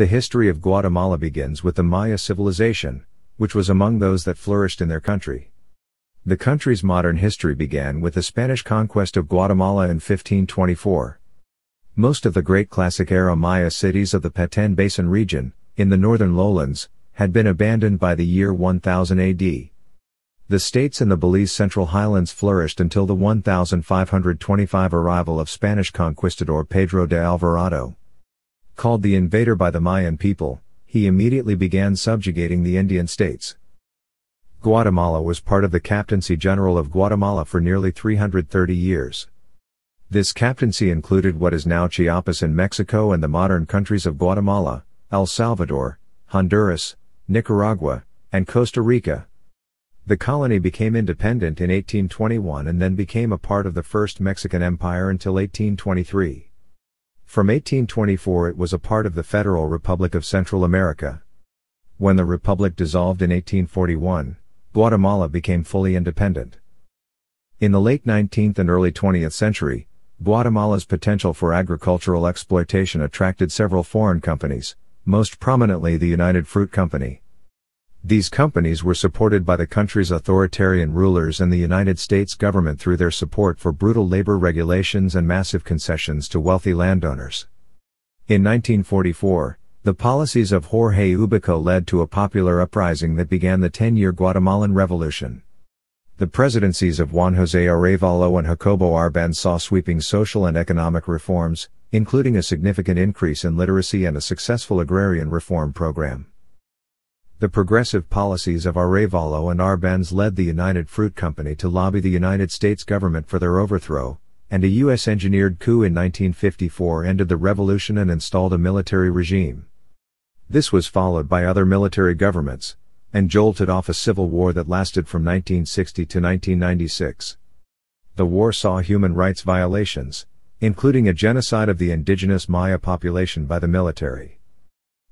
The history of Guatemala begins with the Maya civilization, which was among those that flourished in their country. The country's modern history began with the Spanish conquest of Guatemala in 1524. Most of the great classic era Maya cities of the Petén Basin region, in the northern lowlands, had been abandoned by the year 1000 AD. The states in the Belize Central Highlands flourished until the 1525 arrival of Spanish conquistador Pedro de Alvarado called the invader by the Mayan people, he immediately began subjugating the Indian states. Guatemala was part of the Captaincy General of Guatemala for nearly 330 years. This captaincy included what is now Chiapas in Mexico and the modern countries of Guatemala, El Salvador, Honduras, Nicaragua, and Costa Rica. The colony became independent in 1821 and then became a part of the First Mexican Empire until 1823. From 1824 it was a part of the Federal Republic of Central America. When the republic dissolved in 1841, Guatemala became fully independent. In the late 19th and early 20th century, Guatemala's potential for agricultural exploitation attracted several foreign companies, most prominently the United Fruit Company. These companies were supported by the country's authoritarian rulers and the United States government through their support for brutal labor regulations and massive concessions to wealthy landowners. In 1944, the policies of Jorge Ubico led to a popular uprising that began the 10-year Guatemalan Revolution. The presidencies of Juan José Arevalo and Jacobo Arbenz saw sweeping social and economic reforms, including a significant increase in literacy and a successful agrarian reform program. The progressive policies of Arevalo and Arbenz led the United Fruit Company to lobby the United States government for their overthrow, and a U.S. engineered coup in 1954 ended the revolution and installed a military regime. This was followed by other military governments, and jolted off a civil war that lasted from 1960 to 1996. The war saw human rights violations, including a genocide of the indigenous Maya population by the military.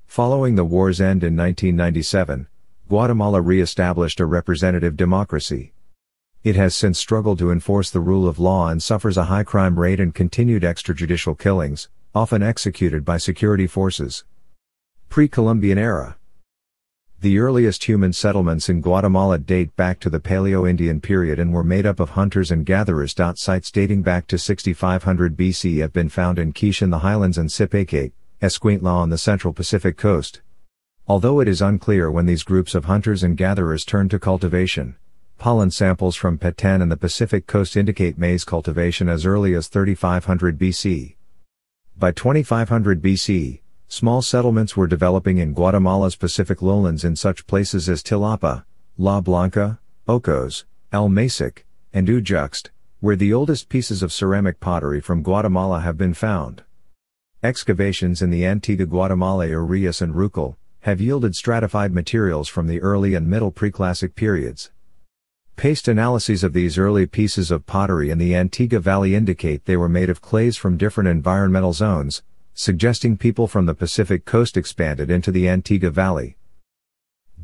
Following the war's end in 1997, Guatemala re-established a representative democracy. It has since struggled to enforce the rule of law and suffers a high crime rate and continued extrajudicial killings, often executed by security forces. Pre-Columbian era. The earliest human settlements in Guatemala date back to the Paleo-Indian period and were made up of hunters and gatherers. Sites dating back to 6500 BC have been found in Quiche in the highlands and Sipaicate, Esquintla on the central Pacific coast. Although it is unclear when these groups of hunters and gatherers turned to cultivation, pollen samples from Petén and the Pacific coast indicate maize cultivation as early as 3500 BC. By 2500 BC, small settlements were developing in Guatemala's Pacific lowlands in such places as Tilapa, La Blanca, Ocos, El Masic, and Ujuxt, where the oldest pieces of ceramic pottery from Guatemala have been found. Excavations in the Antigua Guatemala Urias and Rucal have yielded stratified materials from the early and middle preclassic periods. Paste analyses of these early pieces of pottery in the Antigua Valley indicate they were made of clays from different environmental zones, suggesting people from the Pacific coast expanded into the Antigua Valley.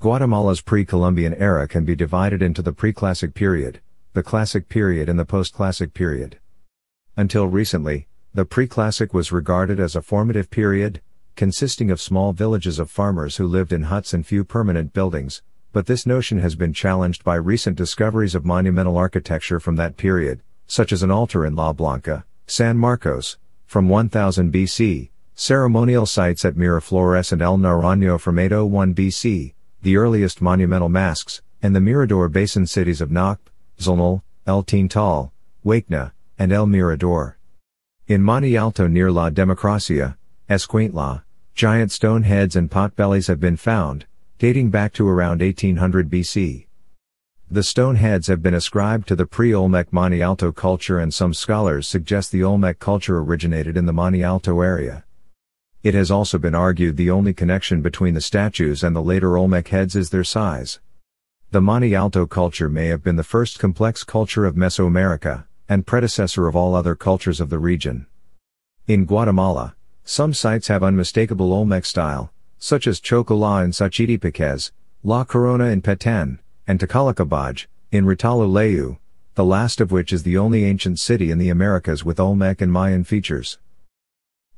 Guatemala's pre-Columbian era can be divided into the preclassic period, the classic period and the postclassic period. Until recently, the preclassic was regarded as a formative period, consisting of small villages of farmers who lived in huts and few permanent buildings, but this notion has been challenged by recent discoveries of monumental architecture from that period, such as an altar in La Blanca, San Marcos, from 1000 BC, ceremonial sites at Miraflores and El Naranjo from 801 BC, the earliest monumental masks, and the Mirador Basin cities of Nakp, Zonal, El Tintal, Wakna, and El Mirador. In Monte Alto near La Democracia, Escuintla, giant stone heads and potbellies have been found, dating back to around 1800 BC. The stone heads have been ascribed to the pre-Olmec Monte Alto culture and some scholars suggest the Olmec culture originated in the Monte Alto area. It has also been argued the only connection between the statues and the later Olmec heads is their size. The Monte Alto culture may have been the first complex culture of Mesoamerica, and predecessor of all other cultures of the region. In Guatemala, some sites have unmistakable Olmec style, such as Chocola in Sachitipiquez, La Corona in Petén, and Tacalacabaj, in Ritaluleu, the last of which is the only ancient city in the Americas with Olmec and Mayan features.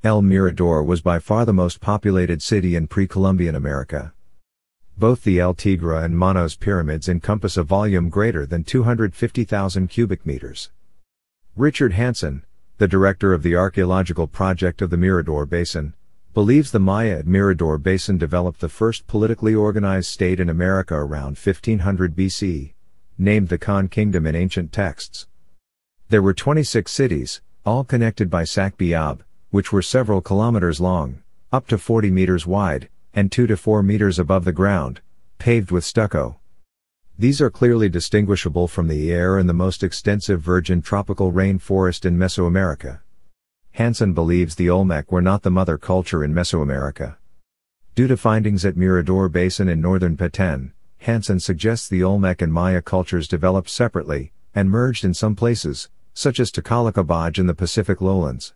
El Mirador was by far the most populated city in pre-Columbian America. Both the El Tigre and Manos pyramids encompass a volume greater than 250,000 cubic meters. Richard Hansen, the director of the archaeological project of the Mirador Basin, believes the Maya at Mirador Basin developed the first politically organized state in America around 1500 BC, named the Khan Kingdom in ancient texts. There were 26 cities, all connected by Sakbiab, which were several kilometers long, up to 40 meters wide, and 2 to 4 meters above the ground, paved with stucco. These are clearly distinguishable from the air and the most extensive virgin tropical rainforest in Mesoamerica. Hansen believes the Olmec were not the mother culture in Mesoamerica. Due to findings at Mirador Basin in northern Petén, Hansen suggests the Olmec and Maya cultures developed separately, and merged in some places, such as Tacalacabaj in the Pacific lowlands.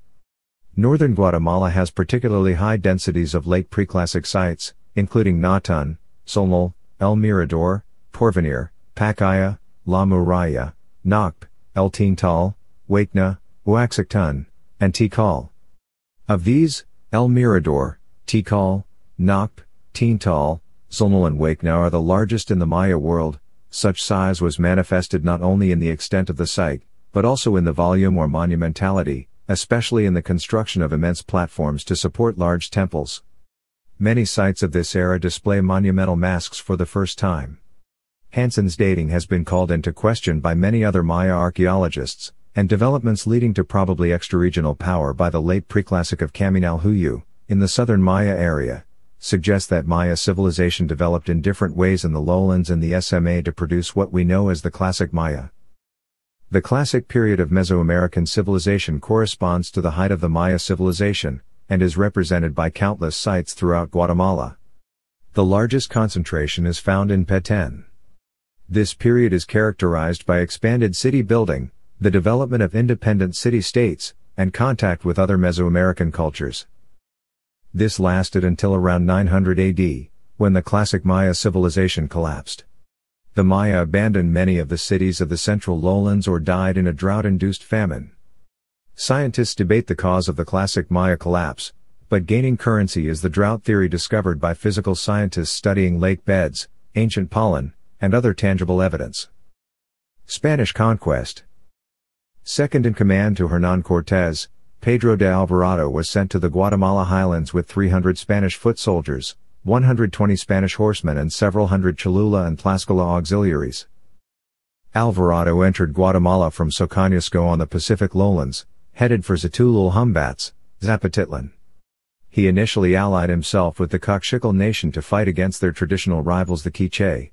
Northern Guatemala has particularly high densities of late preclassic sites, including Natan, Solnol, El Mirador, Porvenir, Pakaya, La Muralla, Nakp, El Tintal, Wakeña, Uaxactún, and Tikal. Of these, El Mirador, Tikal, Nakp, Tintal, Zonal and Wakeña are the largest in the Maya world, such size was manifested not only in the extent of the site, but also in the volume or monumentality, especially in the construction of immense platforms to support large temples. Many sites of this era display monumental masks for the first time. Hanson's dating has been called into question by many other Maya archaeologists, and developments leading to probably extraregional power by the late preclassic of Kaminal Huyu, in the southern Maya area, suggest that Maya civilization developed in different ways in the lowlands and the SMA to produce what we know as the classic Maya. The classic period of Mesoamerican civilization corresponds to the height of the Maya civilization, and is represented by countless sites throughout Guatemala. The largest concentration is found in Petén. This period is characterized by expanded city building, the development of independent city-states, and contact with other Mesoamerican cultures. This lasted until around 900 AD, when the classic Maya civilization collapsed. The Maya abandoned many of the cities of the central lowlands or died in a drought-induced famine. Scientists debate the cause of the classic Maya collapse, but gaining currency is the drought theory discovered by physical scientists studying lake beds, ancient pollen, and other tangible evidence. Spanish conquest. Second in command to Hernán Cortés, Pedro de Alvarado was sent to the Guatemala highlands with 300 Spanish foot soldiers, 120 Spanish horsemen and several hundred Cholula and Tlascala auxiliaries. Alvarado entered Guatemala from Soconusco on the Pacific lowlands, headed for Humbats, Zapotitlan. He initially allied himself with the Coxical nation to fight against their traditional rivals the Quiche,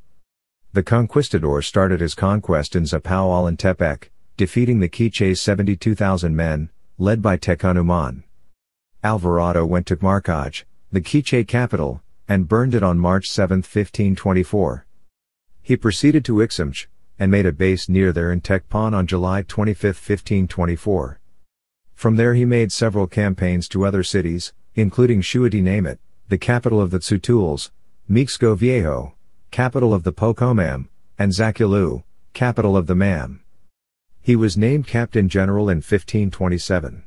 the conquistador started his conquest in Zapoal and Tepec, defeating the Quiche's 72,000 men, led by Tecunuman. Alvarado went to Marcaj, the Quiche capital, and burned it on March 7, 1524. He proceeded to Iximch and made a base near there in Tecpan on July 25, 1524. From there he made several campaigns to other cities, including Shuati Namet, the capital of the Tzutuls, Mixco Viejo, capital of the Pokomam, and Zakulu, capital of the Mam. He was named Captain General in 1527.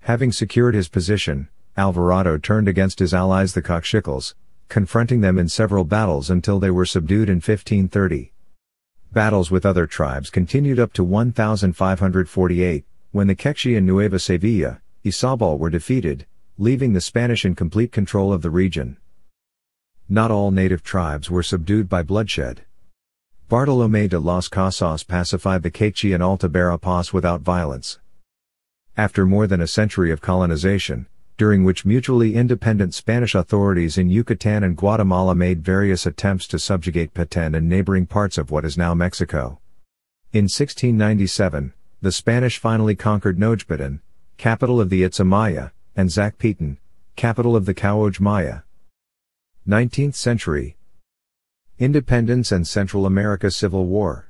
Having secured his position, Alvarado turned against his allies the Cockshicles, confronting them in several battles until they were subdued in 1530. Battles with other tribes continued up to 1548, when the Kekshi and Nueva Sevilla, Isabal were defeated, leaving the Spanish in complete control of the region not all native tribes were subdued by bloodshed. Bartolomé de las Casas pacified the Quechi and Alta Paz without violence. After more than a century of colonization, during which mutually independent Spanish authorities in Yucatan and Guatemala made various attempts to subjugate Petén and neighboring parts of what is now Mexico. In 1697, the Spanish finally conquered Nojpeten, capital of the Itzamaya, and Zacpetén, capital of the Caoj Maya, 19th century. Independence and Central America Civil War.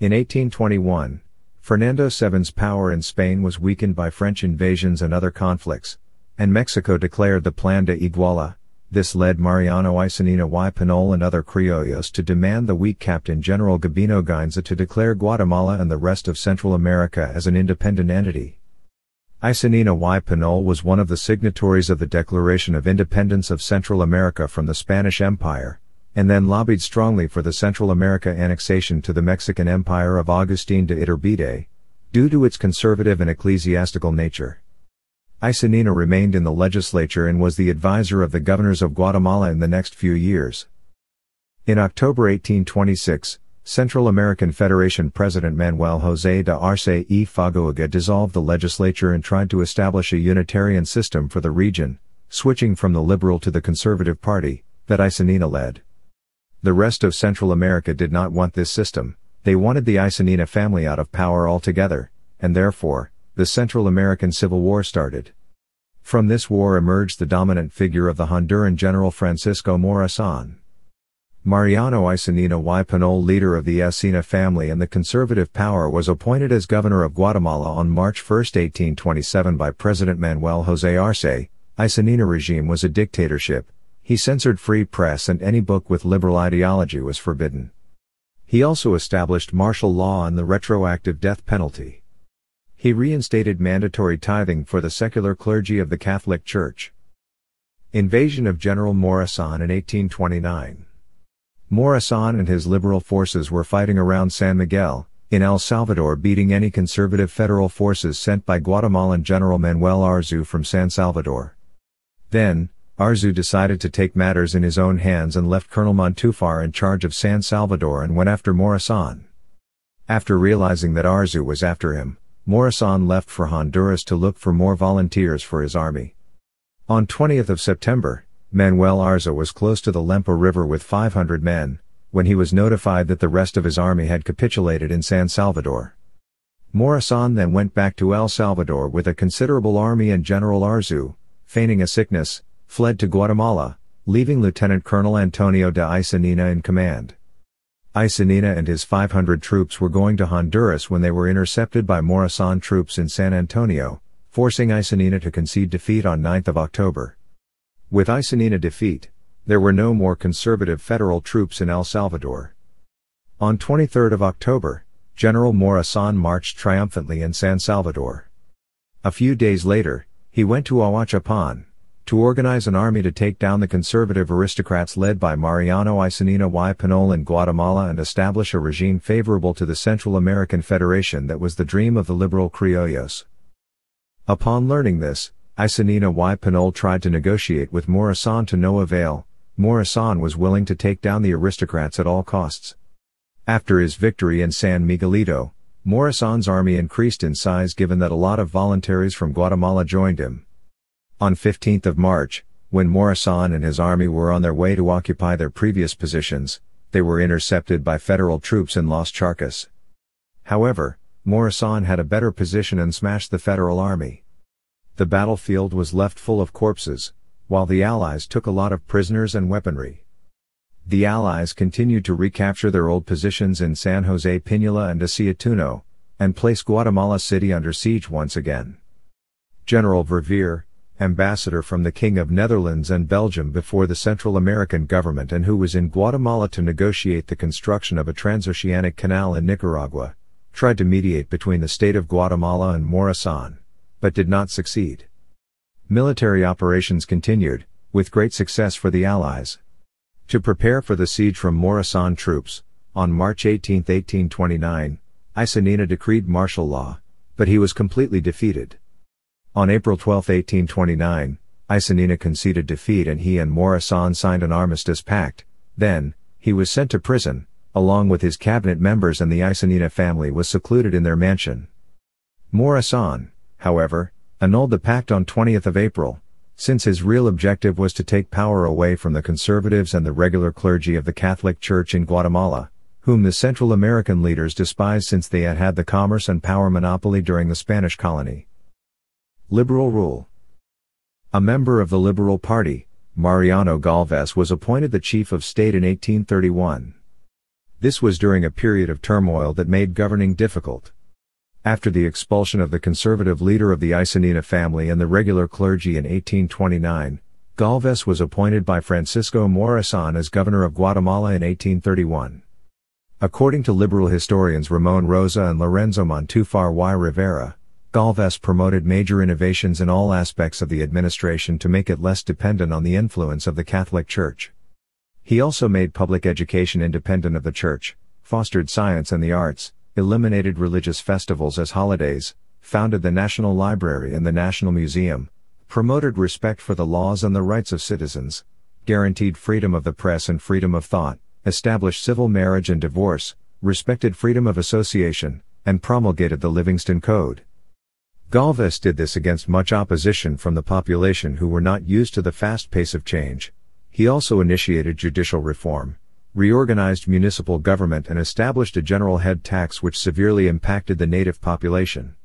In 1821, Fernando VII's power in Spain was weakened by French invasions and other conflicts, and Mexico declared the Plan de Iguala. This led Mariano Isanina y Pinol and other criollos to demand the weak Captain General Gabino Gainza to declare Guatemala and the rest of Central America as an independent entity. Isanina y Pinol was one of the signatories of the Declaration of Independence of Central America from the Spanish Empire, and then lobbied strongly for the Central America annexation to the Mexican Empire of Agustín de Iturbide, due to its conservative and ecclesiastical nature. Isanina remained in the legislature and was the advisor of the governors of Guatemala in the next few years. In October 1826, Central American Federation President Manuel José de Arce y Fagoaga dissolved the legislature and tried to establish a unitarian system for the region, switching from the Liberal to the Conservative Party, that Isanina led. The rest of Central America did not want this system, they wanted the Isanina family out of power altogether, and therefore, the Central American Civil War started. From this war emerged the dominant figure of the Honduran general Francisco Morazan. Mariano Isanina y Pinol leader of the Acina family and the conservative power was appointed as governor of Guatemala on March 1, 1827 by President Manuel José Arce. Isanina regime was a dictatorship, he censored free press and any book with liberal ideology was forbidden. He also established martial law and the retroactive death penalty. He reinstated mandatory tithing for the secular clergy of the Catholic Church. Invasion of General Morazan in 1829 Morazan and his liberal forces were fighting around San Miguel, in El Salvador beating any conservative federal forces sent by Guatemalan General Manuel Arzu from San Salvador. Then, Arzu decided to take matters in his own hands and left Colonel Montufar in charge of San Salvador and went after Morazan. After realizing that Arzu was after him, Morazan left for Honduras to look for more volunteers for his army. On 20th of September, Manuel Arza was close to the Lempa River with 500 men, when he was notified that the rest of his army had capitulated in San Salvador. Morazan then went back to El Salvador with a considerable army and General Arzu, feigning a sickness, fled to Guatemala, leaving Lieutenant Colonel Antonio de Isanina in command. Isanina and his 500 troops were going to Honduras when they were intercepted by Morazan troops in San Antonio, forcing Isanina to concede defeat on 9 October. With Isanina defeat, there were no more conservative federal troops in El Salvador. On 23 October, General Morazan marched triumphantly in San Salvador. A few days later, he went to Ahuachapan, to organize an army to take down the conservative aristocrats led by Mariano Isanina y Pinol in Guatemala and establish a regime favorable to the Central American Federation that was the dream of the liberal criollos. Upon learning this, Isanina Y. Pinol tried to negotiate with Morissan to no avail, Morissan was willing to take down the aristocrats at all costs. After his victory in San Miguelito, Morissan's army increased in size given that a lot of voluntaries from Guatemala joined him. On 15th of March, when Morissan and his army were on their way to occupy their previous positions, they were intercepted by federal troops in Las Charcas. However, Morissan had a better position and smashed the federal army the battlefield was left full of corpses, while the Allies took a lot of prisoners and weaponry. The Allies continued to recapture their old positions in San Jose Pinula and Aceituno, and place Guatemala City under siege once again. General Verveer, ambassador from the King of Netherlands and Belgium before the Central American government and who was in Guatemala to negotiate the construction of a transoceanic canal in Nicaragua, tried to mediate between the state of Guatemala and Morazan but did not succeed. Military operations continued, with great success for the Allies. To prepare for the siege from Morrison troops, on March 18, 1829, Isanina decreed martial law, but he was completely defeated. On April 12, 1829, Isanina conceded defeat and he and Morrison signed an armistice pact. Then, he was sent to prison, along with his cabinet members and the Isanina family was secluded in their mansion. Morrison, however, annulled the pact on 20th of April, since his real objective was to take power away from the conservatives and the regular clergy of the Catholic Church in Guatemala, whom the Central American leaders despised since they had had the commerce and power monopoly during the Spanish colony. Liberal Rule A member of the Liberal Party, Mariano Galvez was appointed the Chief of State in 1831. This was during a period of turmoil that made governing difficult. After the expulsion of the conservative leader of the Isanina family and the regular clergy in 1829, Galvez was appointed by Francisco Morazan as governor of Guatemala in 1831. According to liberal historians Ramon Rosa and Lorenzo Montufar y Rivera, Galvez promoted major innovations in all aspects of the administration to make it less dependent on the influence of the Catholic Church. He also made public education independent of the Church, fostered science and the arts, eliminated religious festivals as holidays, founded the National Library and the National Museum, promoted respect for the laws and the rights of citizens, guaranteed freedom of the press and freedom of thought, established civil marriage and divorce, respected freedom of association, and promulgated the Livingston Code. Galvez did this against much opposition from the population who were not used to the fast pace of change. He also initiated judicial reform, reorganized municipal government and established a general head tax which severely impacted the native population.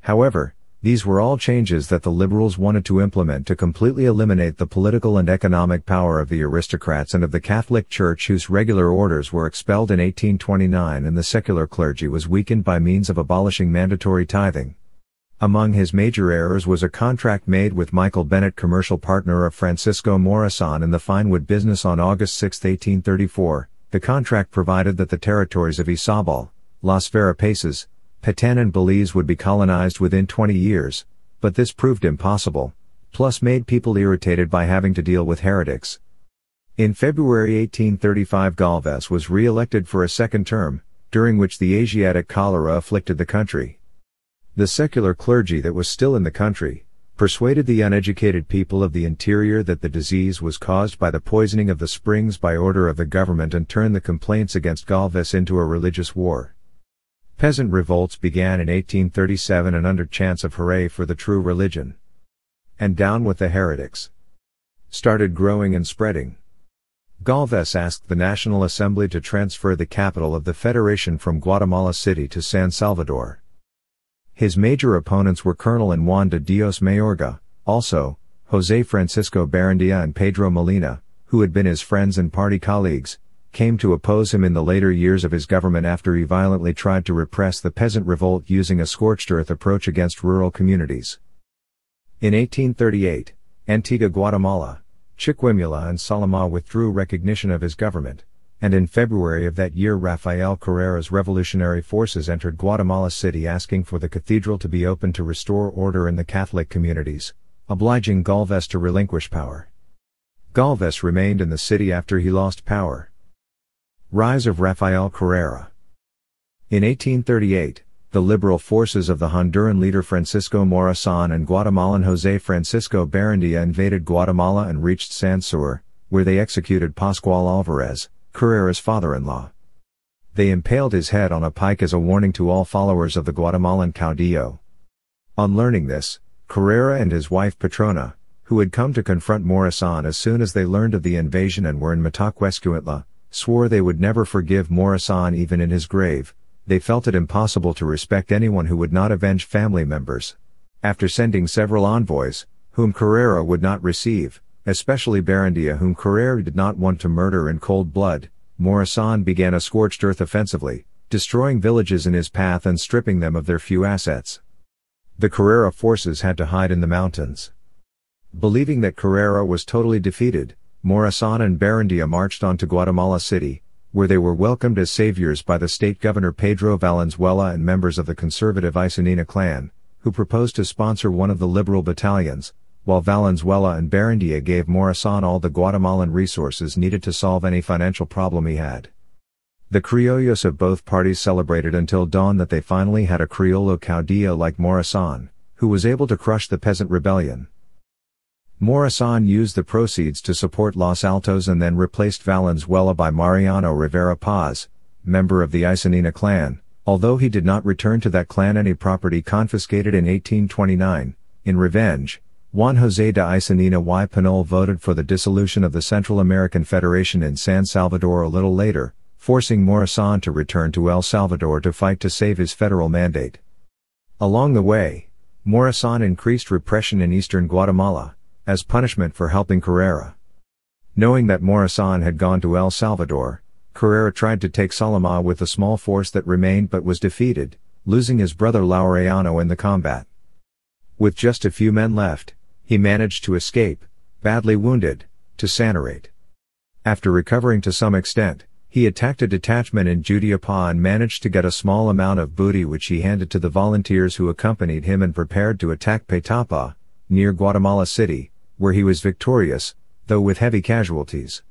However, these were all changes that the liberals wanted to implement to completely eliminate the political and economic power of the aristocrats and of the Catholic Church whose regular orders were expelled in 1829 and the secular clergy was weakened by means of abolishing mandatory tithing. Among his major errors was a contract made with Michael Bennett commercial partner of Francisco Morazan in the Finewood business on August 6, 1834. The contract provided that the territories of Isabal, Las Verapaces, Patan and Belize would be colonized within 20 years, but this proved impossible, plus made people irritated by having to deal with heretics. In February 1835 Galvez was re-elected for a second term, during which the Asiatic cholera afflicted the country. The secular clergy that was still in the country, persuaded the uneducated people of the interior that the disease was caused by the poisoning of the springs by order of the government and turned the complaints against Galvez into a religious war. Peasant revolts began in 1837 and under chants of hooray for the true religion. And down with the heretics. Started growing and spreading. Galvez asked the National Assembly to transfer the capital of the Federation from Guatemala City to San Salvador. His major opponents were Colonel and Juan de Dios Mayorga, also, Jose Francisco Barandia and Pedro Molina, who had been his friends and party colleagues, came to oppose him in the later years of his government after he violently tried to repress the peasant revolt using a scorched earth approach against rural communities. In 1838, Antigua Guatemala, Chiquimula and Salama withdrew recognition of his government, and in February of that year Rafael Carrera's revolutionary forces entered Guatemala City asking for the cathedral to be opened to restore order in the Catholic communities, obliging Galvez to relinquish power. Galvez remained in the city after he lost power. Rise of Rafael Carrera In 1838, the liberal forces of the Honduran leader Francisco Morazan and Guatemalan José Francisco Barandia invaded Guatemala and reached Sansur, where they executed Pascual Alvarez, Carrera's father-in-law. They impaled his head on a pike as a warning to all followers of the Guatemalan caudillo. On learning this, Carrera and his wife Petrona, who had come to confront Morazan as soon as they learned of the invasion and were in Mataquescuintla, swore they would never forgive Morazan even in his grave, they felt it impossible to respect anyone who would not avenge family members. After sending several envoys, whom Carrera would not receive, especially Berendia whom Carrere did not want to murder in cold blood, Morissan began a scorched earth offensively, destroying villages in his path and stripping them of their few assets. The Carrera forces had to hide in the mountains. Believing that Carrera was totally defeated, Morissan and Berendia marched on to Guatemala City, where they were welcomed as saviors by the state governor Pedro Valenzuela and members of the conservative Isanina clan, who proposed to sponsor one of the liberal battalions, while Valenzuela and Barandia gave Morazan all the Guatemalan resources needed to solve any financial problem he had. The criollos of both parties celebrated until dawn that they finally had a criollo caudillo like Morazan, who was able to crush the peasant rebellion. Morazan used the proceeds to support Los Altos and then replaced Valenzuela by Mariano Rivera Paz, member of the Isanina clan, although he did not return to that clan any property confiscated in 1829, in revenge, Juan José de Isanina y Pinol voted for the dissolution of the Central American Federation in San Salvador a little later, forcing Morazan to return to El Salvador to fight to save his federal mandate. Along the way, Morazan increased repression in eastern Guatemala, as punishment for helping Carrera. Knowing that Morazan had gone to El Salvador, Carrera tried to take Salama with the small force that remained but was defeated, losing his brother Laureano in the combat. With just a few men left, he managed to escape, badly wounded, to Sanarate. After recovering to some extent, he attacked a detachment in Jutiapa and managed to get a small amount of booty which he handed to the volunteers who accompanied him and prepared to attack Petapa, near Guatemala City, where he was victorious, though with heavy casualties.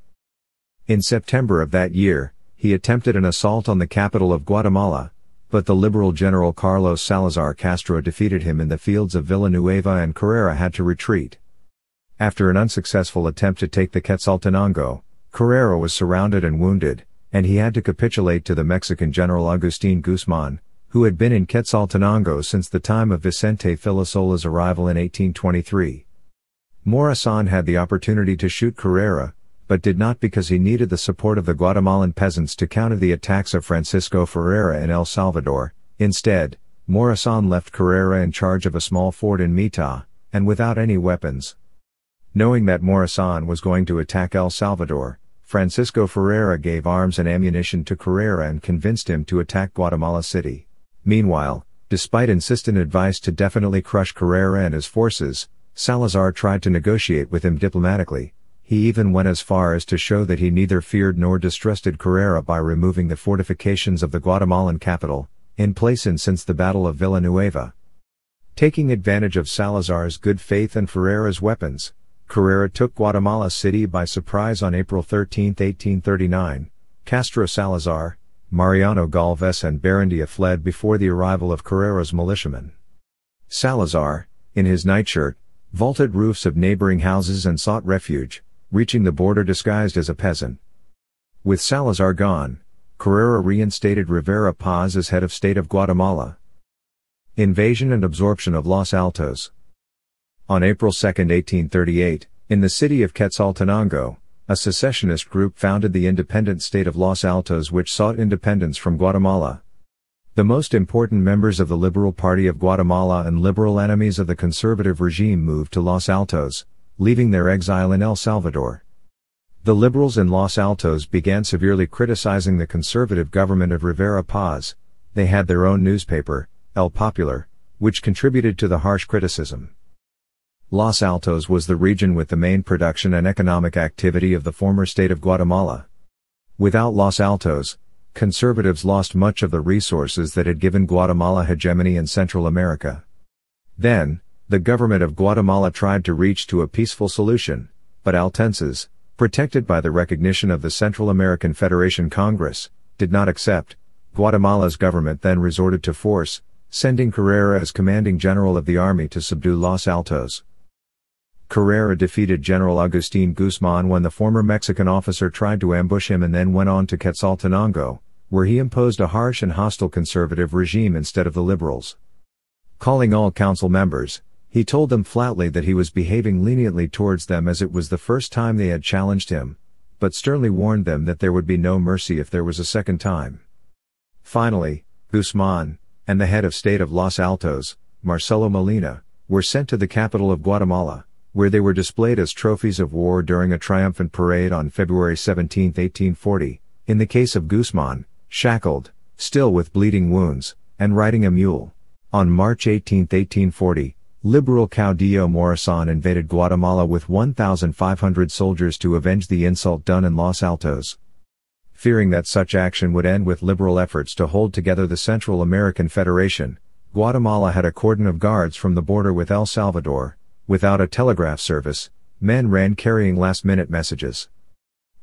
In September of that year, he attempted an assault on the capital of Guatemala, but the liberal general Carlos Salazar Castro defeated him in the fields of Villanueva and Carrera had to retreat. After an unsuccessful attempt to take the Quetzaltenango, Carrera was surrounded and wounded, and he had to capitulate to the Mexican general Agustin Guzman, who had been in Quetzaltenango since the time of Vicente Filisola's arrival in 1823. Morazan had the opportunity to shoot Carrera, but did not because he needed the support of the Guatemalan peasants to counter the attacks of Francisco Ferrera in El Salvador. Instead, Morazan left Carrera in charge of a small fort in Mita, and without any weapons. Knowing that Morazan was going to attack El Salvador, Francisco Ferrera gave arms and ammunition to Carrera and convinced him to attack Guatemala City. Meanwhile, despite insistent advice to definitely crush Carrera and his forces, Salazar tried to negotiate with him diplomatically, he even went as far as to show that he neither feared nor distrusted Carrera by removing the fortifications of the Guatemalan capital, in place in since the Battle of Villanueva. Taking advantage of Salazar's good faith and Carrera's weapons, Carrera took Guatemala City by surprise on April 13, 1839. Castro Salazar, Mariano Galvez and Berendia fled before the arrival of Carrera's militiamen. Salazar, in his nightshirt, vaulted roofs of neighboring houses and sought refuge, reaching the border disguised as a peasant. With Salazar gone, Carrera reinstated Rivera Paz as head of state of Guatemala. Invasion and absorption of Los Altos. On April 2, 1838, in the city of Quetzaltenango, a secessionist group founded the independent state of Los Altos which sought independence from Guatemala. The most important members of the Liberal Party of Guatemala and liberal enemies of the conservative regime moved to Los Altos, leaving their exile in El Salvador. The liberals in Los Altos began severely criticizing the conservative government of Rivera Paz. They had their own newspaper, El Popular, which contributed to the harsh criticism. Los Altos was the region with the main production and economic activity of the former state of Guatemala. Without Los Altos, conservatives lost much of the resources that had given Guatemala hegemony in Central America. Then, the government of Guatemala tried to reach to a peaceful solution, but Altenses, protected by the recognition of the Central American Federation Congress, did not accept. Guatemala's government then resorted to force, sending Carrera as commanding general of the army to subdue Los Altos. Carrera defeated General Agustin Guzman when the former Mexican officer tried to ambush him and then went on to Quetzaltenango, where he imposed a harsh and hostile conservative regime instead of the liberals. Calling all council members, he told them flatly that he was behaving leniently towards them as it was the first time they had challenged him, but sternly warned them that there would be no mercy if there was a second time. Finally, Guzman, and the head of state of Los Altos, Marcelo Molina, were sent to the capital of Guatemala, where they were displayed as trophies of war during a triumphant parade on February 17, 1840, in the case of Guzman, shackled, still with bleeding wounds, and riding a mule. On March 18, 1840, Liberal Caudillo Morazan invaded Guatemala with 1,500 soldiers to avenge the insult done in Los Altos. Fearing that such action would end with liberal efforts to hold together the Central American Federation, Guatemala had a cordon of guards from the border with El Salvador, without a telegraph service, men ran carrying last-minute messages.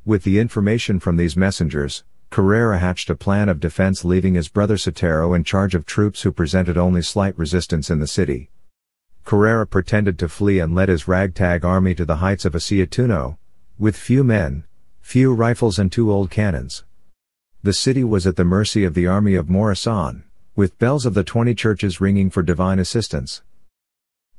With the information from these messengers, Carrera hatched a plan of defense leaving his brother Sotero in charge of troops who presented only slight resistance in the city. Carrera pretended to flee and led his ragtag army to the heights of Asiatuno, with few men, few rifles and two old cannons. The city was at the mercy of the army of Morissan, with bells of the twenty churches ringing for divine assistance.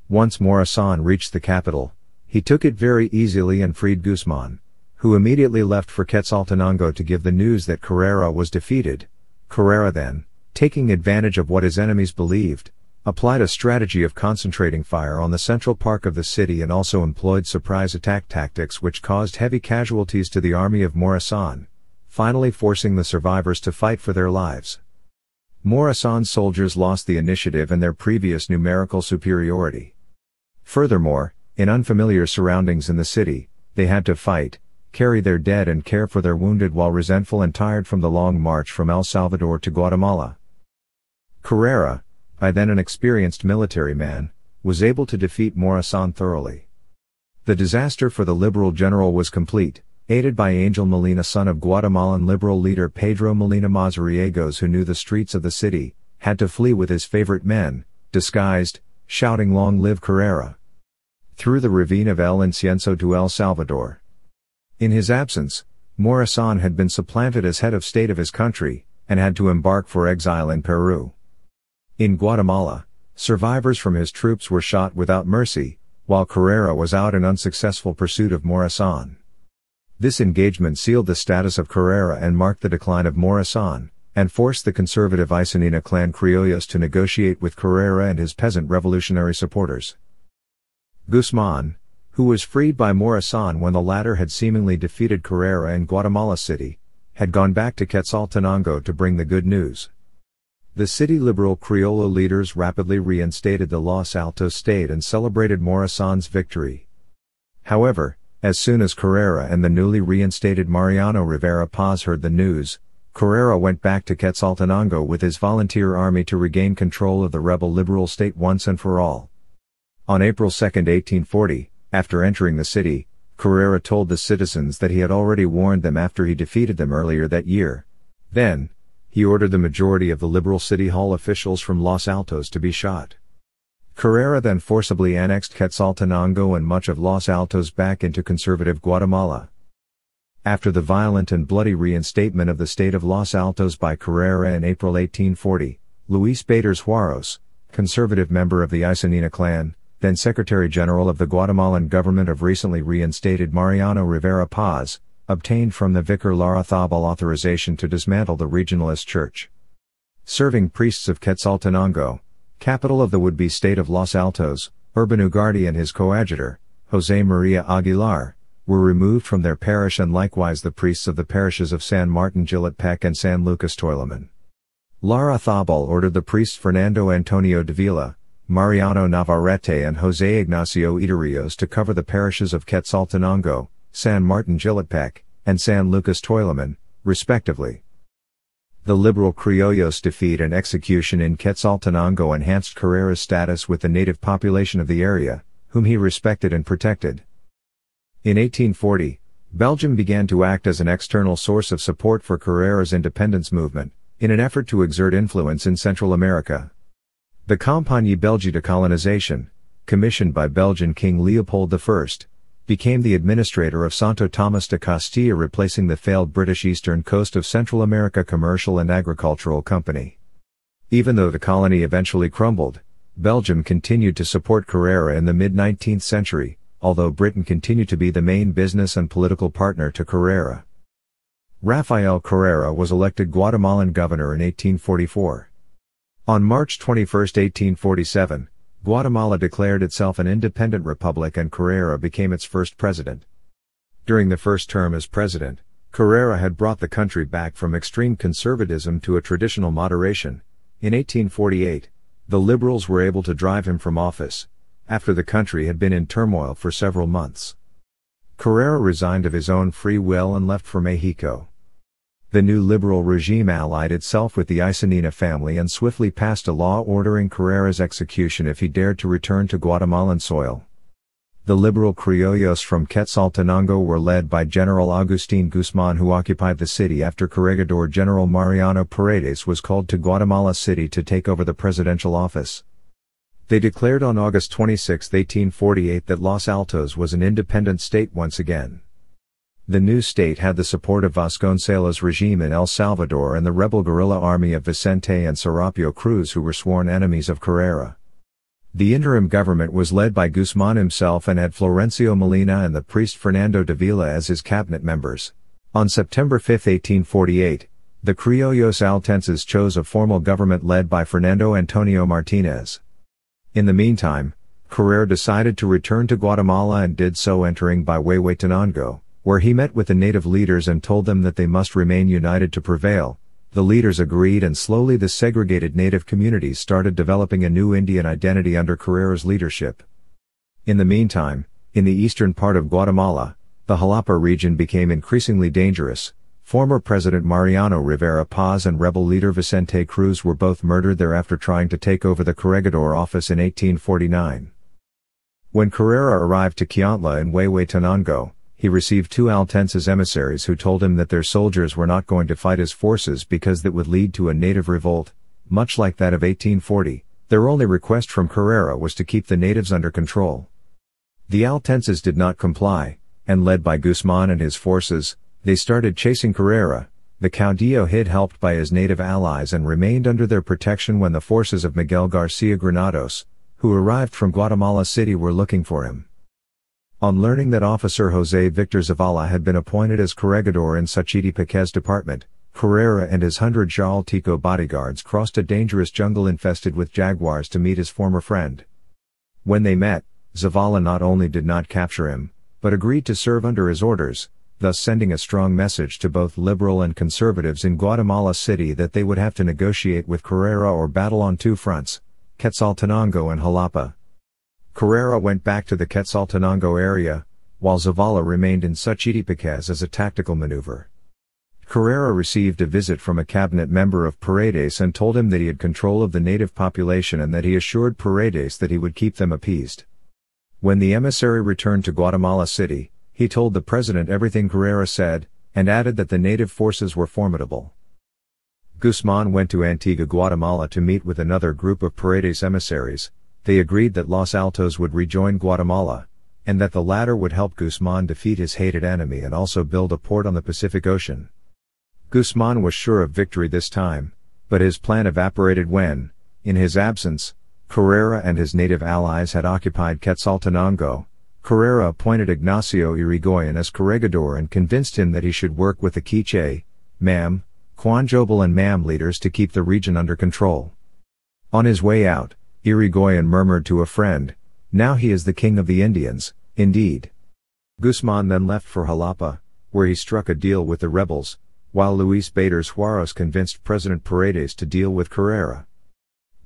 Once Morissan reached the capital, he took it very easily and freed Guzman, who immediately left for Quetzaltenango to give the news that Carrera was defeated. Carrera then, taking advantage of what his enemies believed, applied a strategy of concentrating fire on the central park of the city and also employed surprise attack tactics which caused heavy casualties to the army of Morasan, finally forcing the survivors to fight for their lives. Morasan's soldiers lost the initiative and their previous numerical superiority. Furthermore, in unfamiliar surroundings in the city, they had to fight, carry their dead and care for their wounded while resentful and tired from the long march from El Salvador to Guatemala. Carrera, by then an experienced military man, was able to defeat Morisson thoroughly. The disaster for the liberal general was complete, aided by Angel Molina son of Guatemalan liberal leader Pedro Molina Mazariegos who knew the streets of the city, had to flee with his favorite men, disguised, shouting long live Carrera. Through the ravine of El Incienso to El Salvador. In his absence, Morisson had been supplanted as head of state of his country, and had to embark for exile in Peru. In Guatemala, survivors from his troops were shot without mercy, while Carrera was out in unsuccessful pursuit of Morazan. This engagement sealed the status of Carrera and marked the decline of Morazan, and forced the conservative Isoniña clan Criollos to negotiate with Carrera and his peasant revolutionary supporters. Guzman, who was freed by Morazan when the latter had seemingly defeated Carrera in Guatemala City, had gone back to Quetzaltenango to bring the good news. The city liberal Criollo leaders rapidly reinstated the Los Altos state and celebrated Morazan's victory. However, as soon as Carrera and the newly reinstated Mariano Rivera Paz heard the news, Carrera went back to Quetzaltenango with his volunteer army to regain control of the rebel liberal state once and for all. On April 2, 1840, after entering the city, Carrera told the citizens that he had already warned them after he defeated them earlier that year. Then, he ordered the majority of the liberal city hall officials from Los Altos to be shot. Carrera then forcibly annexed Quetzaltenango and much of Los Altos back into conservative Guatemala. After the violent and bloody reinstatement of the state of Los Altos by Carrera in April 1840, Luis Bader Juaros, conservative member of the Isanina clan, then Secretary General of the Guatemalan government of recently reinstated Mariano Rivera Paz, obtained from the vicar Larathabal authorization to dismantle the regionalist church. Serving priests of Quetzaltenango, capital of the would-be state of Los Altos, Urban Ugardi and his coadjutor, Jose Maria Aguilar, were removed from their parish and likewise the priests of the parishes of San Martin Gilletpec and San Lucas Toileman. Lara Thabal ordered the priests Fernando Antonio Davila, Mariano Navarrete and Jose Ignacio Iturrios to cover the parishes of Quetzaltenango, San Martin Gilletpeck, and San Lucas Toileman, respectively. The liberal Criollos defeat and execution in Quetzaltenango enhanced Carrera's status with the native population of the area, whom he respected and protected. In 1840, Belgium began to act as an external source of support for Carrera's independence movement, in an effort to exert influence in Central America. The Compagnie Belgique de Colonization, commissioned by Belgian King Leopold I, became the administrator of Santo Tomas de Castilla replacing the failed British Eastern Coast of Central America Commercial and Agricultural Company. Even though the colony eventually crumbled, Belgium continued to support Carrera in the mid-19th century, although Britain continued to be the main business and political partner to Carrera. Rafael Carrera was elected Guatemalan governor in 1844. On March 21, 1847, Guatemala declared itself an independent republic and Carrera became its first president. During the first term as president, Carrera had brought the country back from extreme conservatism to a traditional moderation. In 1848, the liberals were able to drive him from office, after the country had been in turmoil for several months. Carrera resigned of his own free will and left for Mexico the new liberal regime allied itself with the Isanina family and swiftly passed a law ordering Carrera's execution if he dared to return to Guatemalan soil. The liberal criollos from Quetzaltenango were led by General Agustin Guzman who occupied the city after Corregidor General Mariano Paredes was called to Guatemala City to take over the presidential office. They declared on August 26, 1848 that Los Altos was an independent state once again. The new state had the support of Vasconcelos' regime in El Salvador and the rebel guerrilla army of Vicente and Serapio Cruz who were sworn enemies of Carrera. The interim government was led by Guzman himself and had Florencio Molina and the priest Fernando de Villa as his cabinet members. On September 5, 1848, the Criollos Altenses chose a formal government led by Fernando Antonio Martinez. In the meantime, Carrera decided to return to Guatemala and did so entering by Huehuetenango where he met with the native leaders and told them that they must remain united to prevail. The leaders agreed and slowly the segregated native communities started developing a new Indian identity under Carrera's leadership. In the meantime, in the eastern part of Guatemala, the Jalapa region became increasingly dangerous. Former President Mariano Rivera Paz and rebel leader Vicente Cruz were both murdered there after trying to take over the Corregidor office in 1849. When Carrera arrived to Kiantla in Huehuetenango, he received two Altense's emissaries who told him that their soldiers were not going to fight his forces because that would lead to a native revolt, much like that of 1840, their only request from Carrera was to keep the natives under control. The Altenses did not comply, and led by Guzman and his forces, they started chasing Carrera, the Caudillo hid helped by his native allies and remained under their protection when the forces of Miguel Garcia Granados, who arrived from Guatemala City were looking for him. On learning that Officer Jose Victor Zavala had been appointed as corregidor in Sachiti Piquez department, Carrera and his hundred Tico bodyguards crossed a dangerous jungle infested with jaguars to meet his former friend. When they met, Zavala not only did not capture him, but agreed to serve under his orders, thus sending a strong message to both liberal and conservatives in Guatemala City that they would have to negotiate with Carrera or battle on two fronts, Quetzaltenango and Jalapa. Carrera went back to the Quetzaltenango area, while Zavala remained in Suchitipiquez as a tactical maneuver. Carrera received a visit from a cabinet member of Paredes and told him that he had control of the native population and that he assured Paredes that he would keep them appeased. When the emissary returned to Guatemala City, he told the president everything Carrera said, and added that the native forces were formidable. Guzman went to Antigua, Guatemala to meet with another group of Paredes emissaries, they agreed that Los Altos would rejoin Guatemala, and that the latter would help Guzman defeat his hated enemy and also build a port on the Pacific Ocean. Guzman was sure of victory this time, but his plan evaporated when, in his absence, Carrera and his native allies had occupied Quetzaltenango. Carrera appointed Ignacio Irigoyen as corregidor and convinced him that he should work with the Quiche, MAM, Quanjobal, and MAM leaders to keep the region under control. On his way out, Irigoyen murmured to a friend, now he is the king of the Indians, indeed. Guzman then left for Jalapa, where he struck a deal with the rebels, while Luis Bader Suarez convinced President Paredes to deal with Carrera.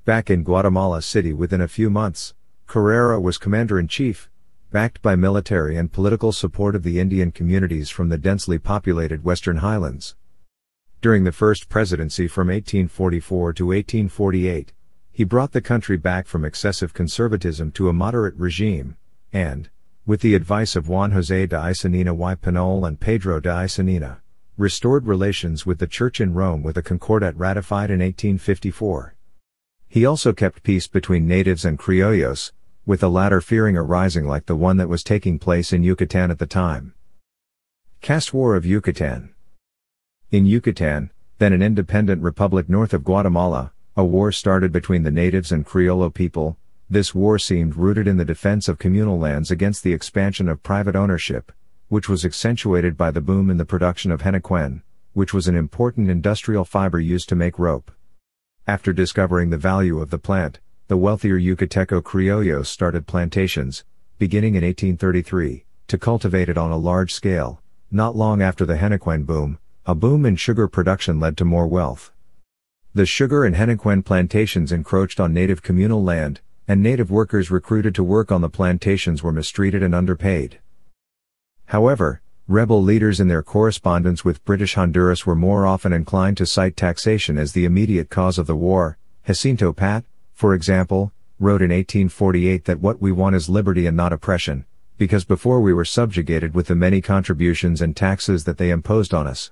Back in Guatemala City within a few months, Carrera was commander-in-chief, backed by military and political support of the Indian communities from the densely populated western highlands. During the first presidency from 1844 to 1848, he brought the country back from excessive conservatism to a moderate regime, and, with the advice of Juan José de Isanina y Pinol and Pedro de Isanina, restored relations with the Church in Rome with a concordat ratified in 1854. He also kept peace between natives and criollos, with the latter fearing a rising like the one that was taking place in Yucatan at the time. Caste War of Yucatan In Yucatan, then an independent republic north of Guatemala, a war started between the natives and Criollo people, this war seemed rooted in the defense of communal lands against the expansion of private ownership, which was accentuated by the boom in the production of henequen, which was an important industrial fiber used to make rope. After discovering the value of the plant, the wealthier Yucateco criollos started plantations, beginning in 1833, to cultivate it on a large scale. Not long after the henequen boom, a boom in sugar production led to more wealth. The sugar and henequen plantations encroached on native communal land, and native workers recruited to work on the plantations were mistreated and underpaid. However, rebel leaders in their correspondence with British Honduras were more often inclined to cite taxation as the immediate cause of the war. Jacinto Pat, for example, wrote in 1848 that what we want is liberty and not oppression, because before we were subjugated with the many contributions and taxes that they imposed on us.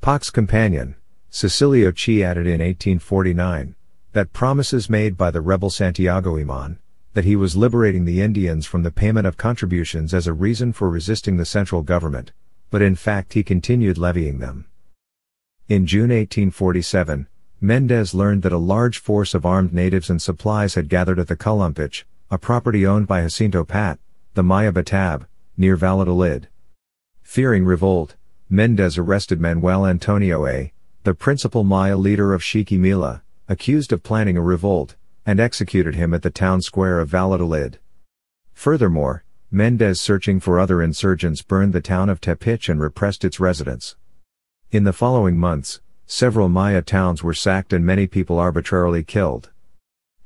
Pax Companion Cecilio Chi added in 1849, that promises made by the rebel Santiago Iman, that he was liberating the Indians from the payment of contributions as a reason for resisting the central government, but in fact he continued levying them. In June 1847, Mendez learned that a large force of armed natives and supplies had gathered at the Columpich, a property owned by Jacinto Pat, the Maya Batab, near Valladolid. Fearing revolt, Mendez arrested Manuel Antonio A the principal Maya leader of Shikimila, accused of planning a revolt, and executed him at the town square of Valladolid. Furthermore, Mendez searching for other insurgents burned the town of Tepich and repressed its residents. In the following months, several Maya towns were sacked and many people arbitrarily killed.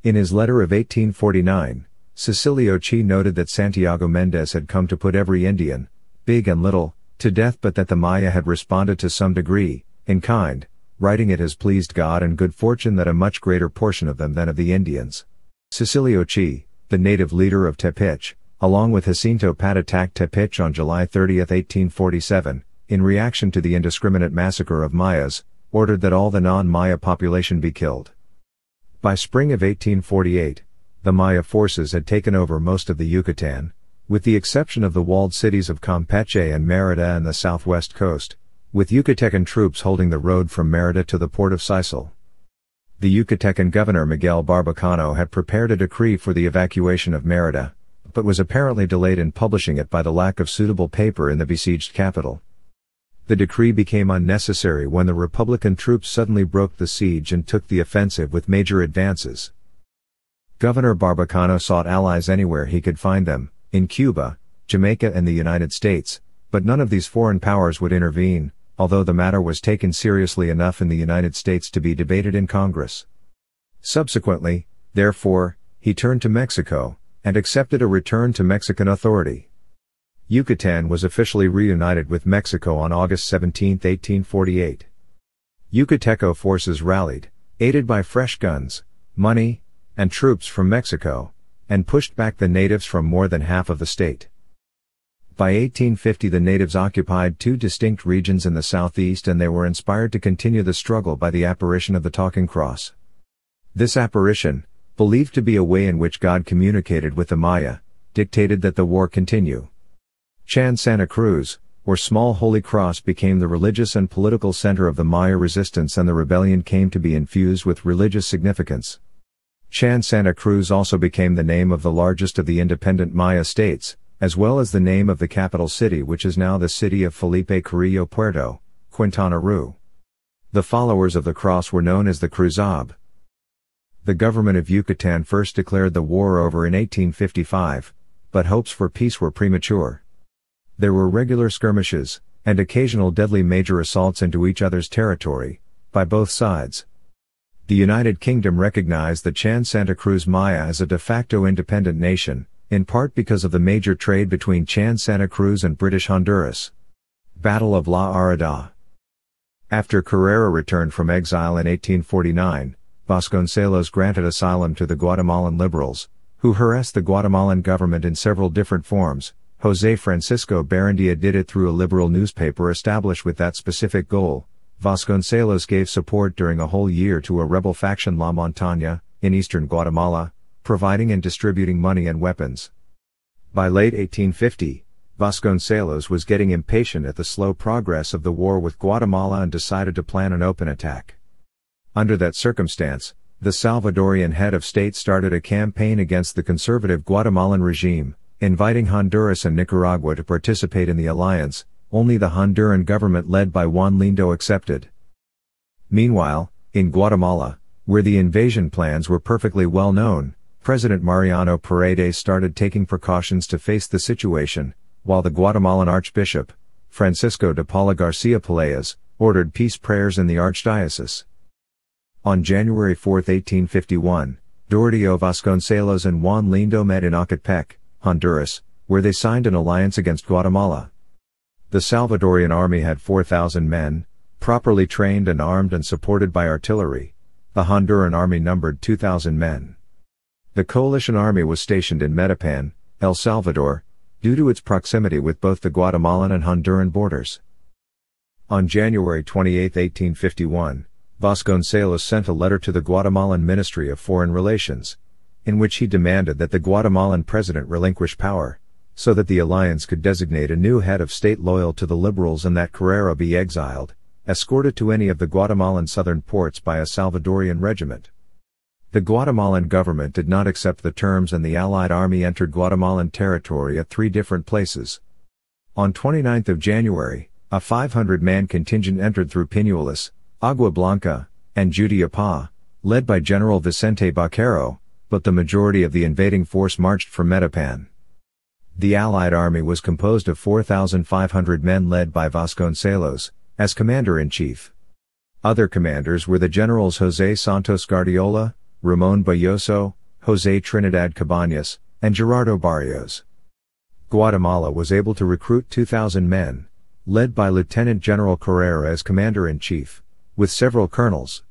In his letter of 1849, Cecilio Chi noted that Santiago Mendez had come to put every Indian, big and little, to death but that the Maya had responded to some degree, in kind, writing it has pleased God and good fortune that a much greater portion of them than of the Indians. Cecilio Chi, the native leader of Tepich, along with Jacinto Pat attacked Tepich on July 30, 1847, in reaction to the indiscriminate massacre of Mayas, ordered that all the non-Maya population be killed. By spring of 1848, the Maya forces had taken over most of the Yucatan, with the exception of the walled cities of Campeche and Merida and the southwest coast, with Yucatecan troops holding the road from Merida to the port of Sisal. The Yucatecan governor Miguel Barbacano had prepared a decree for the evacuation of Merida, but was apparently delayed in publishing it by the lack of suitable paper in the besieged capital. The decree became unnecessary when the Republican troops suddenly broke the siege and took the offensive with major advances. Governor Barbacano sought allies anywhere he could find them, in Cuba, Jamaica and the United States, but none of these foreign powers would intervene, although the matter was taken seriously enough in the United States to be debated in Congress. Subsequently, therefore, he turned to Mexico, and accepted a return to Mexican authority. Yucatan was officially reunited with Mexico on August 17, 1848. Yucateco forces rallied, aided by fresh guns, money, and troops from Mexico, and pushed back the natives from more than half of the state. By 1850 the natives occupied two distinct regions in the southeast and they were inspired to continue the struggle by the apparition of the Talking Cross. This apparition, believed to be a way in which God communicated with the Maya, dictated that the war continue. Chan Santa Cruz, or Small Holy Cross became the religious and political center of the Maya resistance and the rebellion came to be infused with religious significance. Chan Santa Cruz also became the name of the largest of the independent Maya states, as well as the name of the capital city which is now the city of Felipe Carrillo Puerto, Quintana Roo. The followers of the cross were known as the Cruzab. The government of Yucatan first declared the war over in 1855, but hopes for peace were premature. There were regular skirmishes, and occasional deadly major assaults into each other's territory, by both sides. The United Kingdom recognized the Chan Santa Cruz Maya as a de facto independent nation, in part because of the major trade between Chan Santa Cruz and British Honduras. Battle of La Arada. After Carrera returned from exile in 1849, Vasconcelos granted asylum to the Guatemalan liberals, who harassed the Guatemalan government in several different forms. Jose Francisco Barandia did it through a liberal newspaper established with that specific goal. Vasconcelos gave support during a whole year to a rebel faction La Montaña, in eastern Guatemala, providing and distributing money and weapons. By late 1850, Vasconcelos was getting impatient at the slow progress of the war with Guatemala and decided to plan an open attack. Under that circumstance, the Salvadorian head of state started a campaign against the conservative Guatemalan regime, inviting Honduras and Nicaragua to participate in the alliance, only the Honduran government led by Juan Lindo accepted. Meanwhile, in Guatemala, where the invasion plans were perfectly well known, President Mariano Paredes started taking precautions to face the situation, while the Guatemalan Archbishop, Francisco de Paula Garcia Peleas, ordered peace prayers in the Archdiocese. On January 4, 1851, Doroteo Vasconcelos and Juan Lindo met in Ocotepec, Honduras, where they signed an alliance against Guatemala. The Salvadorian army had 4,000 men, properly trained and armed and supported by artillery. The Honduran army numbered 2,000 men. The coalition army was stationed in Metapan, El Salvador, due to its proximity with both the Guatemalan and Honduran borders. On January 28, 1851, Vasconcelos sent a letter to the Guatemalan Ministry of Foreign Relations, in which he demanded that the Guatemalan president relinquish power, so that the alliance could designate a new head of state loyal to the liberals and that Carrera be exiled, escorted to any of the Guatemalan southern ports by a Salvadorian regiment. The Guatemalan government did not accept the terms and the Allied army entered Guatemalan territory at three different places. On 29 January, a 500-man contingent entered through Pinuelas, Agua Blanca, and Judiapa, led by General Vicente Baquero, but the majority of the invading force marched from Metapan. The Allied army was composed of 4,500 men led by Vasconcelos, as commander-in-chief. Other commanders were the generals José Santos Guardiola, Ramon Bayoso, Jose Trinidad Cabañas, and Gerardo Barrios. Guatemala was able to recruit 2,000 men, led by Lieutenant General Carrera as commander-in-chief, with several colonels.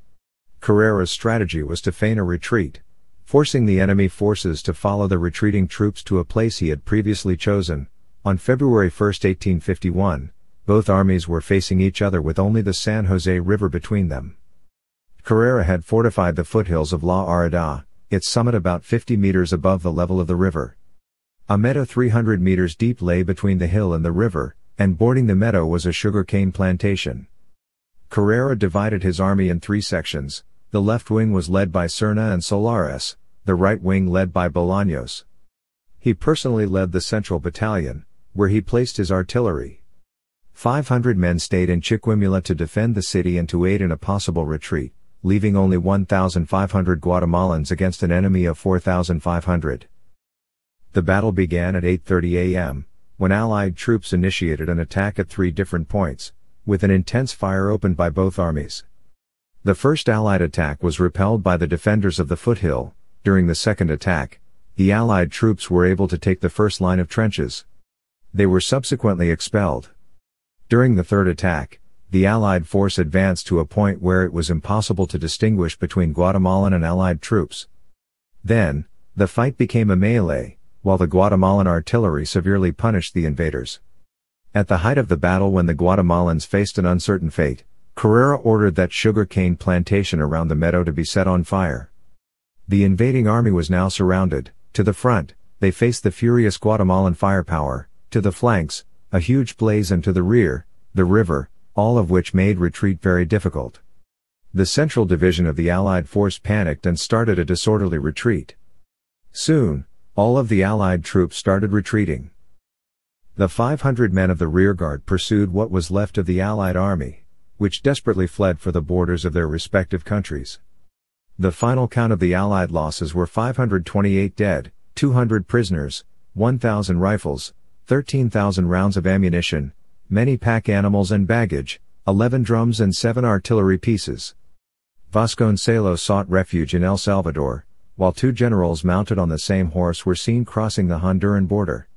Carrera's strategy was to feign a retreat, forcing the enemy forces to follow the retreating troops to a place he had previously chosen. On February 1, 1851, both armies were facing each other with only the San Jose River between them. Carrera had fortified the foothills of La Arada, its summit about 50 meters above the level of the river. A meadow 300 meters deep lay between the hill and the river, and bordering the meadow was a sugarcane plantation. Carrera divided his army in three sections, the left wing was led by Cerna and Solares, the right wing led by Bolaños. He personally led the central battalion, where he placed his artillery. 500 men stayed in Chiquimula to defend the city and to aid in a possible retreat, leaving only 1,500 Guatemalans against an enemy of 4,500. The battle began at 8.30 a.m., when Allied troops initiated an attack at three different points, with an intense fire opened by both armies. The first Allied attack was repelled by the defenders of the foothill, during the second attack, the Allied troops were able to take the first line of trenches. They were subsequently expelled. During the third attack, the Allied force advanced to a point where it was impossible to distinguish between Guatemalan and Allied troops. Then, the fight became a melee, while the Guatemalan artillery severely punished the invaders. At the height of the battle when the Guatemalans faced an uncertain fate, Carrera ordered that sugarcane plantation around the meadow to be set on fire. The invading army was now surrounded, to the front, they faced the furious Guatemalan firepower, to the flanks, a huge blaze and to the rear, the river, all of which made retreat very difficult. The central division of the Allied force panicked and started a disorderly retreat. Soon, all of the Allied troops started retreating. The 500 men of the rearguard pursued what was left of the Allied army, which desperately fled for the borders of their respective countries. The final count of the Allied losses were 528 dead, 200 prisoners, 1,000 rifles, 13,000 rounds of ammunition, many pack animals and baggage, 11 drums and 7 artillery pieces. Vasconcelos sought refuge in El Salvador, while two generals mounted on the same horse were seen crossing the Honduran border.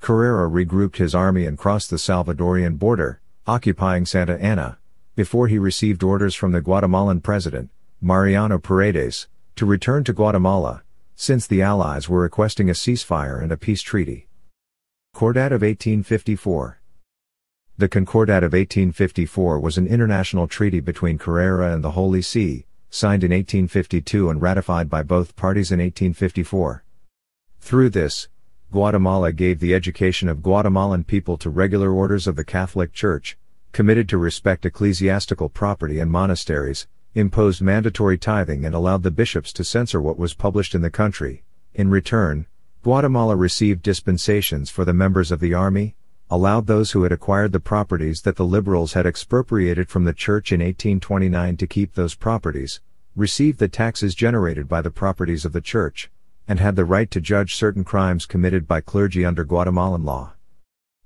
Carrera regrouped his army and crossed the Salvadorian border, occupying Santa Ana, before he received orders from the Guatemalan president, Mariano Paredes, to return to Guatemala, since the Allies were requesting a ceasefire and a peace treaty. Cordat of 1854 the Concordat of 1854 was an international treaty between Carrera and the Holy See, signed in 1852 and ratified by both parties in 1854. Through this, Guatemala gave the education of Guatemalan people to regular orders of the Catholic Church, committed to respect ecclesiastical property and monasteries, imposed mandatory tithing and allowed the bishops to censor what was published in the country. In return, Guatemala received dispensations for the members of the army, allowed those who had acquired the properties that the liberals had expropriated from the church in 1829 to keep those properties, received the taxes generated by the properties of the church, and had the right to judge certain crimes committed by clergy under Guatemalan law.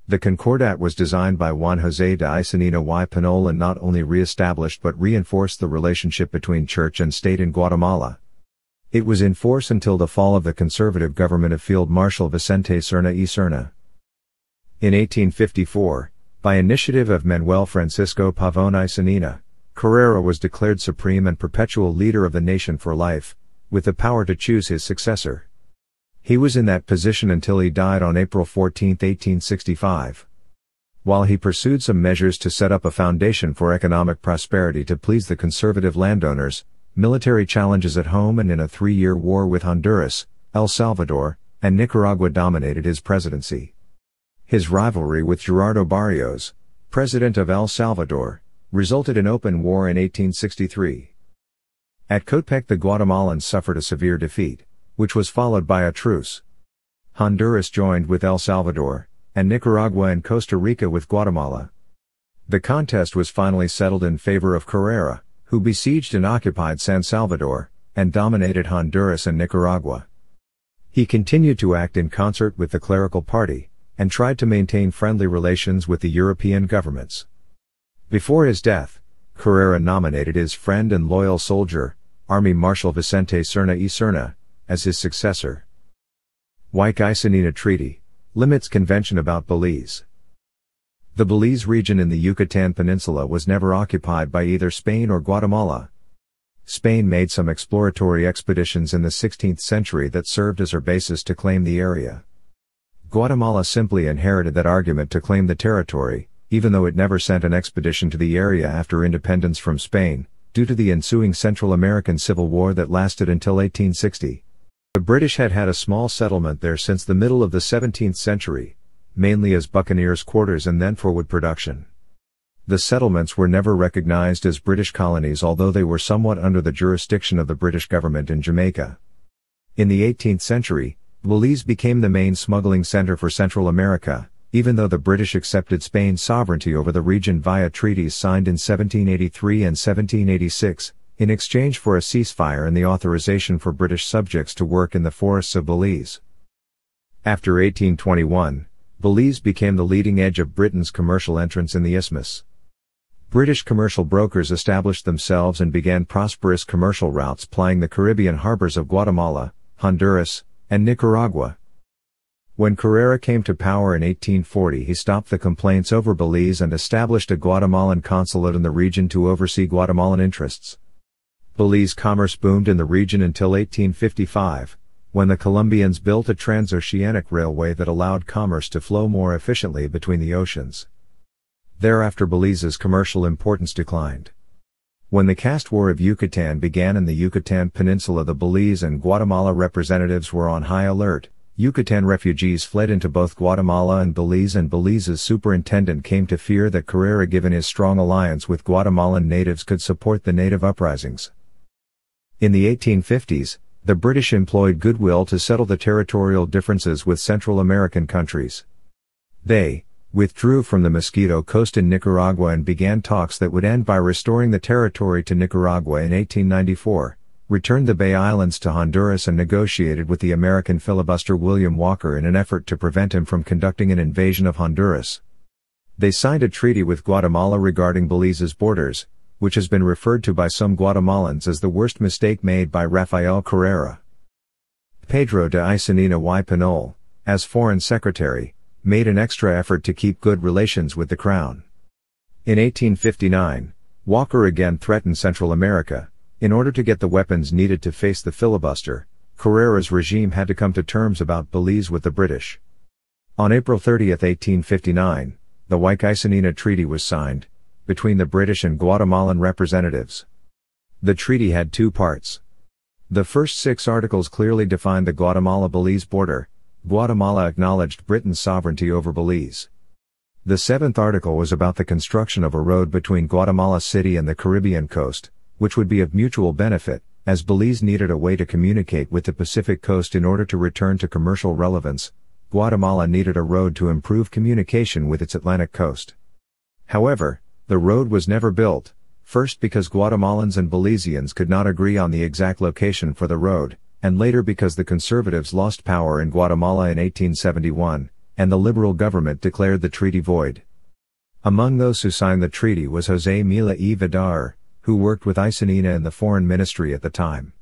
The Concordat was designed by Juan José de Isanino y Pinol and not only re-established but reinforced the relationship between church and state in Guatemala. It was in force until the fall of the conservative government of Field Marshal Vicente Cerna y Cerna. In 1854, by initiative of Manuel Francisco Pavón y Sanina, Carrera was declared supreme and perpetual leader of the nation for life, with the power to choose his successor. He was in that position until he died on April 14, 1865. While he pursued some measures to set up a foundation for economic prosperity to please the conservative landowners, military challenges at home and in a three-year war with Honduras, El Salvador, and Nicaragua dominated his presidency. His rivalry with Gerardo Barrios, president of El Salvador, resulted in open war in 1863. At Cotepec the Guatemalans suffered a severe defeat, which was followed by a truce. Honduras joined with El Salvador, and Nicaragua and Costa Rica with Guatemala. The contest was finally settled in favor of Carrera, who besieged and occupied San Salvador, and dominated Honduras and Nicaragua. He continued to act in concert with the clerical party, and tried to maintain friendly relations with the European governments. Before his death, Carrera nominated his friend and loyal soldier, Army Marshal Vicente Cerna y Cerna, as his successor. White sanina Treaty limits convention about Belize. The Belize region in the Yucatan Peninsula was never occupied by either Spain or Guatemala. Spain made some exploratory expeditions in the 16th century that served as her basis to claim the area. Guatemala simply inherited that argument to claim the territory, even though it never sent an expedition to the area after independence from Spain, due to the ensuing Central American Civil War that lasted until 1860. The British had had a small settlement there since the middle of the 17th century, mainly as buccaneers' quarters and then for wood production. The settlements were never recognized as British colonies although they were somewhat under the jurisdiction of the British government in Jamaica. In the 18th century, Belize became the main smuggling center for Central America, even though the British accepted Spain's sovereignty over the region via treaties signed in 1783 and 1786, in exchange for a ceasefire and the authorization for British subjects to work in the forests of Belize. After 1821, Belize became the leading edge of Britain's commercial entrance in the isthmus. British commercial brokers established themselves and began prosperous commercial routes plying the Caribbean harbors of Guatemala, Honduras, and Nicaragua. When Carrera came to power in 1840 he stopped the complaints over Belize and established a Guatemalan consulate in the region to oversee Guatemalan interests. Belize commerce boomed in the region until 1855, when the Colombians built a transoceanic railway that allowed commerce to flow more efficiently between the oceans. Thereafter Belize's commercial importance declined. When the caste war of Yucatan began in the Yucatan Peninsula the Belize and Guatemala representatives were on high alert, Yucatan refugees fled into both Guatemala and Belize and Belize's superintendent came to fear that Carrera given his strong alliance with Guatemalan natives could support the native uprisings. In the 1850s, the British employed goodwill to settle the territorial differences with Central American countries. They, withdrew from the Mosquito Coast in Nicaragua and began talks that would end by restoring the territory to Nicaragua in 1894, returned the Bay Islands to Honduras and negotiated with the American filibuster William Walker in an effort to prevent him from conducting an invasion of Honduras. They signed a treaty with Guatemala regarding Belize's borders, which has been referred to by some Guatemalans as the worst mistake made by Rafael Carrera. Pedro de Isanina y Pinol, as Foreign Secretary, made an extra effort to keep good relations with the crown. In 1859, Walker again threatened Central America, in order to get the weapons needed to face the filibuster, Carrera's regime had to come to terms about Belize with the British. On April 30, 1859, the Huaycasanina Treaty was signed, between the British and Guatemalan representatives. The treaty had two parts. The first six articles clearly defined the Guatemala-Belize border, Guatemala acknowledged Britain's sovereignty over Belize. The seventh article was about the construction of a road between Guatemala City and the Caribbean coast, which would be of mutual benefit, as Belize needed a way to communicate with the Pacific coast in order to return to commercial relevance, Guatemala needed a road to improve communication with its Atlantic coast. However, the road was never built, first because Guatemalans and Belizeans could not agree on the exact location for the road, and later because the conservatives lost power in Guatemala in 1871, and the liberal government declared the treaty void. Among those who signed the treaty was José Mila y Vidar, who worked with Isanina in the foreign ministry at the time.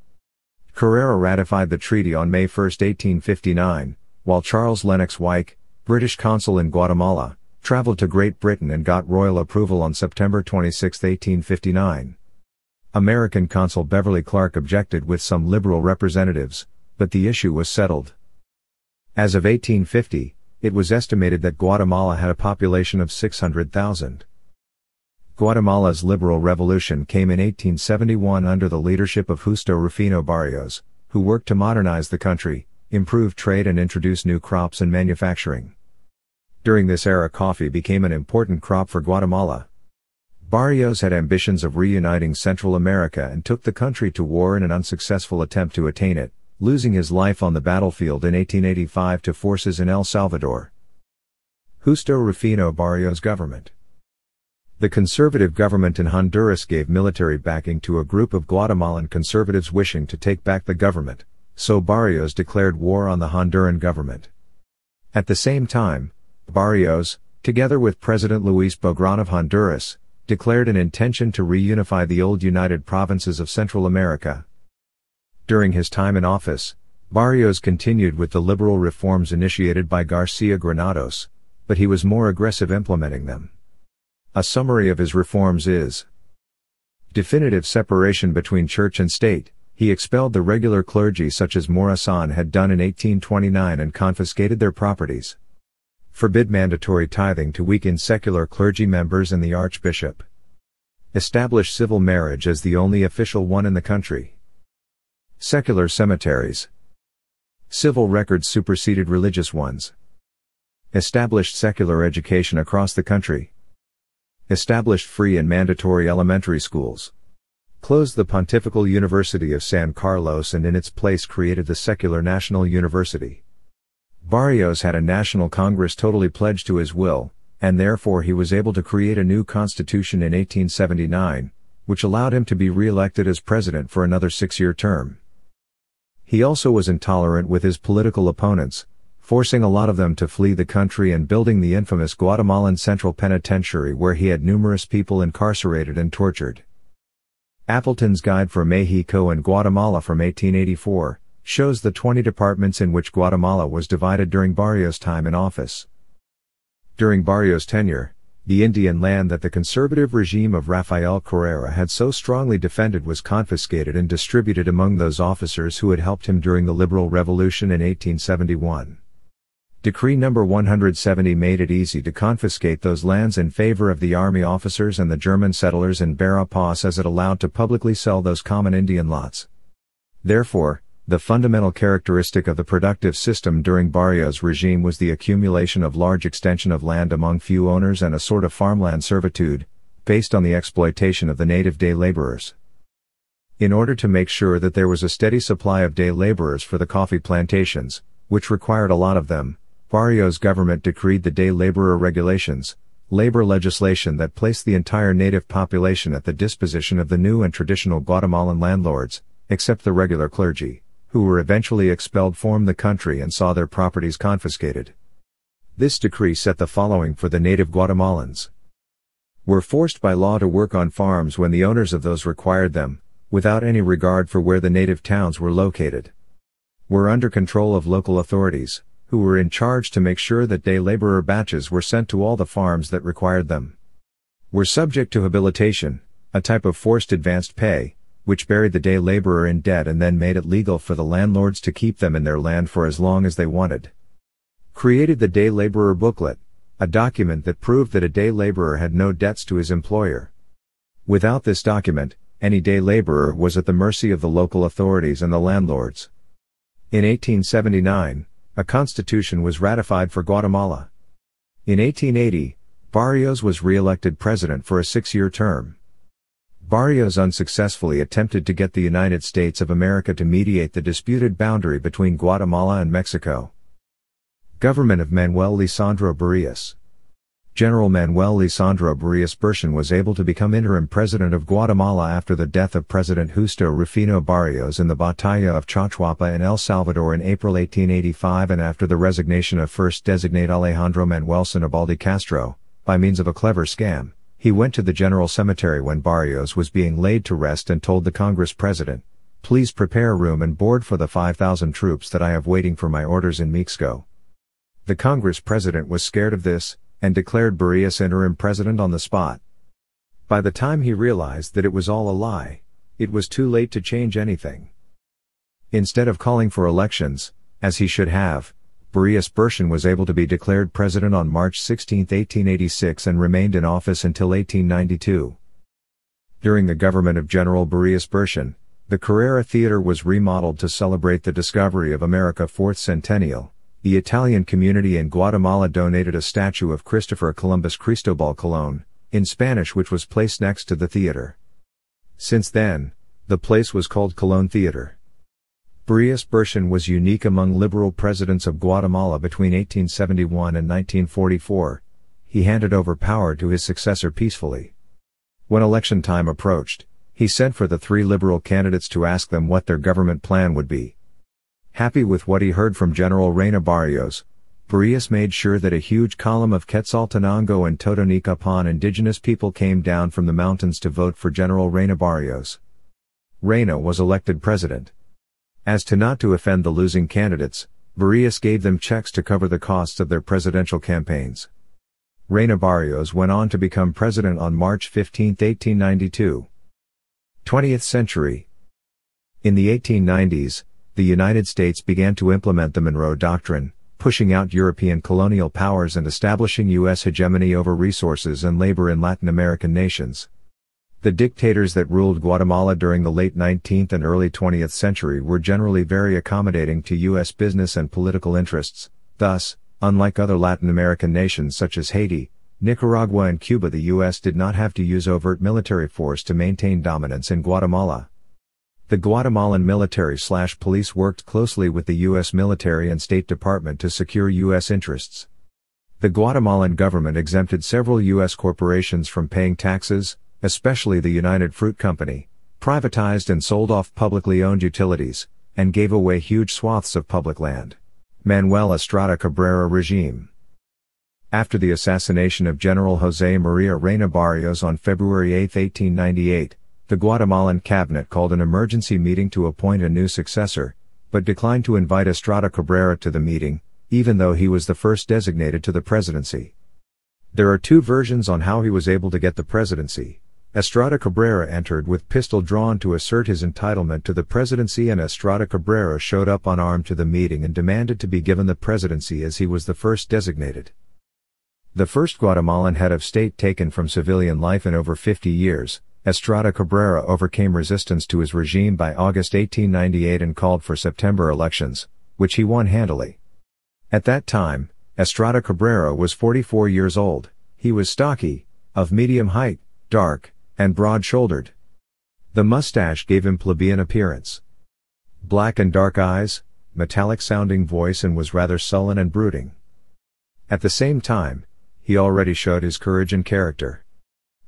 Carrera ratified the treaty on May 1, 1859, while Charles Lennox Wyke, British consul in Guatemala, traveled to Great Britain and got royal approval on September 26, 1859. American consul Beverly Clark objected with some liberal representatives, but the issue was settled. As of 1850, it was estimated that Guatemala had a population of 600,000. Guatemala's liberal revolution came in 1871 under the leadership of Justo Rufino Barrios, who worked to modernize the country, improve trade and introduce new crops and manufacturing. During this era coffee became an important crop for Guatemala, Barrios had ambitions of reuniting Central America and took the country to war in an unsuccessful attempt to attain it, losing his life on the battlefield in 1885 to forces in El Salvador. Justo Rufino Barrios' government. The conservative government in Honduras gave military backing to a group of Guatemalan conservatives wishing to take back the government, so Barrios declared war on the Honduran government. At the same time, Barrios, together with President Luis Bogran of Honduras, declared an intention to reunify the old United Provinces of Central America. During his time in office, Barrios continued with the liberal reforms initiated by Garcia Granados, but he was more aggressive implementing them. A summary of his reforms is Definitive separation between church and state, he expelled the regular clergy such as Morazan had done in 1829 and confiscated their properties forbid mandatory tithing to weaken secular clergy members and the archbishop. Establish civil marriage as the only official one in the country. Secular cemeteries. Civil records superseded religious ones. Established secular education across the country. Established free and mandatory elementary schools. Closed the Pontifical University of San Carlos and in its place created the Secular National University. Barrios had a National Congress totally pledged to his will, and therefore he was able to create a new constitution in 1879, which allowed him to be re-elected as president for another six-year term. He also was intolerant with his political opponents, forcing a lot of them to flee the country and building the infamous Guatemalan Central Penitentiary where he had numerous people incarcerated and tortured. Appleton's Guide for Mexico and Guatemala from 1884, shows the 20 departments in which Guatemala was divided during Barrios' time in office. During Barrios' tenure, the Indian land that the conservative regime of Rafael Correa had so strongly defended was confiscated and distributed among those officers who had helped him during the Liberal Revolution in 1871. Decree number 170 made it easy to confiscate those lands in favor of the army officers and the German settlers in Barra as it allowed to publicly sell those common Indian lots. Therefore, the fundamental characteristic of the productive system during Barrios' regime was the accumulation of large extension of land among few owners and a sort of farmland servitude, based on the exploitation of the native day laborers. In order to make sure that there was a steady supply of day laborers for the coffee plantations, which required a lot of them, Barrios' government decreed the day laborer regulations, labor legislation that placed the entire native population at the disposition of the new and traditional Guatemalan landlords, except the regular clergy who were eventually expelled formed the country and saw their properties confiscated. This decree set the following for the native Guatemalans. Were forced by law to work on farms when the owners of those required them, without any regard for where the native towns were located. Were under control of local authorities, who were in charge to make sure that day laborer batches were sent to all the farms that required them. Were subject to habilitation, a type of forced advanced pay, which buried the day laborer in debt and then made it legal for the landlords to keep them in their land for as long as they wanted. Created the day laborer booklet, a document that proved that a day laborer had no debts to his employer. Without this document, any day laborer was at the mercy of the local authorities and the landlords. In 1879, a constitution was ratified for Guatemala. In 1880, Barrios was re-elected president for a six-year term. Barrios unsuccessfully attempted to get the United States of America to mediate the disputed boundary between Guatemala and Mexico. Government of Manuel Lisandro Barrios General Manuel Lisandro Barrios Berchin was able to become interim president of Guatemala after the death of President Justo Rufino Barrios in the Batalla of Chachuapa in El Salvador in April 1885 and after the resignation of first designate Alejandro Manuel Sinibaldi Castro, by means of a clever scam. He went to the General Cemetery when Barrios was being laid to rest and told the Congress President, please prepare room and board for the 5,000 troops that I have waiting for my orders in Mexico. The Congress President was scared of this, and declared Barrios interim president on the spot. By the time he realized that it was all a lie, it was too late to change anything. Instead of calling for elections, as he should have, Boreas Berschen was able to be declared president on March 16, 1886 and remained in office until 1892. During the government of General Boreas Berschen, the Carrera Theater was remodeled to celebrate the discovery of America fourth centennial. The Italian community in Guatemala donated a statue of Christopher Columbus Cristobal Colon, in Spanish which was placed next to the theater. Since then, the place was called Cologne Theater. Barrios Bertin was unique among liberal presidents of Guatemala between 1871 and 1944. He handed over power to his successor peacefully. When election time approached, he sent for the three liberal candidates to ask them what their government plan would be. Happy with what he heard from General Reina Barrios, Barrios made sure that a huge column of Quetzaltenango and Totonicapan indigenous people came down from the mountains to vote for General Reina Barrios. Reina was elected president. As to not to offend the losing candidates, Barrios gave them checks to cover the costs of their presidential campaigns. Reina Barrios went on to become president on March 15, 1892. 20th century. In the 1890s, the United States began to implement the Monroe Doctrine, pushing out European colonial powers and establishing U.S. hegemony over resources and labor in Latin American nations. The dictators that ruled Guatemala during the late 19th and early 20th century were generally very accommodating to U.S. business and political interests, thus, unlike other Latin American nations such as Haiti, Nicaragua and Cuba the U.S. did not have to use overt military force to maintain dominance in Guatemala. The Guatemalan military slash police worked closely with the U.S. military and State Department to secure U.S. interests. The Guatemalan government exempted several U.S. corporations from paying taxes, especially the United Fruit Company, privatized and sold off publicly owned utilities, and gave away huge swaths of public land. Manuel Estrada Cabrera regime. After the assassination of General José María Reina Barrios on February 8, 1898, the Guatemalan cabinet called an emergency meeting to appoint a new successor, but declined to invite Estrada Cabrera to the meeting, even though he was the first designated to the presidency. There are two versions on how he was able to get the presidency. Estrada Cabrera entered with pistol drawn to assert his entitlement to the presidency and Estrada Cabrera showed up unarmed to the meeting and demanded to be given the presidency as he was the first designated. The first Guatemalan head of state taken from civilian life in over 50 years, Estrada Cabrera overcame resistance to his regime by August 1898 and called for September elections, which he won handily. At that time, Estrada Cabrera was 44 years old, he was stocky, of medium height, dark, and broad-shouldered. The mustache gave him plebeian appearance. Black and dark eyes, metallic-sounding voice and was rather sullen and brooding. At the same time, he already showed his courage and character.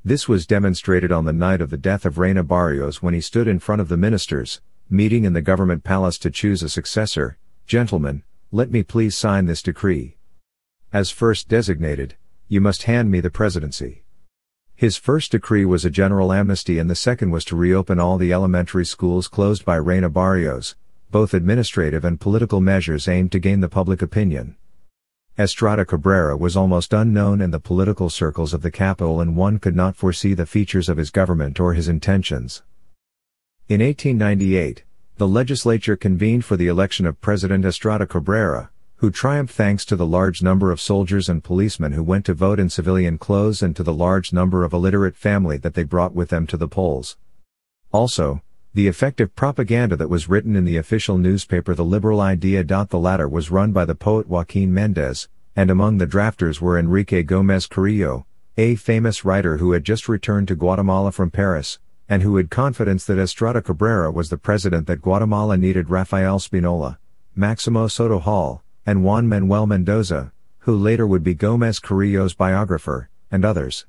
This was demonstrated on the night of the death of Reina Barrios when he stood in front of the ministers, meeting in the government palace to choose a successor. Gentlemen, let me please sign this decree. As first designated, you must hand me the presidency. His first decree was a general amnesty and the second was to reopen all the elementary schools closed by Reina Barrios, both administrative and political measures aimed to gain the public opinion. Estrada Cabrera was almost unknown in the political circles of the capital and one could not foresee the features of his government or his intentions. In 1898, the legislature convened for the election of President Estrada Cabrera, who triumphed thanks to the large number of soldiers and policemen who went to vote in civilian clothes and to the large number of illiterate family that they brought with them to the polls. Also, the effective propaganda that was written in the official newspaper The Liberal Idea. The latter was run by the poet Joaquin Mendez, and among the drafters were Enrique Gomez Carrillo, a famous writer who had just returned to Guatemala from Paris, and who had confidence that Estrada Cabrera was the president that Guatemala needed Rafael Spinola, Maximo Soto Hall, and Juan Manuel Mendoza, who later would be Gomez Carrillo's biographer, and others.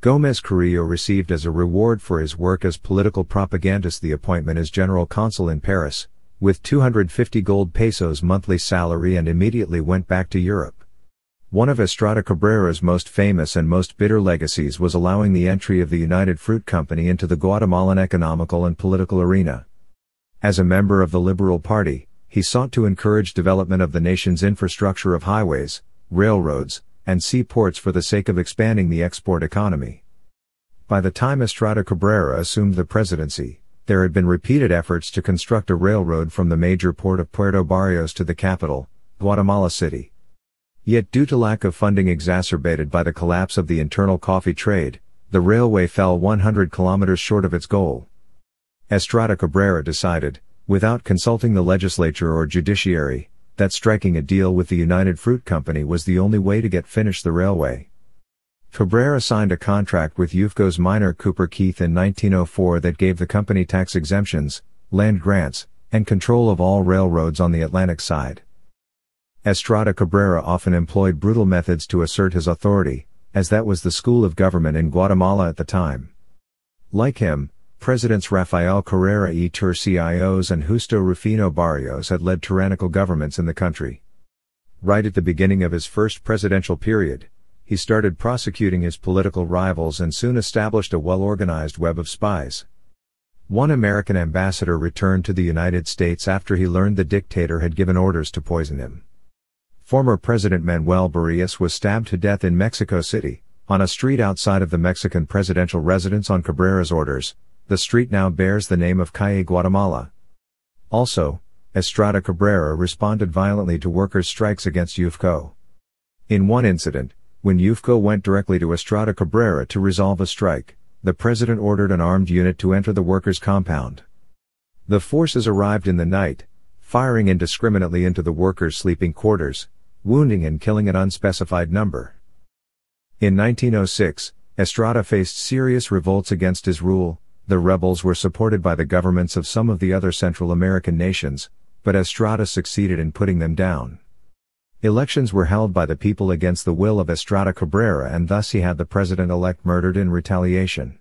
Gomez Carrillo received as a reward for his work as political propagandist the appointment as general consul in Paris, with 250 gold pesos monthly salary and immediately went back to Europe. One of Estrada Cabrera's most famous and most bitter legacies was allowing the entry of the United Fruit Company into the Guatemalan economical and political arena. As a member of the Liberal Party, he sought to encourage development of the nation's infrastructure of highways, railroads, and seaports for the sake of expanding the export economy. By the time Estrada Cabrera assumed the presidency, there had been repeated efforts to construct a railroad from the major port of Puerto Barrios to the capital, Guatemala City. Yet due to lack of funding exacerbated by the collapse of the internal coffee trade, the railway fell 100 kilometers short of its goal. Estrada Cabrera decided, without consulting the legislature or judiciary, that striking a deal with the United Fruit Company was the only way to get finished the railway. Cabrera signed a contract with UFCO's miner Cooper Keith in 1904 that gave the company tax exemptions, land grants, and control of all railroads on the Atlantic side. Estrada Cabrera often employed brutal methods to assert his authority, as that was the school of government in Guatemala at the time. Like him, Presidents Rafael Carrera y Turcios and Justo Rufino Barrios had led tyrannical governments in the country. Right at the beginning of his first presidential period, he started prosecuting his political rivals and soon established a well-organized web of spies. One American ambassador returned to the United States after he learned the dictator had given orders to poison him. Former President Manuel Barrios was stabbed to death in Mexico City, on a street outside of the Mexican presidential residence on Cabrera's orders, the street now bears the name of Calle Guatemala. Also, Estrada Cabrera responded violently to workers' strikes against UFCO. In one incident, when UFCO went directly to Estrada Cabrera to resolve a strike, the president ordered an armed unit to enter the workers' compound. The forces arrived in the night, firing indiscriminately into the workers' sleeping quarters, wounding and killing an unspecified number. In 1906, Estrada faced serious revolts against his rule, the rebels were supported by the governments of some of the other Central American nations, but Estrada succeeded in putting them down. Elections were held by the people against the will of Estrada Cabrera and thus he had the president-elect murdered in retaliation.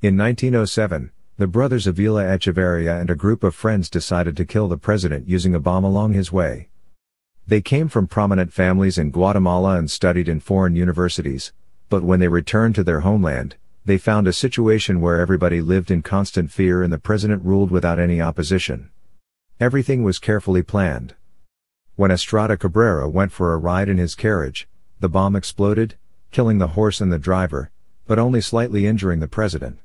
In 1907, the brothers Avila Echeverria and a group of friends decided to kill the president using a bomb along his way. They came from prominent families in Guatemala and studied in foreign universities, but when they returned to their homeland, they found a situation where everybody lived in constant fear and the president ruled without any opposition. Everything was carefully planned. When Estrada Cabrera went for a ride in his carriage, the bomb exploded, killing the horse and the driver, but only slightly injuring the president.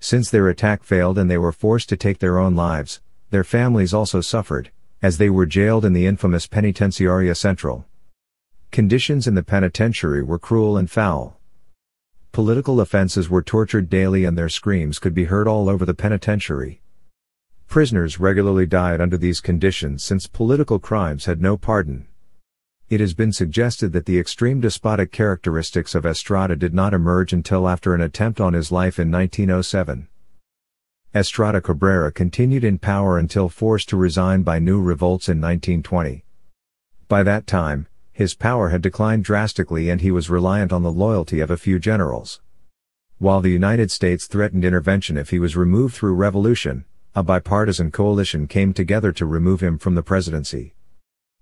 Since their attack failed and they were forced to take their own lives, their families also suffered, as they were jailed in the infamous Penitenciaria Central. Conditions in the penitentiary were cruel and foul. Political offenses were tortured daily and their screams could be heard all over the penitentiary. Prisoners regularly died under these conditions since political crimes had no pardon. It has been suggested that the extreme despotic characteristics of Estrada did not emerge until after an attempt on his life in 1907. Estrada Cabrera continued in power until forced to resign by new revolts in 1920. By that time, his power had declined drastically and he was reliant on the loyalty of a few generals. While the United States threatened intervention if he was removed through revolution, a bipartisan coalition came together to remove him from the presidency.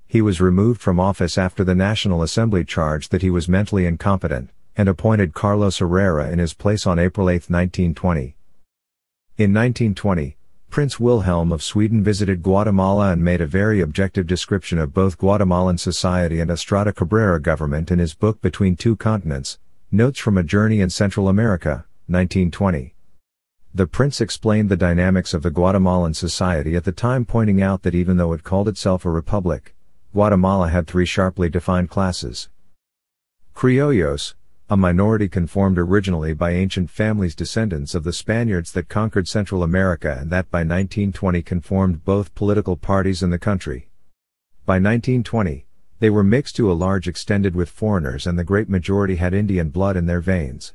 He was removed from office after the National Assembly charged that he was mentally incompetent, and appointed Carlos Herrera in his place on April 8, 1920. In 1920, Prince Wilhelm of Sweden visited Guatemala and made a very objective description of both Guatemalan society and Estrada Cabrera government in his book Between Two Continents, Notes from a Journey in Central America, 1920. The prince explained the dynamics of the Guatemalan society at the time pointing out that even though it called itself a republic, Guatemala had three sharply defined classes. Criollos, a minority conformed originally by ancient families descendants of the Spaniards that conquered Central America and that by 1920 conformed both political parties in the country. By 1920, they were mixed to a large extent with foreigners and the great majority had Indian blood in their veins.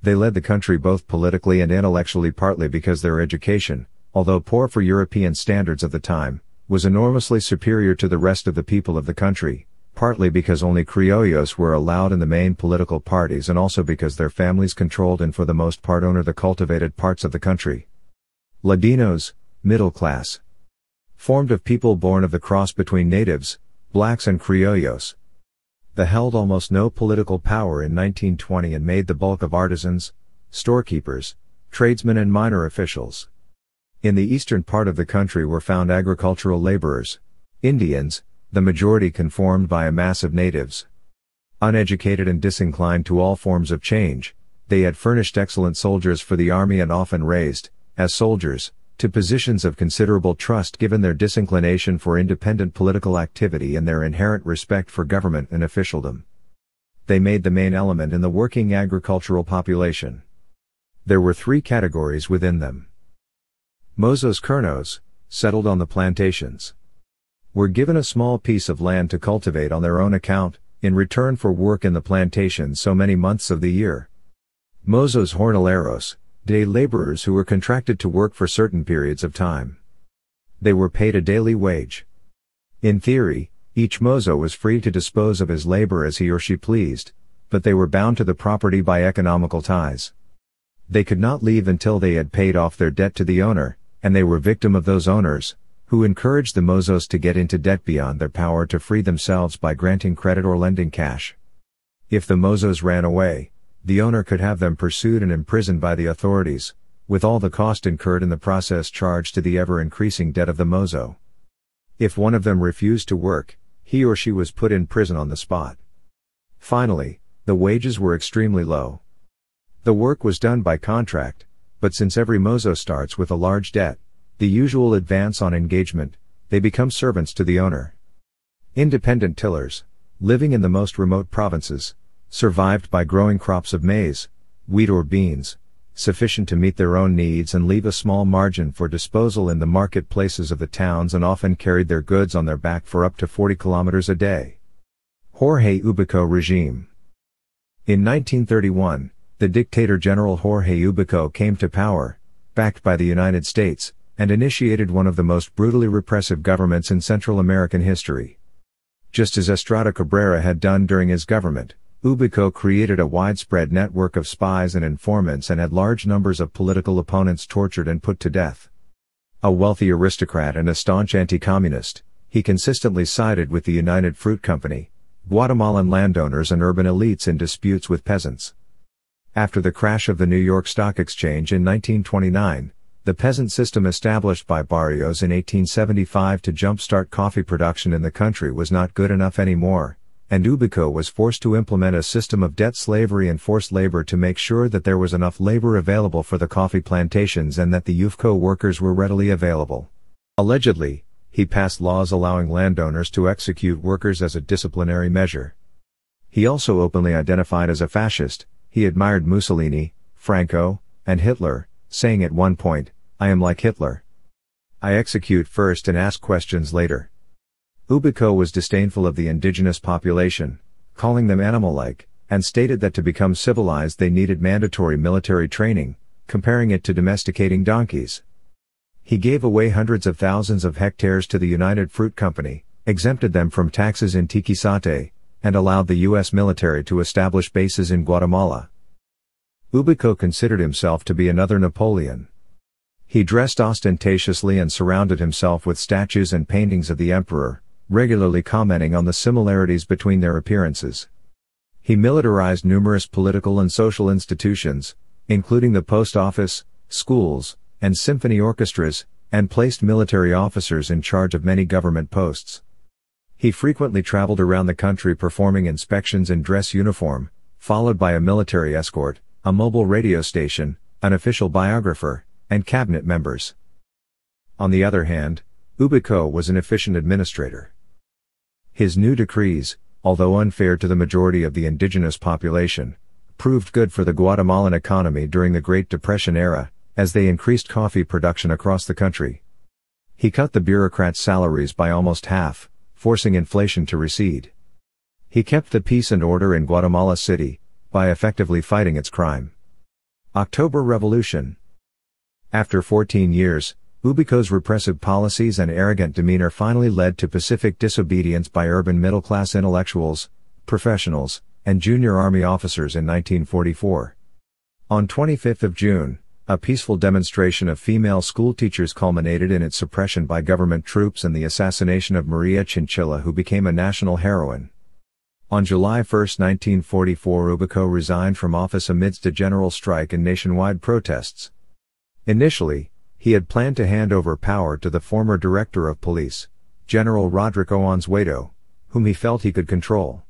They led the country both politically and intellectually partly because their education, although poor for European standards of the time, was enormously superior to the rest of the people of the country, partly because only criollos were allowed in the main political parties and also because their families controlled and for the most part owned the cultivated parts of the country. Ladinos, middle class. Formed of people born of the cross between natives, blacks and criollos. They held almost no political power in 1920 and made the bulk of artisans, storekeepers, tradesmen and minor officials. In the eastern part of the country were found agricultural laborers, Indians, the majority conformed by a mass of natives. Uneducated and disinclined to all forms of change, they had furnished excellent soldiers for the army and often raised, as soldiers, to positions of considerable trust given their disinclination for independent political activity and their inherent respect for government and officialdom. They made the main element in the working agricultural population. There were three categories within them. Mozos Kernos, settled on the plantations were given a small piece of land to cultivate on their own account, in return for work in the plantation so many months of the year. Mozos hornaleros, day laborers who were contracted to work for certain periods of time. They were paid a daily wage. In theory, each mozo was free to dispose of his labor as he or she pleased, but they were bound to the property by economical ties. They could not leave until they had paid off their debt to the owner, and they were victim of those owners, who encouraged the mozos to get into debt beyond their power to free themselves by granting credit or lending cash. If the mozos ran away, the owner could have them pursued and imprisoned by the authorities, with all the cost incurred in the process charged to the ever increasing debt of the mozo. If one of them refused to work, he or she was put in prison on the spot. Finally, the wages were extremely low. The work was done by contract, but since every mozo starts with a large debt, the usual advance on engagement, they become servants to the owner. Independent tillers, living in the most remote provinces, survived by growing crops of maize, wheat or beans, sufficient to meet their own needs and leave a small margin for disposal in the marketplaces of the towns and often carried their goods on their back for up to 40 kilometers a day. Jorge Ubico regime. In 1931, the dictator general Jorge Ubico came to power, backed by the United States, and initiated one of the most brutally repressive governments in Central American history. Just as Estrada Cabrera had done during his government, Ubico created a widespread network of spies and informants and had large numbers of political opponents tortured and put to death. A wealthy aristocrat and a staunch anti-communist, he consistently sided with the United Fruit Company, Guatemalan landowners and urban elites in disputes with peasants. After the crash of the New York Stock Exchange in 1929, the peasant system established by Barrios in 1875 to jumpstart coffee production in the country was not good enough anymore, and Ubico was forced to implement a system of debt slavery and forced labor to make sure that there was enough labor available for the coffee plantations and that the UFCO workers were readily available. Allegedly, he passed laws allowing landowners to execute workers as a disciplinary measure. He also openly identified as a fascist, he admired Mussolini, Franco, and Hitler, saying at one point, I am like Hitler. I execute first and ask questions later. Ubico was disdainful of the indigenous population, calling them animal-like, and stated that to become civilized they needed mandatory military training, comparing it to domesticating donkeys. He gave away hundreds of thousands of hectares to the United Fruit Company, exempted them from taxes in Tiquisate, and allowed the U.S. military to establish bases in Guatemala. Ubico considered himself to be another Napoleon. He dressed ostentatiously and surrounded himself with statues and paintings of the emperor, regularly commenting on the similarities between their appearances. He militarized numerous political and social institutions, including the post office, schools, and symphony orchestras, and placed military officers in charge of many government posts. He frequently traveled around the country performing inspections in dress uniform, followed by a military escort, a mobile radio station, an official biographer, and cabinet members. On the other hand, Ubico was an efficient administrator. His new decrees, although unfair to the majority of the indigenous population, proved good for the Guatemalan economy during the Great Depression era, as they increased coffee production across the country. He cut the bureaucrats' salaries by almost half, forcing inflation to recede. He kept the peace and order in Guatemala City, by effectively fighting its crime. October Revolution after 14 years, Ubico's repressive policies and arrogant demeanor finally led to pacific disobedience by urban middle class intellectuals, professionals, and junior army officers in 1944. On 25th of June, a peaceful demonstration of female schoolteachers culminated in its suppression by government troops and the assassination of Maria Chinchilla who became a national heroine. On July 1, 1944 Ubico resigned from office amidst a general strike and nationwide protests. Initially, he had planned to hand over power to the former director of police, General Roderick Onsueto, whom he felt he could control.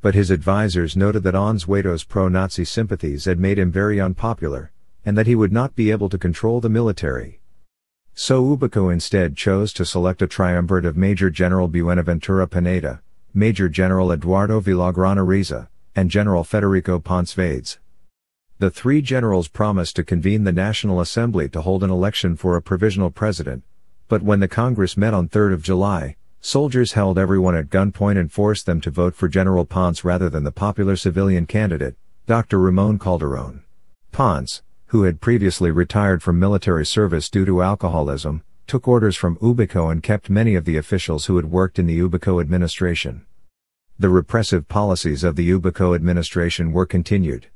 But his advisers noted that Onsueto's pro-Nazi sympathies had made him very unpopular, and that he would not be able to control the military. So Ubico instead chose to select a triumvirate of Major General Buenaventura Pineda, Major General Eduardo Villagrana Riza, and General Federico Ponce Vades. The three generals promised to convene the National Assembly to hold an election for a provisional president, but when the Congress met on 3 July, soldiers held everyone at gunpoint and forced them to vote for General Ponce rather than the popular civilian candidate, Dr. Ramon Calderon. Ponce, who had previously retired from military service due to alcoholism, took orders from Ubico and kept many of the officials who had worked in the Ubico administration. The repressive policies of the Ubico administration were continued.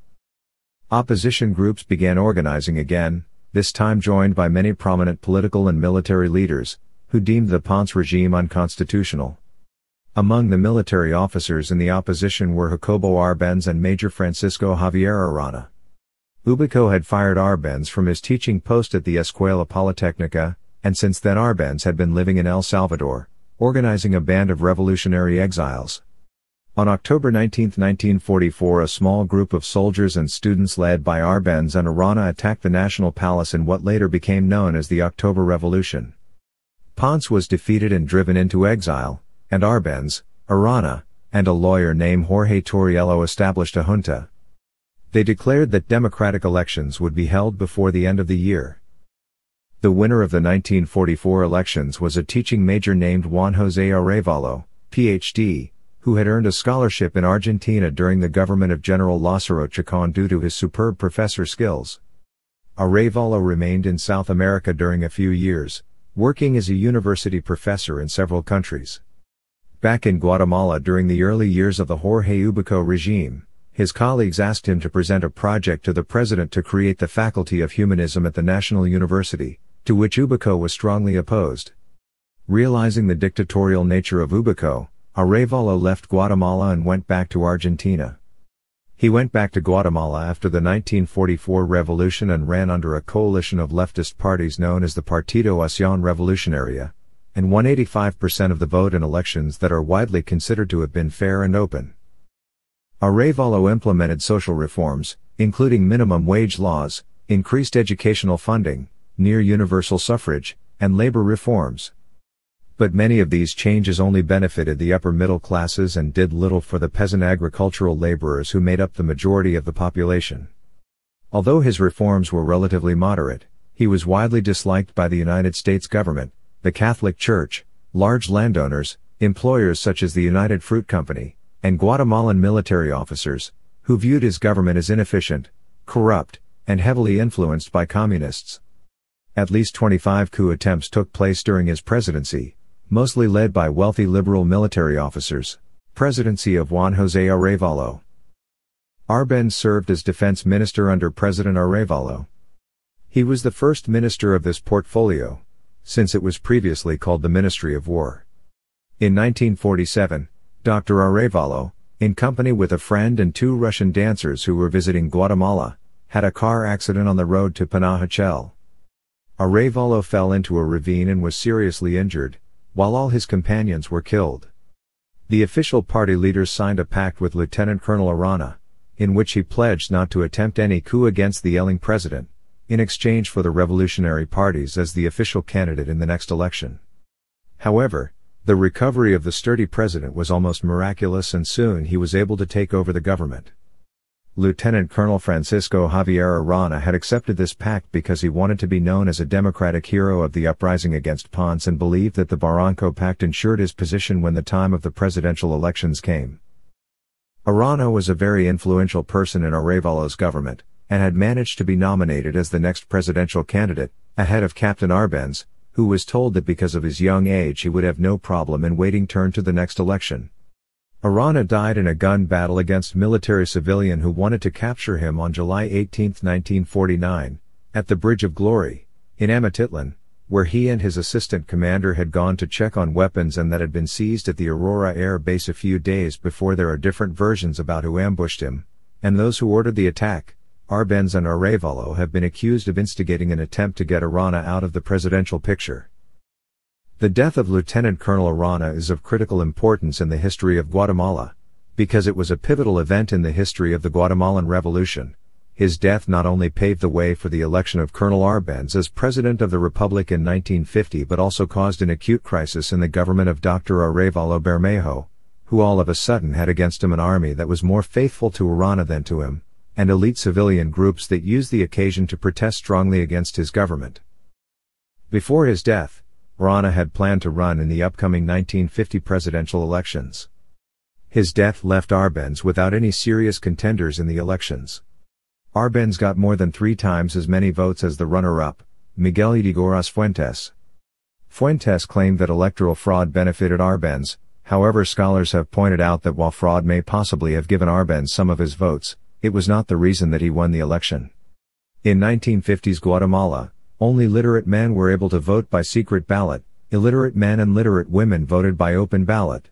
Opposition groups began organizing again, this time joined by many prominent political and military leaders, who deemed the Ponce regime unconstitutional. Among the military officers in the opposition were Jacobo Arbenz and Major Francisco Javier Arana. Ubico had fired Arbenz from his teaching post at the Escuela Politecnica, and since then Arbenz had been living in El Salvador, organizing a band of revolutionary exiles. On October 19, 1944 a small group of soldiers and students led by Arbenz and Arana attacked the National Palace in what later became known as the October Revolution. Ponce was defeated and driven into exile, and Arbenz, Arana, and a lawyer named Jorge Torriello established a junta. They declared that democratic elections would be held before the end of the year. The winner of the 1944 elections was a teaching major named Juan José Arevalo, Ph.D., who had earned a scholarship in Argentina during the government of General Lázaro Chacon due to his superb professor skills. Arevalo remained in South America during a few years, working as a university professor in several countries. Back in Guatemala during the early years of the Jorge Ubico regime, his colleagues asked him to present a project to the president to create the Faculty of Humanism at the National University, to which Ubico was strongly opposed. Realizing the dictatorial nature of Ubico, Arevalo left Guatemala and went back to Argentina. He went back to Guatemala after the 1944 revolution and ran under a coalition of leftist parties known as the Partido Acción Revolucionaria, and won 85% of the vote in elections that are widely considered to have been fair and open. Arevalo implemented social reforms, including minimum wage laws, increased educational funding, near universal suffrage, and labor reforms. But many of these changes only benefited the upper middle classes and did little for the peasant agricultural laborers who made up the majority of the population. Although his reforms were relatively moderate, he was widely disliked by the United States government, the Catholic Church, large landowners, employers such as the United Fruit Company, and Guatemalan military officers, who viewed his government as inefficient, corrupt, and heavily influenced by communists. At least 25 coup attempts took place during his presidency, mostly led by wealthy liberal military officers, presidency of Juan José Arevalo. Arbenz served as defense minister under President Arevalo. He was the first minister of this portfolio, since it was previously called the Ministry of War. In 1947, Dr. Arevalo, in company with a friend and two Russian dancers who were visiting Guatemala, had a car accident on the road to Panajachel. Arevalo fell into a ravine and was seriously injured, while all his companions were killed. The official party leaders signed a pact with Lieutenant Colonel Arana, in which he pledged not to attempt any coup against the Yelling president, in exchange for the revolutionary parties as the official candidate in the next election. However, the recovery of the sturdy president was almost miraculous and soon he was able to take over the government. Lieutenant Colonel Francisco Javier Arana had accepted this pact because he wanted to be known as a democratic hero of the uprising against Ponce and believed that the Barranco Pact ensured his position when the time of the presidential elections came. Arana was a very influential person in Arevalo's government, and had managed to be nominated as the next presidential candidate, ahead of Captain Arbenz, who was told that because of his young age he would have no problem in waiting turn to the next election. Arana died in a gun battle against military civilian who wanted to capture him on July 18, 1949, at the Bridge of Glory, in Amatitlan, where he and his assistant commander had gone to check on weapons and that had been seized at the Aurora Air Base a few days before there are different versions about who ambushed him, and those who ordered the attack, Arbenz and Arevalo have been accused of instigating an attempt to get Arana out of the presidential picture. The death of Lieutenant Colonel Arana is of critical importance in the history of Guatemala, because it was a pivotal event in the history of the Guatemalan Revolution. His death not only paved the way for the election of Colonel Arbenz as President of the Republic in 1950 but also caused an acute crisis in the government of Dr. Arevalo Bermejo, who all of a sudden had against him an army that was more faithful to Arana than to him, and elite civilian groups that used the occasion to protest strongly against his government. Before his death, Rana had planned to run in the upcoming 1950 presidential elections. His death left Arbenz without any serious contenders in the elections. Arbenz got more than three times as many votes as the runner-up, Miguel Idigoras Fuentes. Fuentes claimed that electoral fraud benefited Arbenz, however scholars have pointed out that while fraud may possibly have given Arbenz some of his votes, it was not the reason that he won the election. In 1950s Guatemala, only literate men were able to vote by secret ballot, illiterate men and literate women voted by open ballot.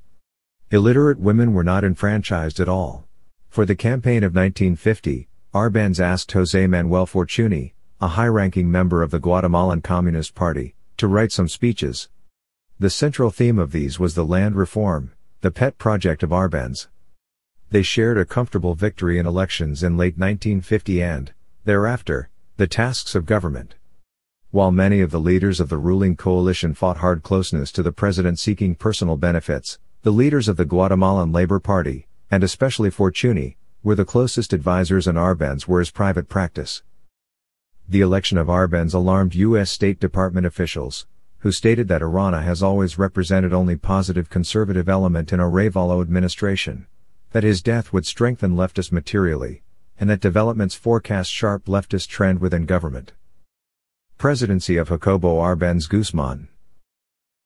Illiterate women were not enfranchised at all. For the campaign of 1950, Arbenz asked José Manuel Fortuny, a high-ranking member of the Guatemalan Communist Party, to write some speeches. The central theme of these was the land reform, the pet project of Arbenz. They shared a comfortable victory in elections in late 1950 and, thereafter, the tasks of government. While many of the leaders of the ruling coalition fought hard closeness to the president seeking personal benefits, the leaders of the Guatemalan Labor Party, and especially Fortuny, were the closest advisers and Arbenz were his private practice. The election of Arbenz alarmed U.S. State Department officials, who stated that Arana has always represented only positive conservative element in a Arevalo administration, that his death would strengthen leftist materially, and that developments forecast sharp leftist trend within government presidency of Jacobo Arbenz Guzman.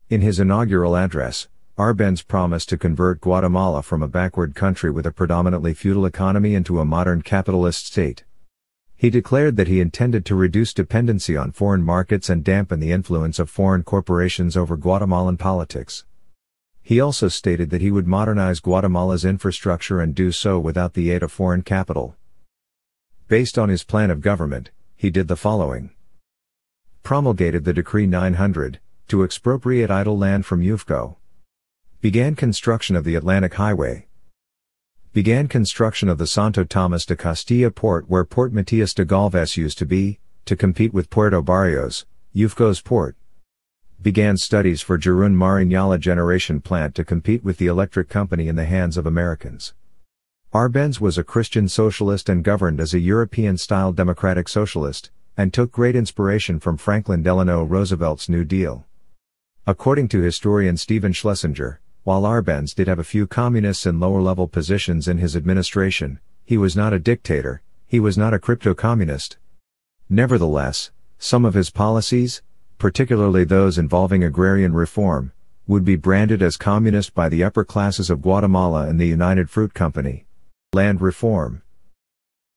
In his inaugural address, Arbenz promised to convert Guatemala from a backward country with a predominantly feudal economy into a modern capitalist state. He declared that he intended to reduce dependency on foreign markets and dampen the influence of foreign corporations over Guatemalan politics. He also stated that he would modernize Guatemala's infrastructure and do so without the aid of foreign capital. Based on his plan of government, he did the following promulgated the Decree 900, to expropriate idle land from UFCO. Began construction of the Atlantic Highway. Began construction of the Santo Tomas de Castilla port where Port Matias de Galvez used to be, to compete with Puerto Barrios, UFCO's port. Began studies for Jerun Mariñala generation plant to compete with the electric company in the hands of Americans. Arbenz was a Christian socialist and governed as a European-style democratic socialist, and took great inspiration from Franklin Delano Roosevelt's New Deal. According to historian Stephen Schlesinger, while Arbenz did have a few communists in lower-level positions in his administration, he was not a dictator, he was not a crypto-communist. Nevertheless, some of his policies, particularly those involving agrarian reform, would be branded as communist by the upper classes of Guatemala and the United Fruit Company. Land reform.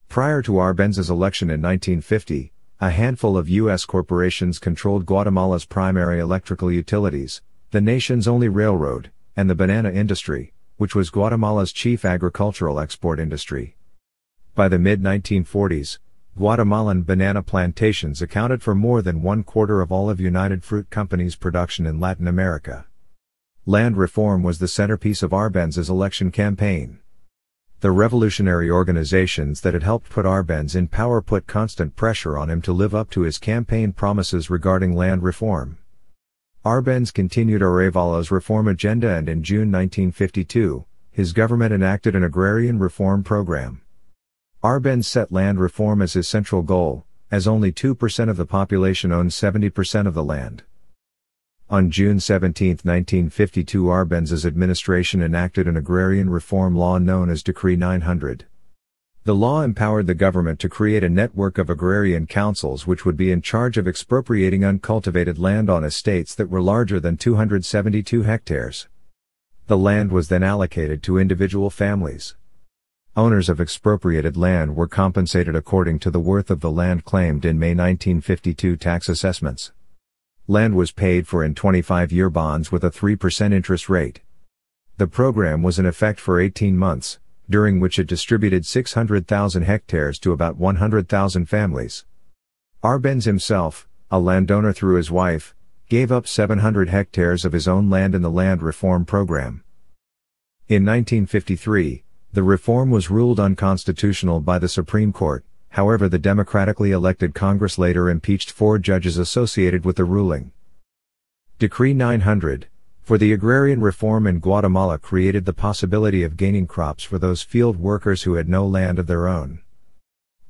Prior to Arbenz's election in 1950, a handful of U.S. corporations controlled Guatemala's primary electrical utilities, the nation's only railroad, and the banana industry, which was Guatemala's chief agricultural export industry. By the mid 1940s, Guatemalan banana plantations accounted for more than one quarter of all of United Fruit Company's production in Latin America. Land reform was the centerpiece of Arbenz's election campaign. The revolutionary organizations that had helped put Arbenz in power put constant pressure on him to live up to his campaign promises regarding land reform. Arbenz continued Arevalo's reform agenda and in June 1952, his government enacted an agrarian reform program. Arbenz set land reform as his central goal, as only 2% of the population owns 70% of the land. On June 17, 1952 Arbenz's administration enacted an agrarian reform law known as Decree 900. The law empowered the government to create a network of agrarian councils which would be in charge of expropriating uncultivated land on estates that were larger than 272 hectares. The land was then allocated to individual families. Owners of expropriated land were compensated according to the worth of the land claimed in May 1952 tax assessments. Land was paid for in 25-year bonds with a 3% interest rate. The program was in effect for 18 months, during which it distributed 600,000 hectares to about 100,000 families. Arbenz himself, a landowner through his wife, gave up 700 hectares of his own land in the land reform program. In 1953, the reform was ruled unconstitutional by the Supreme Court. However the democratically elected Congress later impeached four judges associated with the ruling. Decree 900, for the agrarian reform in Guatemala created the possibility of gaining crops for those field workers who had no land of their own.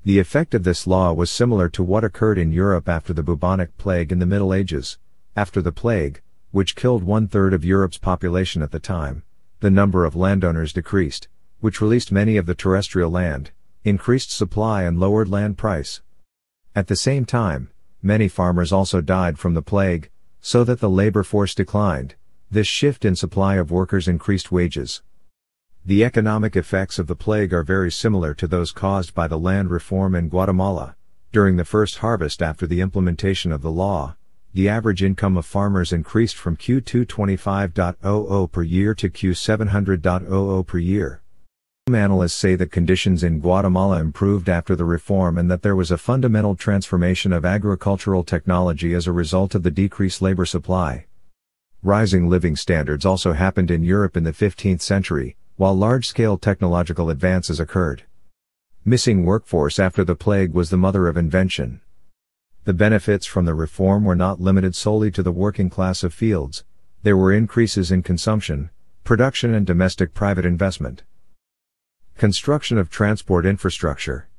The effect of this law was similar to what occurred in Europe after the bubonic plague in the Middle Ages. After the plague, which killed one third of Europe's population at the time, the number of landowners decreased, which released many of the terrestrial land, increased supply and lowered land price. At the same time, many farmers also died from the plague, so that the labor force declined. This shift in supply of workers increased wages. The economic effects of the plague are very similar to those caused by the land reform in Guatemala. During the first harvest after the implementation of the law, the average income of farmers increased from Q225.00 per year to Q700.00 per year. Some Analysts say that conditions in Guatemala improved after the reform and that there was a fundamental transformation of agricultural technology as a result of the decreased labor supply. Rising living standards also happened in Europe in the 15th century, while large-scale technological advances occurred. Missing workforce after the plague was the mother of invention. The benefits from the reform were not limited solely to the working class of fields, there were increases in consumption, production and domestic private investment. Construction of transport infrastructure.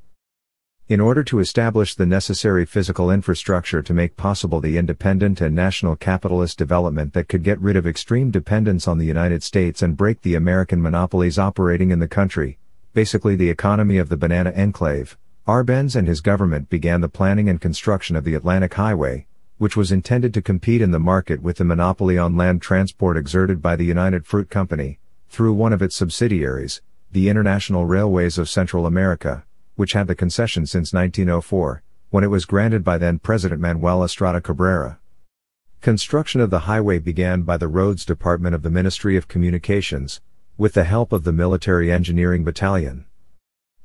In order to establish the necessary physical infrastructure to make possible the independent and national capitalist development that could get rid of extreme dependence on the United States and break the American monopolies operating in the country, basically the economy of the banana enclave, Arbenz and his government began the planning and construction of the Atlantic Highway, which was intended to compete in the market with the monopoly on land transport exerted by the United Fruit Company, through one of its subsidiaries, the International Railways of Central America, which had the concession since 1904, when it was granted by then President Manuel Estrada Cabrera. Construction of the highway began by the Roads Department of the Ministry of Communications, with the help of the Military Engineering Battalion.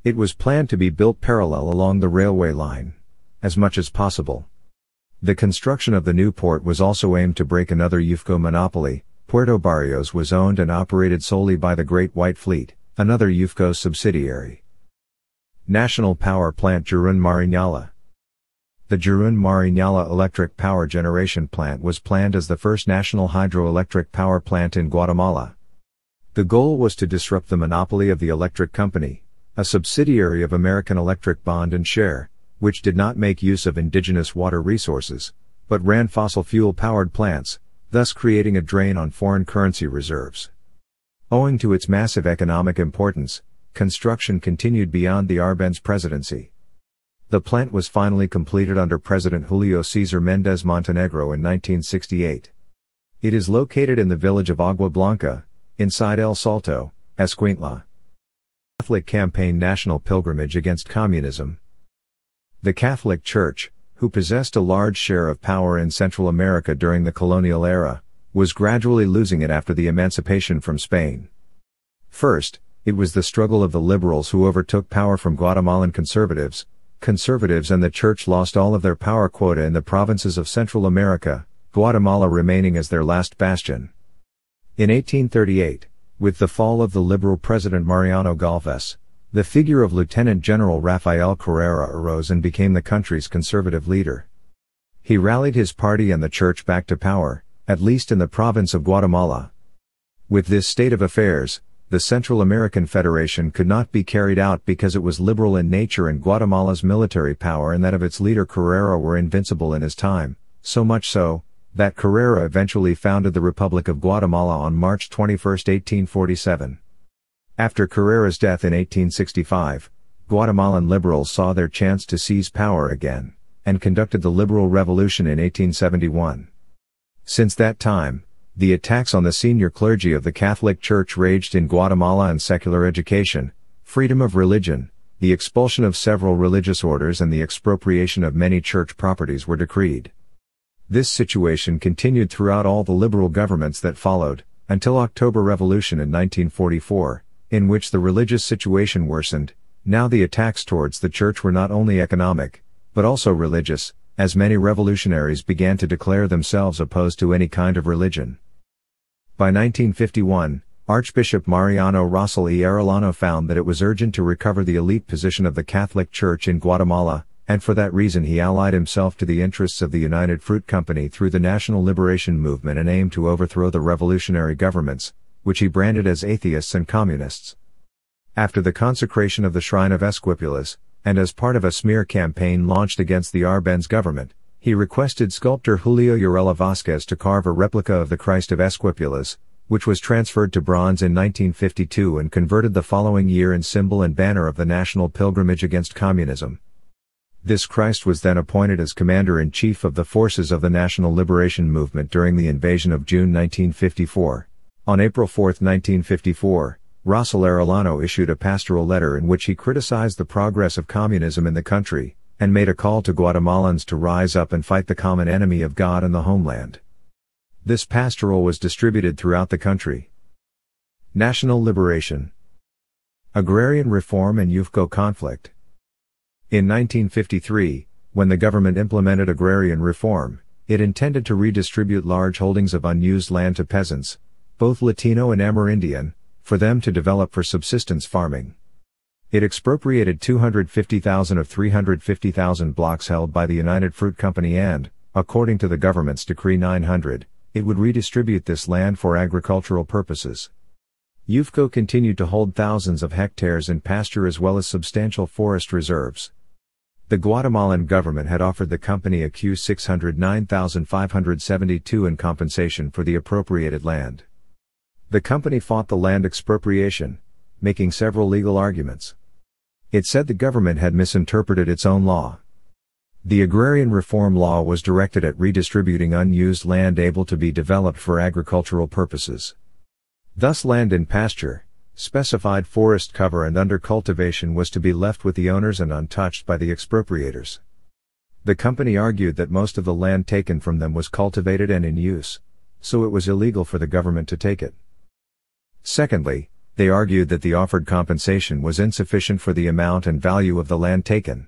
It was planned to be built parallel along the railway line, as much as possible. The construction of the new port was also aimed to break another UFCO monopoly. Puerto Barrios was owned and operated solely by the Great White Fleet another UFCO subsidiary. National Power Plant Jurun Mariñala. The Jurun Mariñala Electric Power Generation Plant was planned as the first national hydroelectric power plant in Guatemala. The goal was to disrupt the monopoly of the electric company, a subsidiary of American Electric Bond and Share, which did not make use of indigenous water resources, but ran fossil fuel powered plants, thus creating a drain on foreign currency reserves. Owing to its massive economic importance, construction continued beyond the Arbenz presidency. The plant was finally completed under President Julio Cesar Mendez Montenegro in 1968. It is located in the village of Agua Blanca, inside El Salto, Escuintla. Catholic Campaign National Pilgrimage Against Communism The Catholic Church, who possessed a large share of power in Central America during the colonial era, was gradually losing it after the emancipation from Spain. First, it was the struggle of the liberals who overtook power from Guatemalan conservatives, conservatives and the church lost all of their power quota in the provinces of Central America, Guatemala remaining as their last bastion. In 1838, with the fall of the liberal president Mariano Galvez, the figure of Lieutenant General Rafael Carrera arose and became the country's conservative leader. He rallied his party and the church back to power, at least in the province of Guatemala. With this state of affairs, the Central American Federation could not be carried out because it was liberal in nature and Guatemala's military power and that of its leader Carrera were invincible in his time, so much so, that Carrera eventually founded the Republic of Guatemala on March 21, 1847. After Carrera's death in 1865, Guatemalan liberals saw their chance to seize power again, and conducted the liberal revolution in 1871. Since that time, the attacks on the senior clergy of the Catholic Church raged in Guatemala and secular education, freedom of religion, the expulsion of several religious orders and the expropriation of many church properties were decreed. This situation continued throughout all the liberal governments that followed, until October Revolution in 1944, in which the religious situation worsened, now the attacks towards the church were not only economic, but also religious, as many revolutionaries began to declare themselves opposed to any kind of religion. By 1951, Archbishop Mariano Rosal y Arellano found that it was urgent to recover the elite position of the Catholic Church in Guatemala, and for that reason he allied himself to the interests of the United Fruit Company through the National Liberation Movement and aimed to overthrow the revolutionary governments, which he branded as atheists and communists. After the consecration of the shrine of Esquipulas, and as part of a smear campaign launched against the Arbenz government, he requested sculptor Julio Urella Vasquez to carve a replica of the Christ of Esquipulas, which was transferred to bronze in 1952 and converted the following year in symbol and banner of the National Pilgrimage Against Communism. This Christ was then appointed as commander-in-chief of the forces of the National Liberation Movement during the invasion of June 1954. On April 4, 1954, Rosolare issued a pastoral letter in which he criticized the progress of communism in the country, and made a call to Guatemalans to rise up and fight the common enemy of God and the homeland. This pastoral was distributed throughout the country. National Liberation Agrarian Reform and UFCO Conflict In 1953, when the government implemented agrarian reform, it intended to redistribute large holdings of unused land to peasants, both Latino and Amerindian, for them to develop for subsistence farming. It expropriated 250,000 of 350,000 blocks held by the United Fruit Company and, according to the government's Decree 900, it would redistribute this land for agricultural purposes. UFCO continued to hold thousands of hectares in pasture as well as substantial forest reserves. The Guatemalan government had offered the company a Q 609572 in compensation for the appropriated land. The company fought the land expropriation, making several legal arguments. It said the government had misinterpreted its own law. The agrarian reform law was directed at redistributing unused land able to be developed for agricultural purposes. Thus land in pasture, specified forest cover and under cultivation was to be left with the owners and untouched by the expropriators. The company argued that most of the land taken from them was cultivated and in use, so it was illegal for the government to take it. Secondly, they argued that the offered compensation was insufficient for the amount and value of the land taken.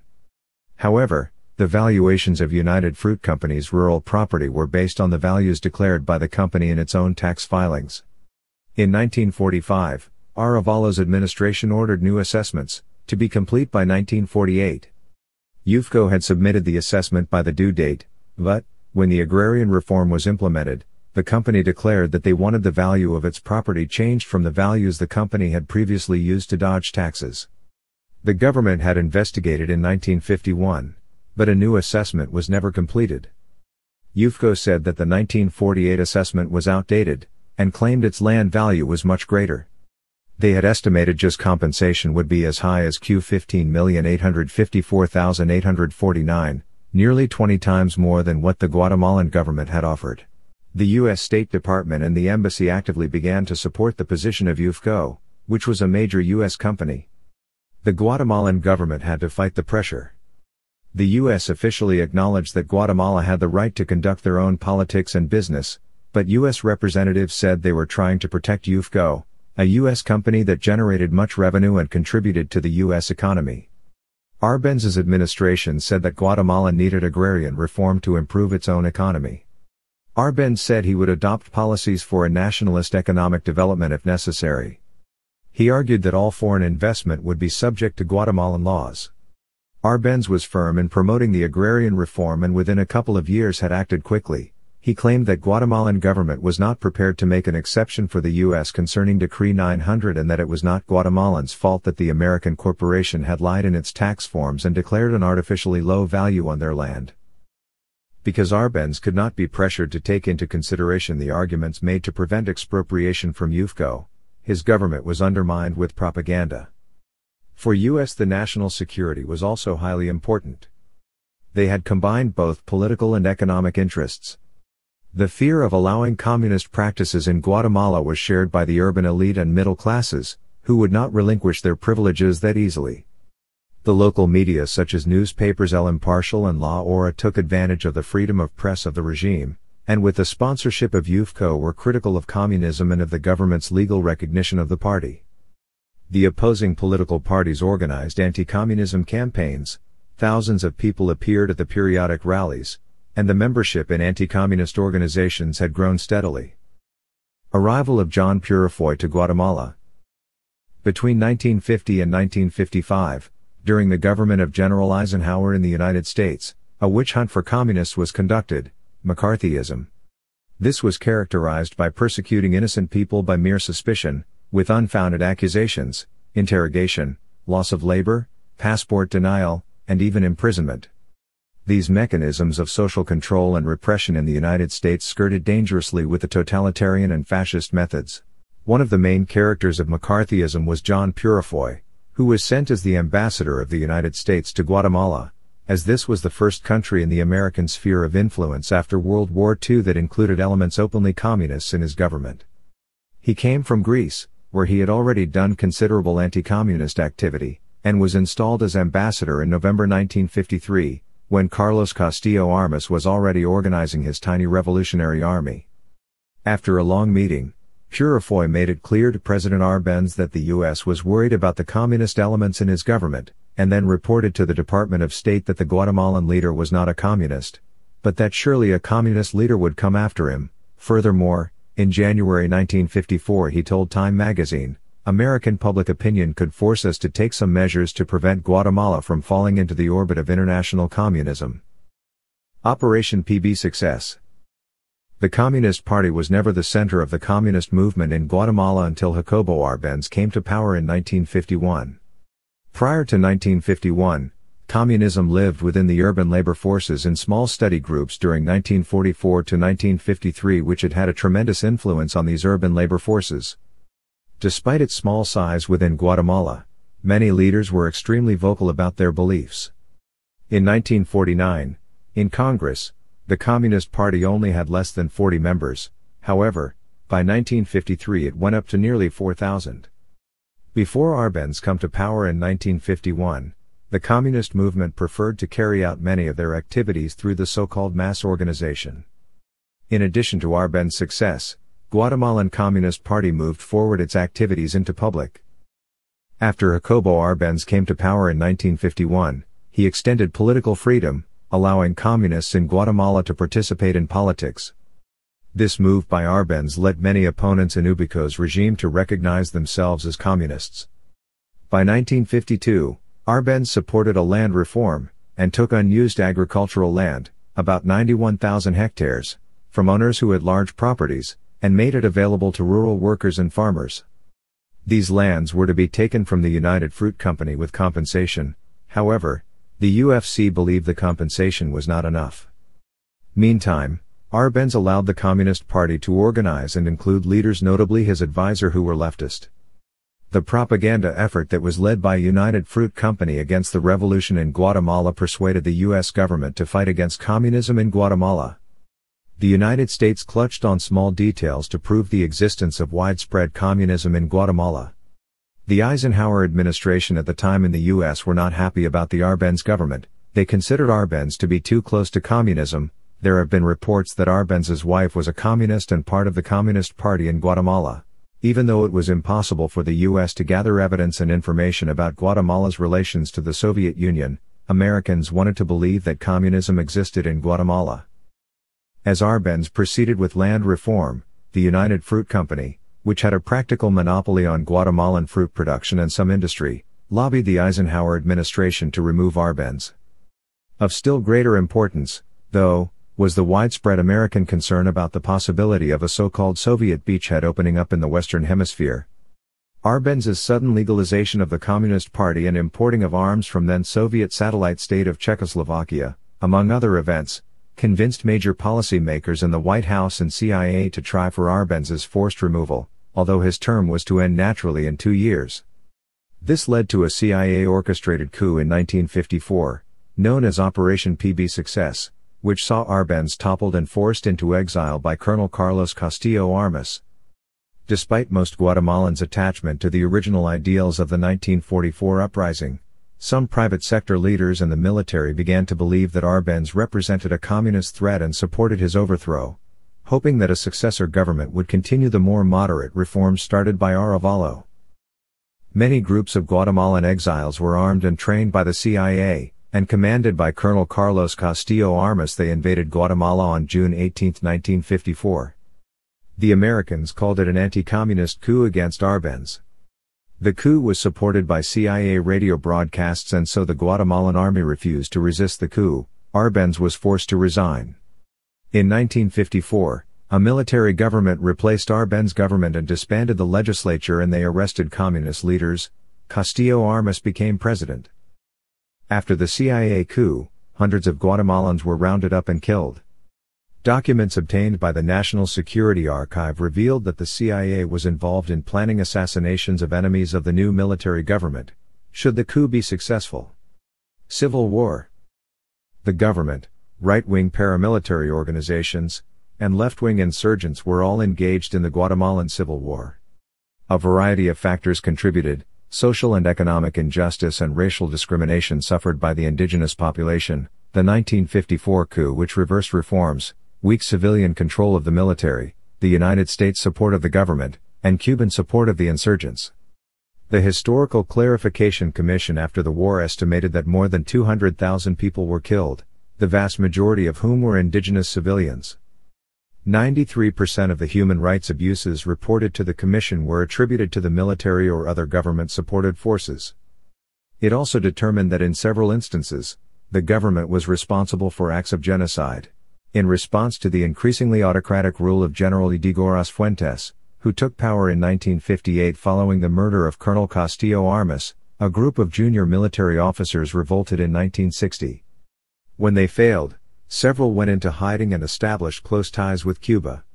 However, the valuations of United Fruit Company's rural property were based on the values declared by the company in its own tax filings. In 1945, Aravalo's administration ordered new assessments, to be complete by 1948. UFCO had submitted the assessment by the due date, but, when the agrarian reform was implemented, the company declared that they wanted the value of its property changed from the values the company had previously used to dodge taxes. The government had investigated in 1951, but a new assessment was never completed. Yufco said that the 1948 assessment was outdated, and claimed its land value was much greater. They had estimated just compensation would be as high as Q15,854,849, nearly 20 times more than what the Guatemalan government had offered. The U.S. State Department and the embassy actively began to support the position of UFCO, which was a major U.S. company. The Guatemalan government had to fight the pressure. The U.S. officially acknowledged that Guatemala had the right to conduct their own politics and business, but U.S. representatives said they were trying to protect UFCO, a U.S. company that generated much revenue and contributed to the U.S. economy. Arbenz's administration said that Guatemala needed agrarian reform to improve its own economy. Arbenz said he would adopt policies for a nationalist economic development if necessary. He argued that all foreign investment would be subject to Guatemalan laws. Arbenz was firm in promoting the agrarian reform and within a couple of years had acted quickly. He claimed that Guatemalan government was not prepared to make an exception for the U.S. concerning Decree 900 and that it was not Guatemalan's fault that the American corporation had lied in its tax forms and declared an artificially low value on their land because Arbenz could not be pressured to take into consideration the arguments made to prevent expropriation from UFCO, his government was undermined with propaganda. For US the national security was also highly important. They had combined both political and economic interests. The fear of allowing communist practices in Guatemala was shared by the urban elite and middle classes, who would not relinquish their privileges that easily. The local media such as newspapers El Impartial and La Hora took advantage of the freedom of press of the regime, and with the sponsorship of UFCO were critical of communism and of the government's legal recognition of the party. The opposing political parties organized anti-communism campaigns, thousands of people appeared at the periodic rallies, and the membership in anti-communist organizations had grown steadily. Arrival of John Purifoy to Guatemala Between 1950 and 1955, during the government of General Eisenhower in the United States, a witch hunt for communists was conducted, McCarthyism. This was characterized by persecuting innocent people by mere suspicion, with unfounded accusations, interrogation, loss of labor, passport denial, and even imprisonment. These mechanisms of social control and repression in the United States skirted dangerously with the totalitarian and fascist methods. One of the main characters of McCarthyism was John Purifoy, who was sent as the ambassador of the United States to Guatemala, as this was the first country in the American sphere of influence after World War II that included elements openly communists in his government. He came from Greece, where he had already done considerable anti-communist activity, and was installed as ambassador in November 1953, when Carlos Castillo Armas was already organizing his tiny revolutionary army. After a long meeting, Purifoy made it clear to President Arbenz that the U.S. was worried about the communist elements in his government, and then reported to the Department of State that the Guatemalan leader was not a communist, but that surely a communist leader would come after him. Furthermore, in January 1954 he told Time magazine, American public opinion could force us to take some measures to prevent Guatemala from falling into the orbit of international communism. Operation PB Success the Communist Party was never the center of the communist movement in Guatemala until Jacobo Arbenz came to power in 1951. Prior to 1951, communism lived within the urban labor forces in small study groups during 1944 to 1953 which had had a tremendous influence on these urban labor forces. Despite its small size within Guatemala, many leaders were extremely vocal about their beliefs. In 1949, in Congress, the Communist Party only had less than 40 members, however, by 1953 it went up to nearly 4,000. Before Arbenz come to power in 1951, the communist movement preferred to carry out many of their activities through the so-called mass organization. In addition to Arbenz's success, Guatemalan Communist Party moved forward its activities into public. After Jacobo Arbenz came to power in 1951, he extended political freedom, allowing communists in Guatemala to participate in politics. This move by Arbenz led many opponents in Ubico's regime to recognize themselves as communists. By 1952, Arbenz supported a land reform, and took unused agricultural land, about 91,000 hectares, from owners who had large properties, and made it available to rural workers and farmers. These lands were to be taken from the United Fruit Company with compensation, however, the UFC believed the compensation was not enough. Meantime, Arbenz allowed the Communist Party to organize and include leaders notably his advisor who were leftist. The propaganda effort that was led by United Fruit Company against the revolution in Guatemala persuaded the U.S. government to fight against communism in Guatemala. The United States clutched on small details to prove the existence of widespread communism in Guatemala. The Eisenhower administration at the time in the US were not happy about the Arbenz government, they considered Arbenz to be too close to communism, there have been reports that Arbenz's wife was a communist and part of the Communist Party in Guatemala. Even though it was impossible for the U.S. to gather evidence and information about Guatemala's relations to the Soviet Union, Americans wanted to believe that communism existed in Guatemala. As Arbenz proceeded with land reform, the United Fruit Company, which had a practical monopoly on Guatemalan fruit production and some industry, lobbied the Eisenhower administration to remove Arbenz. Of still greater importance, though, was the widespread American concern about the possibility of a so-called Soviet beachhead opening up in the Western Hemisphere. Arbenz's sudden legalization of the Communist Party and importing of arms from then Soviet satellite state of Czechoslovakia, among other events, convinced major policymakers in the White House and CIA to try for Arbenz's forced removal although his term was to end naturally in two years. This led to a CIA-orchestrated coup in 1954, known as Operation PB Success, which saw Arbenz toppled and forced into exile by Colonel Carlos Castillo Armas. Despite most Guatemalans' attachment to the original ideals of the 1944 uprising, some private sector leaders and the military began to believe that Arbenz represented a communist threat and supported his overthrow hoping that a successor government would continue the more moderate reforms started by Arevalo. Many groups of Guatemalan exiles were armed and trained by the CIA, and commanded by Colonel Carlos Castillo Armas they invaded Guatemala on June 18, 1954. The Americans called it an anti-communist coup against Arbenz. The coup was supported by CIA radio broadcasts and so the Guatemalan army refused to resist the coup, Arbenz was forced to resign. In 1954, a military government replaced Arbenz government and disbanded the legislature and they arrested communist leaders, Castillo Armas became president. After the CIA coup, hundreds of Guatemalans were rounded up and killed. Documents obtained by the National Security Archive revealed that the CIA was involved in planning assassinations of enemies of the new military government, should the coup be successful. Civil War The government, right-wing paramilitary organizations, and left-wing insurgents were all engaged in the Guatemalan Civil War. A variety of factors contributed, social and economic injustice and racial discrimination suffered by the indigenous population, the 1954 coup which reversed reforms, weak civilian control of the military, the United States support of the government, and Cuban support of the insurgents. The Historical Clarification Commission after the war estimated that more than 200,000 people were killed, the vast majority of whom were indigenous civilians. 93% of the human rights abuses reported to the Commission were attributed to the military or other government-supported forces. It also determined that in several instances, the government was responsible for acts of genocide. In response to the increasingly autocratic rule of General Idigoras Fuentes, who took power in 1958 following the murder of Colonel Castillo Armas, a group of junior military officers revolted in 1960. When they failed, several went into hiding and established close ties with Cuba.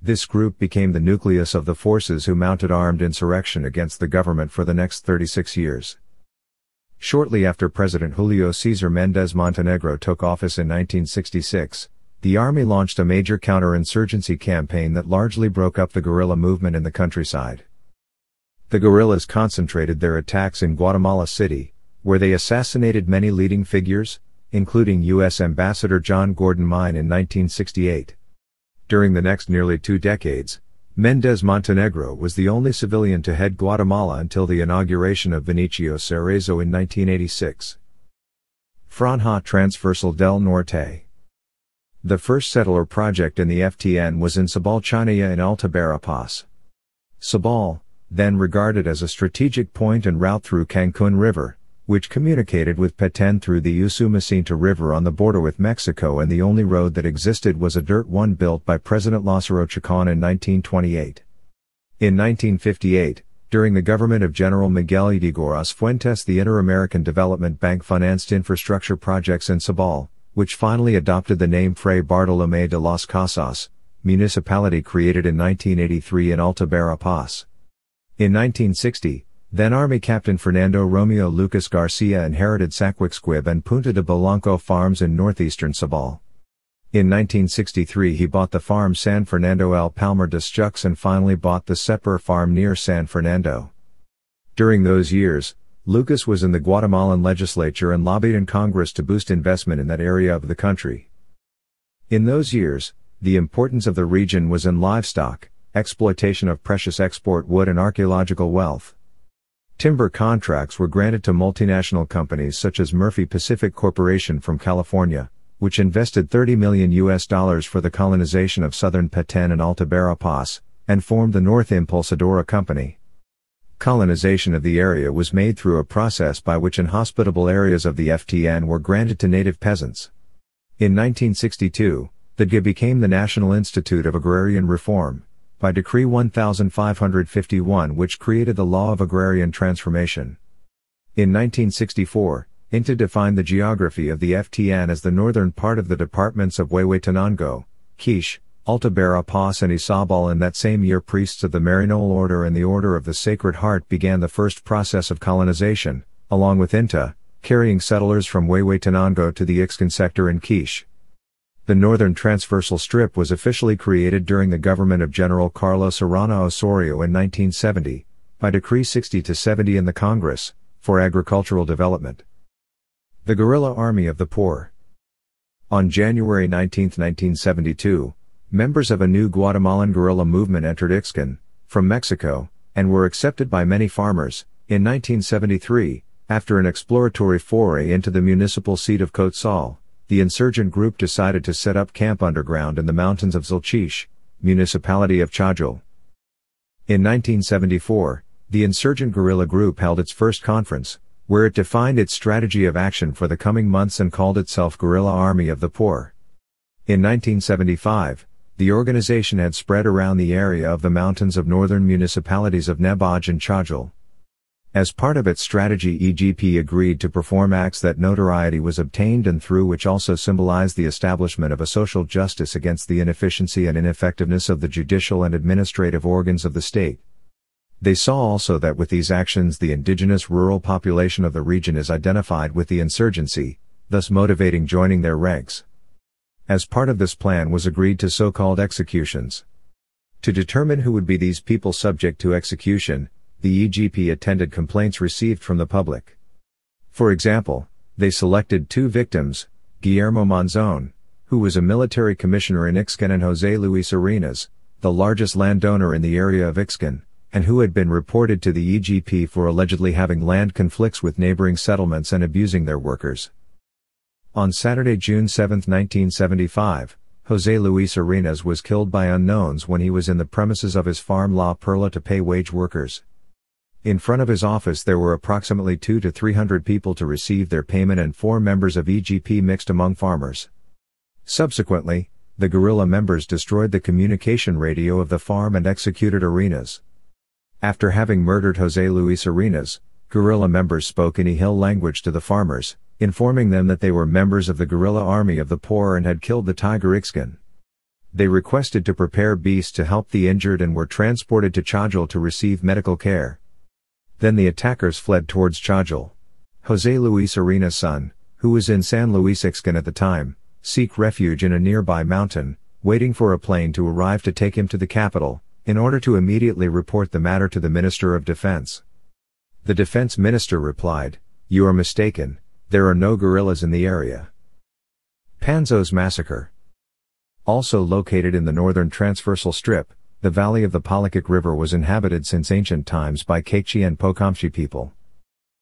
This group became the nucleus of the forces who mounted armed insurrection against the government for the next 36 years. Shortly after President Julio Cesar Mendez Montenegro took office in 1966, the army launched a major counterinsurgency campaign that largely broke up the guerrilla movement in the countryside. The guerrillas concentrated their attacks in Guatemala City, where they assassinated many leading figures, including U.S. Ambassador John Gordon Mine in 1968. During the next nearly two decades, Mendez Montenegro was the only civilian to head Guatemala until the inauguration of Vinicio Cerezo in 1986. Franja Transversal del Norte. The first settler project in the FTN was in Sabalchania in Alta Pass. Sabal, then regarded as a strategic point and route through Cancun River, which communicated with Petén through the Usumacinta River on the border with Mexico and the only road that existed was a dirt one built by President Lázaro Chacón in 1928. In 1958, during the government of General Miguel Ydigoras Fuentes the Inter-American Development Bank financed infrastructure projects in Sabal, which finally adopted the name Fray Bartolomé de las Casas, municipality created in 1983 in Alta Verapaz. In 1960, then Army Captain Fernando Romeo Lucas Garcia inherited Saquixquib and Punta de Blanco farms in northeastern Sabal. In 1963 he bought the farm San Fernando El Palmer de Jux and finally bought the Separ farm near San Fernando. During those years, Lucas was in the Guatemalan legislature and lobbied in Congress to boost investment in that area of the country. In those years, the importance of the region was in livestock, exploitation of precious export wood and archaeological wealth. Timber contracts were granted to multinational companies such as Murphy Pacific Corporation from California, which invested 30 million US dollars for the colonization of southern Patan and Altaberra Pass, and formed the North Impulsadora Company. Colonization of the area was made through a process by which inhospitable areas of the FTN were granted to native peasants. In 1962, the GI became the National Institute of Agrarian Reform, by Decree 1551 which created the Law of Agrarian Transformation. In 1964, INTA defined the geography of the FTN as the northern part of the departments of Huehuetenango, Quiche, Altabarapos and Isabal and that same year priests of the Marinol Order and the Order of the Sacred Heart began the first process of colonization, along with Inta, carrying settlers from Huehuetenango to the Ixcan sector in Quiche the Northern Transversal Strip was officially created during the government of General Carlos Arana Osorio in 1970, by Decree 60 to 70 in the Congress, for agricultural development. The Guerrilla Army of the Poor. On January 19, 1972, members of a new Guatemalan guerrilla movement entered Ixcan, from Mexico, and were accepted by many farmers. In 1973, after an exploratory foray into the municipal seat of Coatzal, the insurgent group decided to set up camp underground in the mountains of Zilchish, municipality of Chajul. In 1974, the insurgent guerrilla group held its first conference, where it defined its strategy of action for the coming months and called itself Guerrilla Army of the Poor. In 1975, the organization had spread around the area of the mountains of northern municipalities of Nebaj and Chajul. As part of its strategy EGP agreed to perform acts that notoriety was obtained and through which also symbolized the establishment of a social justice against the inefficiency and ineffectiveness of the judicial and administrative organs of the state. They saw also that with these actions the indigenous rural population of the region is identified with the insurgency, thus motivating joining their ranks. As part of this plan was agreed to so-called executions. To determine who would be these people subject to execution, the EGP attended complaints received from the public. For example, they selected two victims, Guillermo Monzon, who was a military commissioner in Ixcan and Jose Luis Arenas, the largest landowner in the area of Ixcan, and who had been reported to the EGP for allegedly having land conflicts with neighboring settlements and abusing their workers. On Saturday, June 7, 1975, Jose Luis Arenas was killed by unknowns when he was in the premises of his farm La Perla to pay wage workers. In front of his office there were approximately two to 300 people to receive their payment and four members of EGP mixed among farmers. Subsequently, the guerrilla members destroyed the communication radio of the farm and executed Arenas. After having murdered Jose Luis Arenas, guerrilla members spoke in Ihil language to the farmers, informing them that they were members of the guerrilla army of the poor and had killed the tiger Ixkin. They requested to prepare beasts to help the injured and were transported to Chajul to receive medical care. Then the attackers fled towards Chajal. Jose Luis Arena's son, who was in San Luis Ixcan at the time, seek refuge in a nearby mountain, waiting for a plane to arrive to take him to the capital, in order to immediately report the matter to the Minister of Defense. The defense minister replied, You are mistaken, there are no guerrillas in the area. Panzo's Massacre. Also located in the northern transversal strip, the valley of the Palakik River was inhabited since ancient times by Kekchi and Pokamshi people.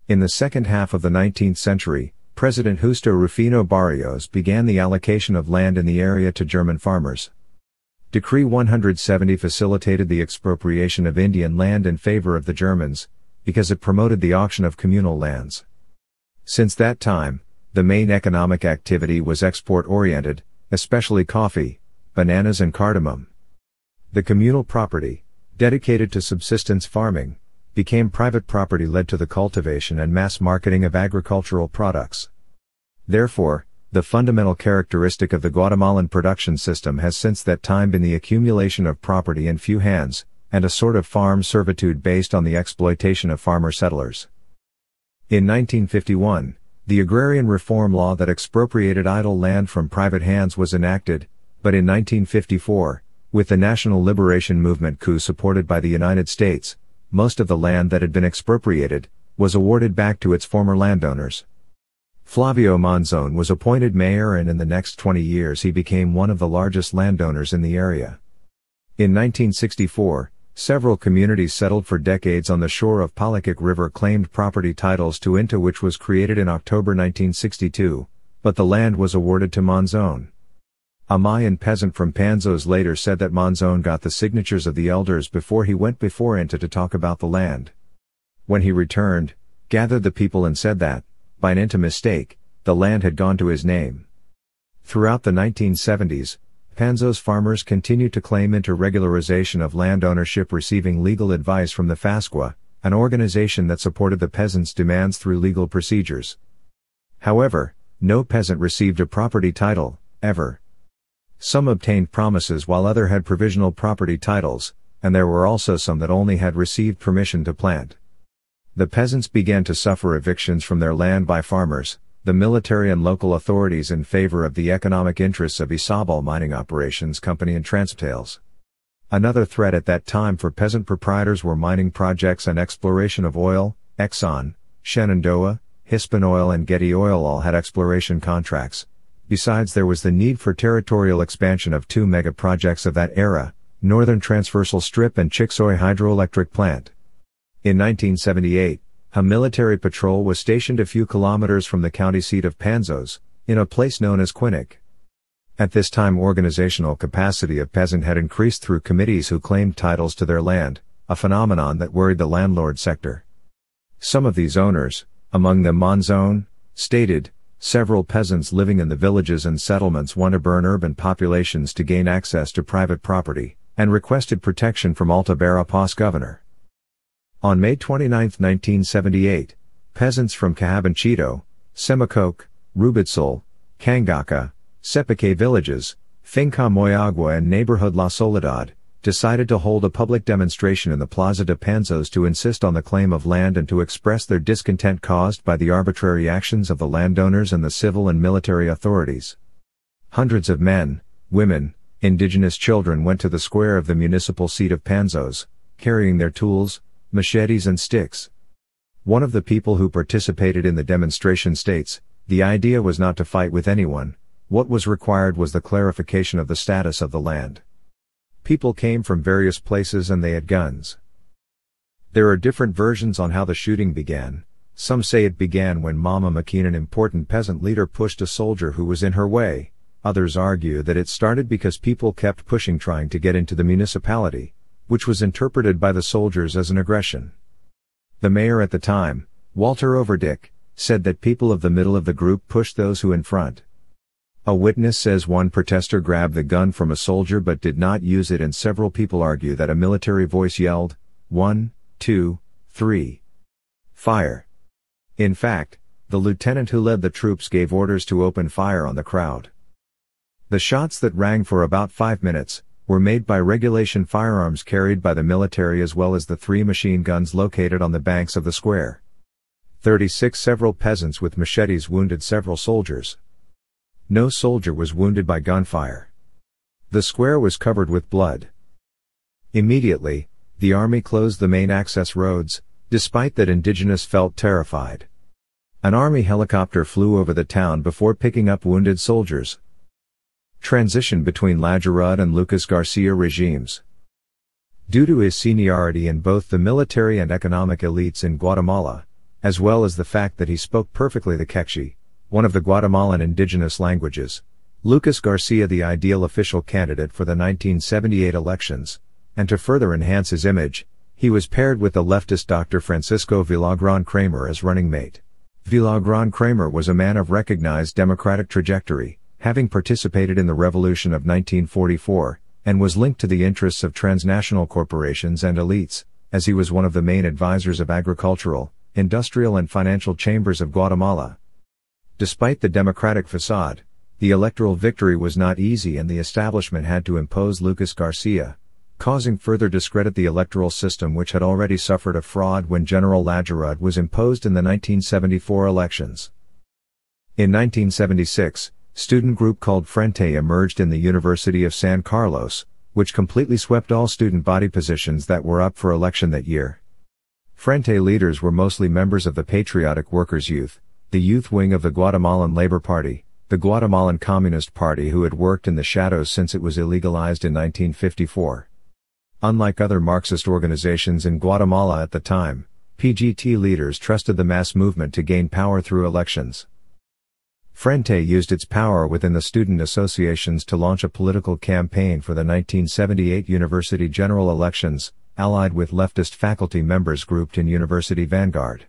In the second half of the 19th century, President Justo Rufino Barrios began the allocation of land in the area to German farmers. Decree 170 facilitated the expropriation of Indian land in favor of the Germans, because it promoted the auction of communal lands. Since that time, the main economic activity was export oriented, especially coffee, bananas, and cardamom. The communal property, dedicated to subsistence farming, became private property led to the cultivation and mass marketing of agricultural products. Therefore, the fundamental characteristic of the Guatemalan production system has since that time been the accumulation of property in few hands, and a sort of farm servitude based on the exploitation of farmer settlers. In 1951, the agrarian reform law that expropriated idle land from private hands was enacted, but in 1954, with the National Liberation Movement coup supported by the United States, most of the land that had been expropriated was awarded back to its former landowners. Flavio Monzon was appointed mayor and in the next 20 years he became one of the largest landowners in the area. In 1964, several communities settled for decades on the shore of Palakik River claimed property titles to Inta which was created in October 1962, but the land was awarded to Monzon. A Mayan peasant from Panzos later said that Monzon got the signatures of the elders before he went before Inta to talk about the land. When he returned, gathered the people and said that, by an Inta mistake, the land had gone to his name. Throughout the 1970s, Panzos farmers continued to claim Inta regularization of land ownership receiving legal advice from the FASQA, an organization that supported the peasants' demands through legal procedures. However, no peasant received a property title, ever. Some obtained promises while other had provisional property titles, and there were also some that only had received permission to plant. The peasants began to suffer evictions from their land by farmers, the military and local authorities in favor of the economic interests of Isabal Mining Operations Company and Transitails. Another threat at that time for peasant proprietors were mining projects and exploration of oil, Exxon, Shenandoah, Hispan Oil and Getty Oil all had exploration contracts, Besides there was the need for territorial expansion of two mega projects of that era, Northern Transversal Strip and Chicxoy Hydroelectric Plant. In 1978, a military patrol was stationed a few kilometers from the county seat of Panzos, in a place known as Quinnick. At this time organizational capacity of peasant had increased through committees who claimed titles to their land, a phenomenon that worried the landlord sector. Some of these owners, among them Monzone, stated, Several peasants living in the villages and settlements want to burn urban populations to gain access to private property, and requested protection from Altabera POS governor. On May 29, 1978, peasants from Cahabanchito, Semacoke, Rubitsol, Kangaka, Sepeque villages, Finca Moyagua and neighborhood La Soledad, decided to hold a public demonstration in the Plaza de Panzos to insist on the claim of land and to express their discontent caused by the arbitrary actions of the landowners and the civil and military authorities. Hundreds of men, women, indigenous children went to the square of the municipal seat of Panzos, carrying their tools, machetes and sticks. One of the people who participated in the demonstration states, the idea was not to fight with anyone, what was required was the clarification of the status of the land. People came from various places and they had guns. There are different versions on how the shooting began. Some say it began when Mama McKean, an important peasant leader, pushed a soldier who was in her way. Others argue that it started because people kept pushing trying to get into the municipality, which was interpreted by the soldiers as an aggression. The mayor at the time, Walter Overdick, said that people of the middle of the group pushed those who in front. A witness says one protester grabbed the gun from a soldier but did not use it and several people argue that a military voice yelled, one, two, three. Fire. In fact, the lieutenant who led the troops gave orders to open fire on the crowd. The shots that rang for about five minutes were made by regulation firearms carried by the military as well as the three machine guns located on the banks of the square. 36 Several peasants with machetes wounded several soldiers, no soldier was wounded by gunfire. The square was covered with blood. Immediately, the army closed the main access roads, despite that indigenous felt terrified. An army helicopter flew over the town before picking up wounded soldiers. Transition between Lajarud and Lucas Garcia regimes. Due to his seniority in both the military and economic elites in Guatemala, as well as the fact that he spoke perfectly the Quechua, one of the Guatemalan indigenous languages, Lucas Garcia the ideal official candidate for the 1978 elections, and to further enhance his image, he was paired with the leftist Dr. Francisco Villagran Kramer as running mate. Villagran Kramer was a man of recognized democratic trajectory, having participated in the revolution of 1944, and was linked to the interests of transnational corporations and elites, as he was one of the main advisors of agricultural, industrial and financial chambers of Guatemala, Despite the Democratic facade, the electoral victory was not easy and the establishment had to impose Lucas Garcia, causing further discredit the electoral system which had already suffered a fraud when General Lagerud was imposed in the 1974 elections. In 1976, student group called Frente emerged in the University of San Carlos, which completely swept all student body positions that were up for election that year. Frente leaders were mostly members of the Patriotic Workers' Youth, the youth wing of the Guatemalan Labor Party, the Guatemalan Communist Party who had worked in the shadows since it was illegalized in 1954. Unlike other Marxist organizations in Guatemala at the time, PGT leaders trusted the mass movement to gain power through elections. Frente used its power within the student associations to launch a political campaign for the 1978 university general elections, allied with leftist faculty members grouped in University Vanguard.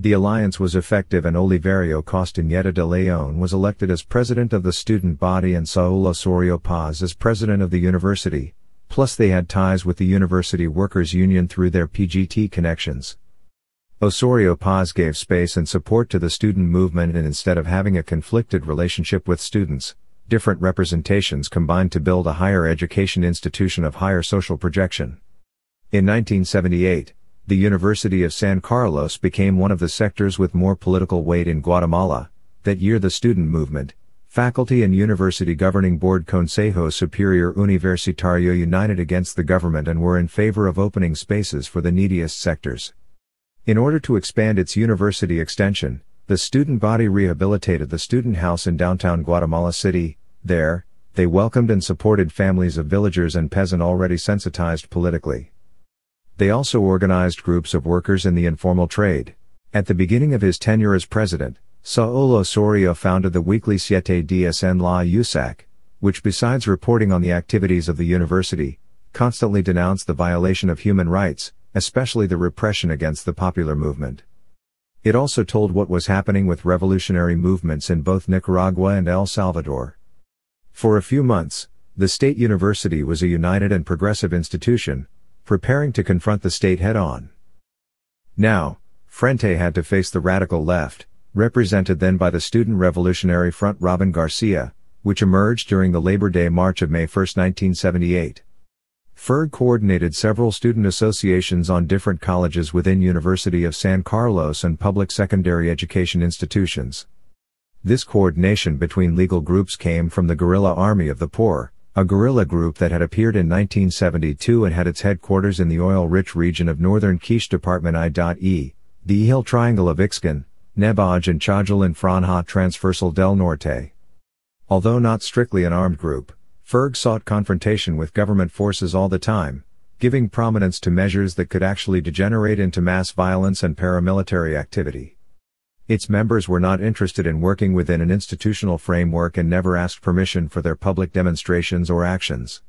The alliance was effective and Oliverio Castañeda de Leon was elected as president of the student body and Saul Osorio Paz as president of the university, plus they had ties with the University Workers Union through their PGT connections. Osorio Paz gave space and support to the student movement and instead of having a conflicted relationship with students, different representations combined to build a higher education institution of higher social projection. In 1978, the University of San Carlos became one of the sectors with more political weight in Guatemala. That year the student movement, faculty and university governing board Consejo Superior Universitario united against the government and were in favor of opening spaces for the neediest sectors. In order to expand its university extension, the student body rehabilitated the student house in downtown Guatemala City. There, they welcomed and supported families of villagers and peasant already sensitized politically. They also organized groups of workers in the informal trade. At the beginning of his tenure as president, Saul Osorio founded the weekly Siete Dias en la USAC, which besides reporting on the activities of the university, constantly denounced the violation of human rights, especially the repression against the popular movement. It also told what was happening with revolutionary movements in both Nicaragua and El Salvador. For a few months, the state university was a united and progressive institution, preparing to confront the state head on. Now, Frente had to face the radical left, represented then by the student revolutionary front Robin Garcia, which emerged during the Labor Day March of May 1, 1978. Ferg coordinated several student associations on different colleges within University of San Carlos and public secondary education institutions. This coordination between legal groups came from the guerrilla army of the poor, a guerrilla group that had appeared in 1972 and had its headquarters in the oil-rich region of northern Quiche Department I.E., the Hill Triangle of Ixcan, Nebaj and Chajal in Franja Transversal del Norte. Although not strictly an armed group, Ferg sought confrontation with government forces all the time, giving prominence to measures that could actually degenerate into mass violence and paramilitary activity. Its members were not interested in working within an institutional framework and never asked permission for their public demonstrations or actions.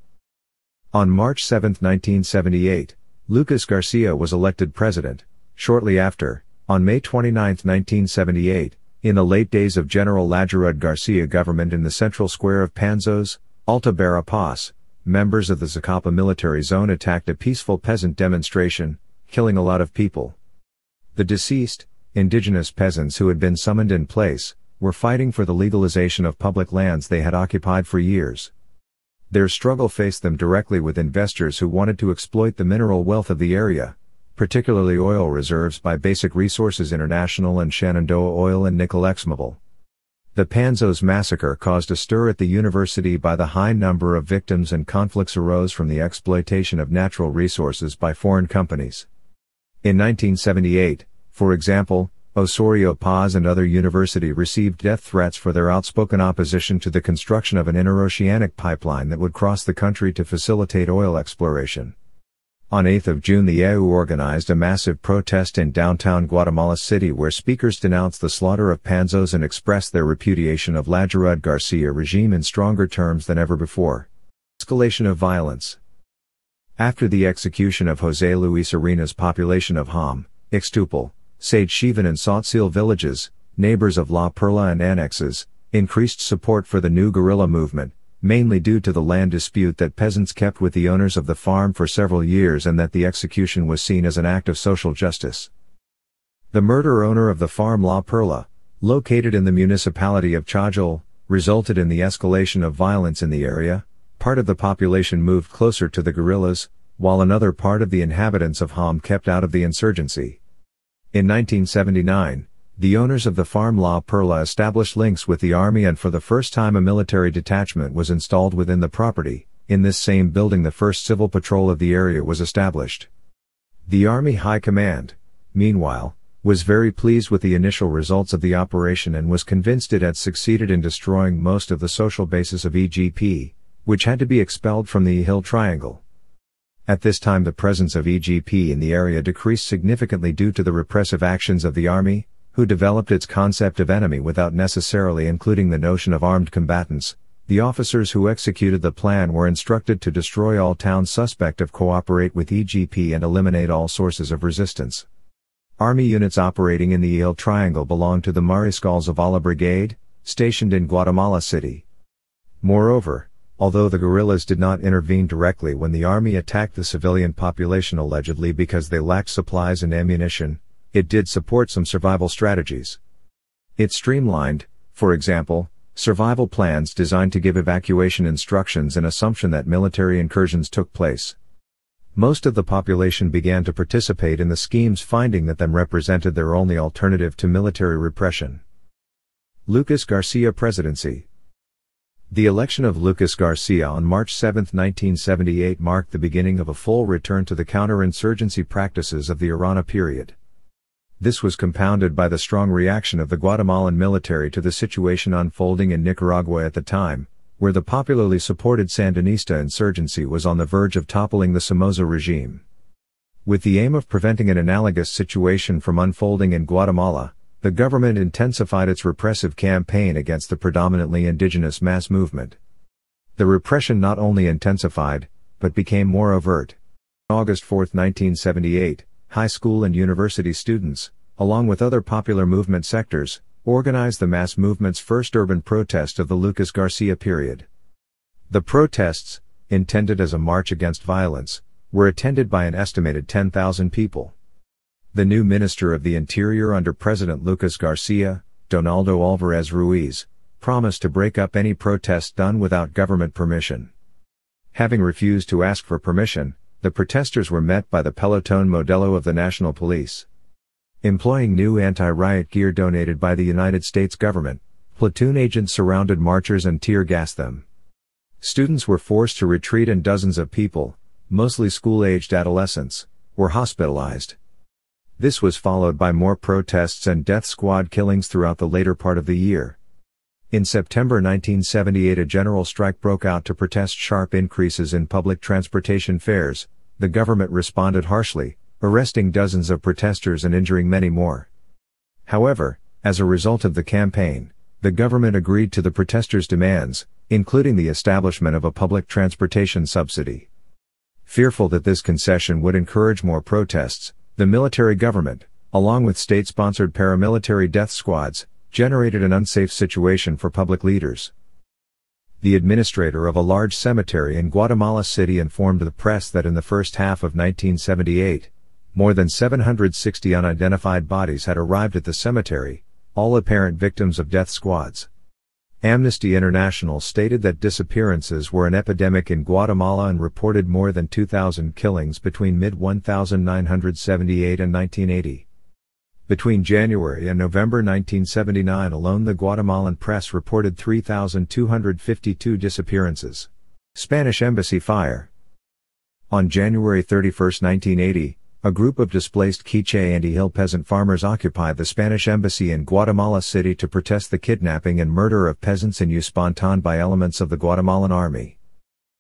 On March 7, 1978, Lucas Garcia was elected president. Shortly after, on May 29, 1978, in the late days of General Lajerud Garcia government in the central square of Panzos, Alta Paz, members of the Zacapa military zone attacked a peaceful peasant demonstration, killing a lot of people. The deceased, indigenous peasants who had been summoned in place, were fighting for the legalization of public lands they had occupied for years. Their struggle faced them directly with investors who wanted to exploit the mineral wealth of the area, particularly oil reserves by Basic Resources International and Shenandoah Oil and Nickel Exmobil. The Panzos massacre caused a stir at the university by the high number of victims and conflicts arose from the exploitation of natural resources by foreign companies. In 1978, for example, Osorio Paz and other university received death threats for their outspoken opposition to the construction of an interoceanic pipeline that would cross the country to facilitate oil exploration. On 8 June the EU organized a massive protest in downtown Guatemala City where speakers denounced the slaughter of Panzos and expressed their repudiation of Lajerud Garcia regime in stronger terms than ever before. Escalation of violence. After the execution of José Luis Arena's population of Ham, Ixtupal, Sage Shivan and Sotsil villages, neighbors of La Perla and annexes, increased support for the new guerrilla movement, mainly due to the land dispute that peasants kept with the owners of the farm for several years and that the execution was seen as an act of social justice. The murder owner of the farm La Perla, located in the municipality of Chajal, resulted in the escalation of violence in the area, part of the population moved closer to the guerrillas, while another part of the inhabitants of Ham kept out of the insurgency. In 1979, the owners of the farm La Perla established links with the army and for the first time a military detachment was installed within the property. In this same building the first civil patrol of the area was established. The Army High Command, meanwhile, was very pleased with the initial results of the operation and was convinced it had succeeded in destroying most of the social basis of EGP, which had to be expelled from the Hill Triangle. At this time the presence of EGP in the area decreased significantly due to the repressive actions of the army, who developed its concept of enemy without necessarily including the notion of armed combatants. The officers who executed the plan were instructed to destroy all towns suspect of cooperate with EGP and eliminate all sources of resistance. Army units operating in the Yale Triangle belonged to the Mariscal of Brigade, stationed in Guatemala City. Moreover, although the guerrillas did not intervene directly when the army attacked the civilian population allegedly because they lacked supplies and ammunition, it did support some survival strategies. It streamlined, for example, survival plans designed to give evacuation instructions and assumption that military incursions took place. Most of the population began to participate in the schemes finding that them represented their only alternative to military repression. Lucas Garcia Presidency the election of Lucas Garcia on March 7, 1978 marked the beginning of a full return to the counterinsurgency practices of the Irana period. This was compounded by the strong reaction of the Guatemalan military to the situation unfolding in Nicaragua at the time, where the popularly supported Sandinista insurgency was on the verge of toppling the Somoza regime. With the aim of preventing an analogous situation from unfolding in Guatemala, the government intensified its repressive campaign against the predominantly indigenous mass movement. The repression not only intensified, but became more overt. August 4, 1978, high school and university students, along with other popular movement sectors, organized the mass movement's first urban protest of the Lucas Garcia period. The protests, intended as a march against violence, were attended by an estimated 10,000 people. The new Minister of the Interior under President Lucas Garcia, Donaldo Alvarez Ruiz, promised to break up any protest done without government permission. Having refused to ask for permission, the protesters were met by the Peloton Modelo of the National Police. Employing new anti-riot gear donated by the United States government, platoon agents surrounded marchers and tear-gassed them. Students were forced to retreat and dozens of people, mostly school-aged adolescents, were hospitalized. This was followed by more protests and death squad killings throughout the later part of the year. In September 1978 a general strike broke out to protest sharp increases in public transportation fares, the government responded harshly, arresting dozens of protesters and injuring many more. However, as a result of the campaign, the government agreed to the protesters' demands, including the establishment of a public transportation subsidy. Fearful that this concession would encourage more protests, the military government, along with state-sponsored paramilitary death squads, generated an unsafe situation for public leaders. The administrator of a large cemetery in Guatemala City informed the press that in the first half of 1978, more than 760 unidentified bodies had arrived at the cemetery, all apparent victims of death squads. Amnesty International stated that disappearances were an epidemic in Guatemala and reported more than 2,000 killings between mid 1978 and 1980. Between January and November 1979 alone, the Guatemalan press reported 3,252 disappearances. Spanish Embassy Fire On January 31, 1980, a group of displaced Quiche and Hill peasant farmers occupy the Spanish embassy in Guatemala City to protest the kidnapping and murder of peasants in Uspantan by elements of the Guatemalan army.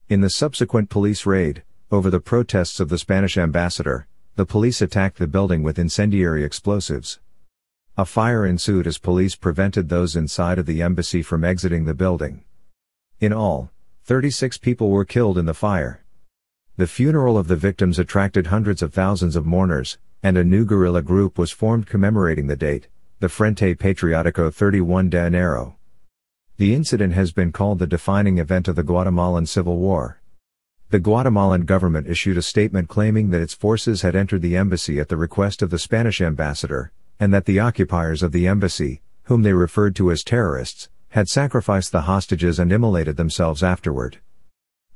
In the subsequent police raid, over the protests of the Spanish ambassador, the police attacked the building with incendiary explosives. A fire ensued as police prevented those inside of the embassy from exiting the building. In all, 36 people were killed in the fire. The funeral of the victims attracted hundreds of thousands of mourners, and a new guerrilla group was formed commemorating the date, the Frente Patriótico 31 de Enero. The incident has been called the defining event of the Guatemalan Civil War. The Guatemalan government issued a statement claiming that its forces had entered the embassy at the request of the Spanish ambassador, and that the occupiers of the embassy, whom they referred to as terrorists, had sacrificed the hostages and immolated themselves afterward.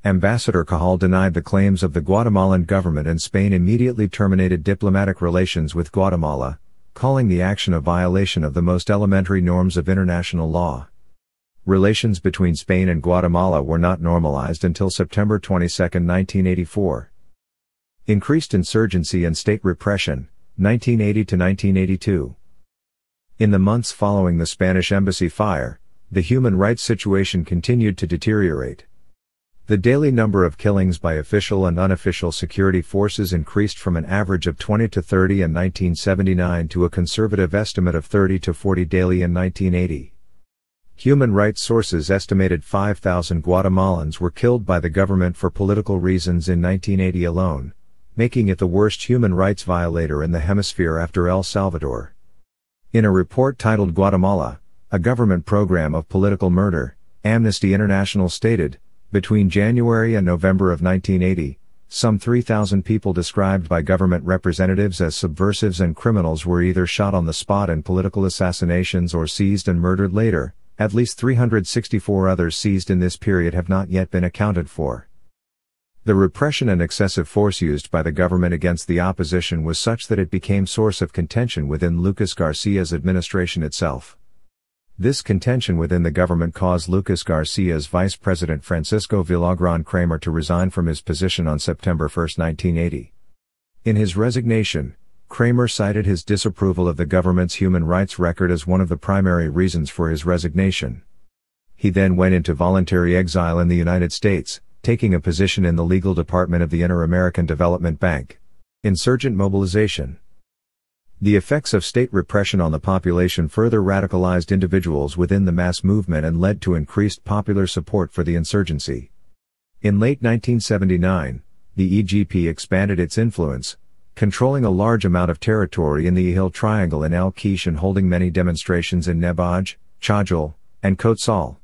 Ambassador Cajal denied the claims of the Guatemalan government and Spain immediately terminated diplomatic relations with Guatemala, calling the action a violation of the most elementary norms of international law. Relations between Spain and Guatemala were not normalized until September 22, 1984. Increased insurgency and state repression, 1980 to 1982. In the months following the Spanish embassy fire, the human rights situation continued to deteriorate. The daily number of killings by official and unofficial security forces increased from an average of 20 to 30 in 1979 to a conservative estimate of 30 to 40 daily in 1980. Human rights sources estimated 5,000 Guatemalans were killed by the government for political reasons in 1980 alone, making it the worst human rights violator in the hemisphere after El Salvador. In a report titled Guatemala, a government program of political murder, Amnesty International stated, between January and November of 1980, some 3,000 people described by government representatives as subversives and criminals were either shot on the spot in political assassinations or seized and murdered later, at least 364 others seized in this period have not yet been accounted for. The repression and excessive force used by the government against the opposition was such that it became source of contention within Lucas Garcia's administration itself. This contention within the government caused Lucas Garcia's Vice President Francisco Villagran Kramer to resign from his position on September 1, 1980. In his resignation, Kramer cited his disapproval of the government's human rights record as one of the primary reasons for his resignation. He then went into voluntary exile in the United States, taking a position in the legal department of the Inter-American Development Bank. Insurgent mobilization the effects of state repression on the population further radicalized individuals within the mass movement and led to increased popular support for the insurgency. In late 1979, the EGP expanded its influence, controlling a large amount of territory in the Hill Triangle in El Kish and holding many demonstrations in Nebaj, Chajul, and Kotsal.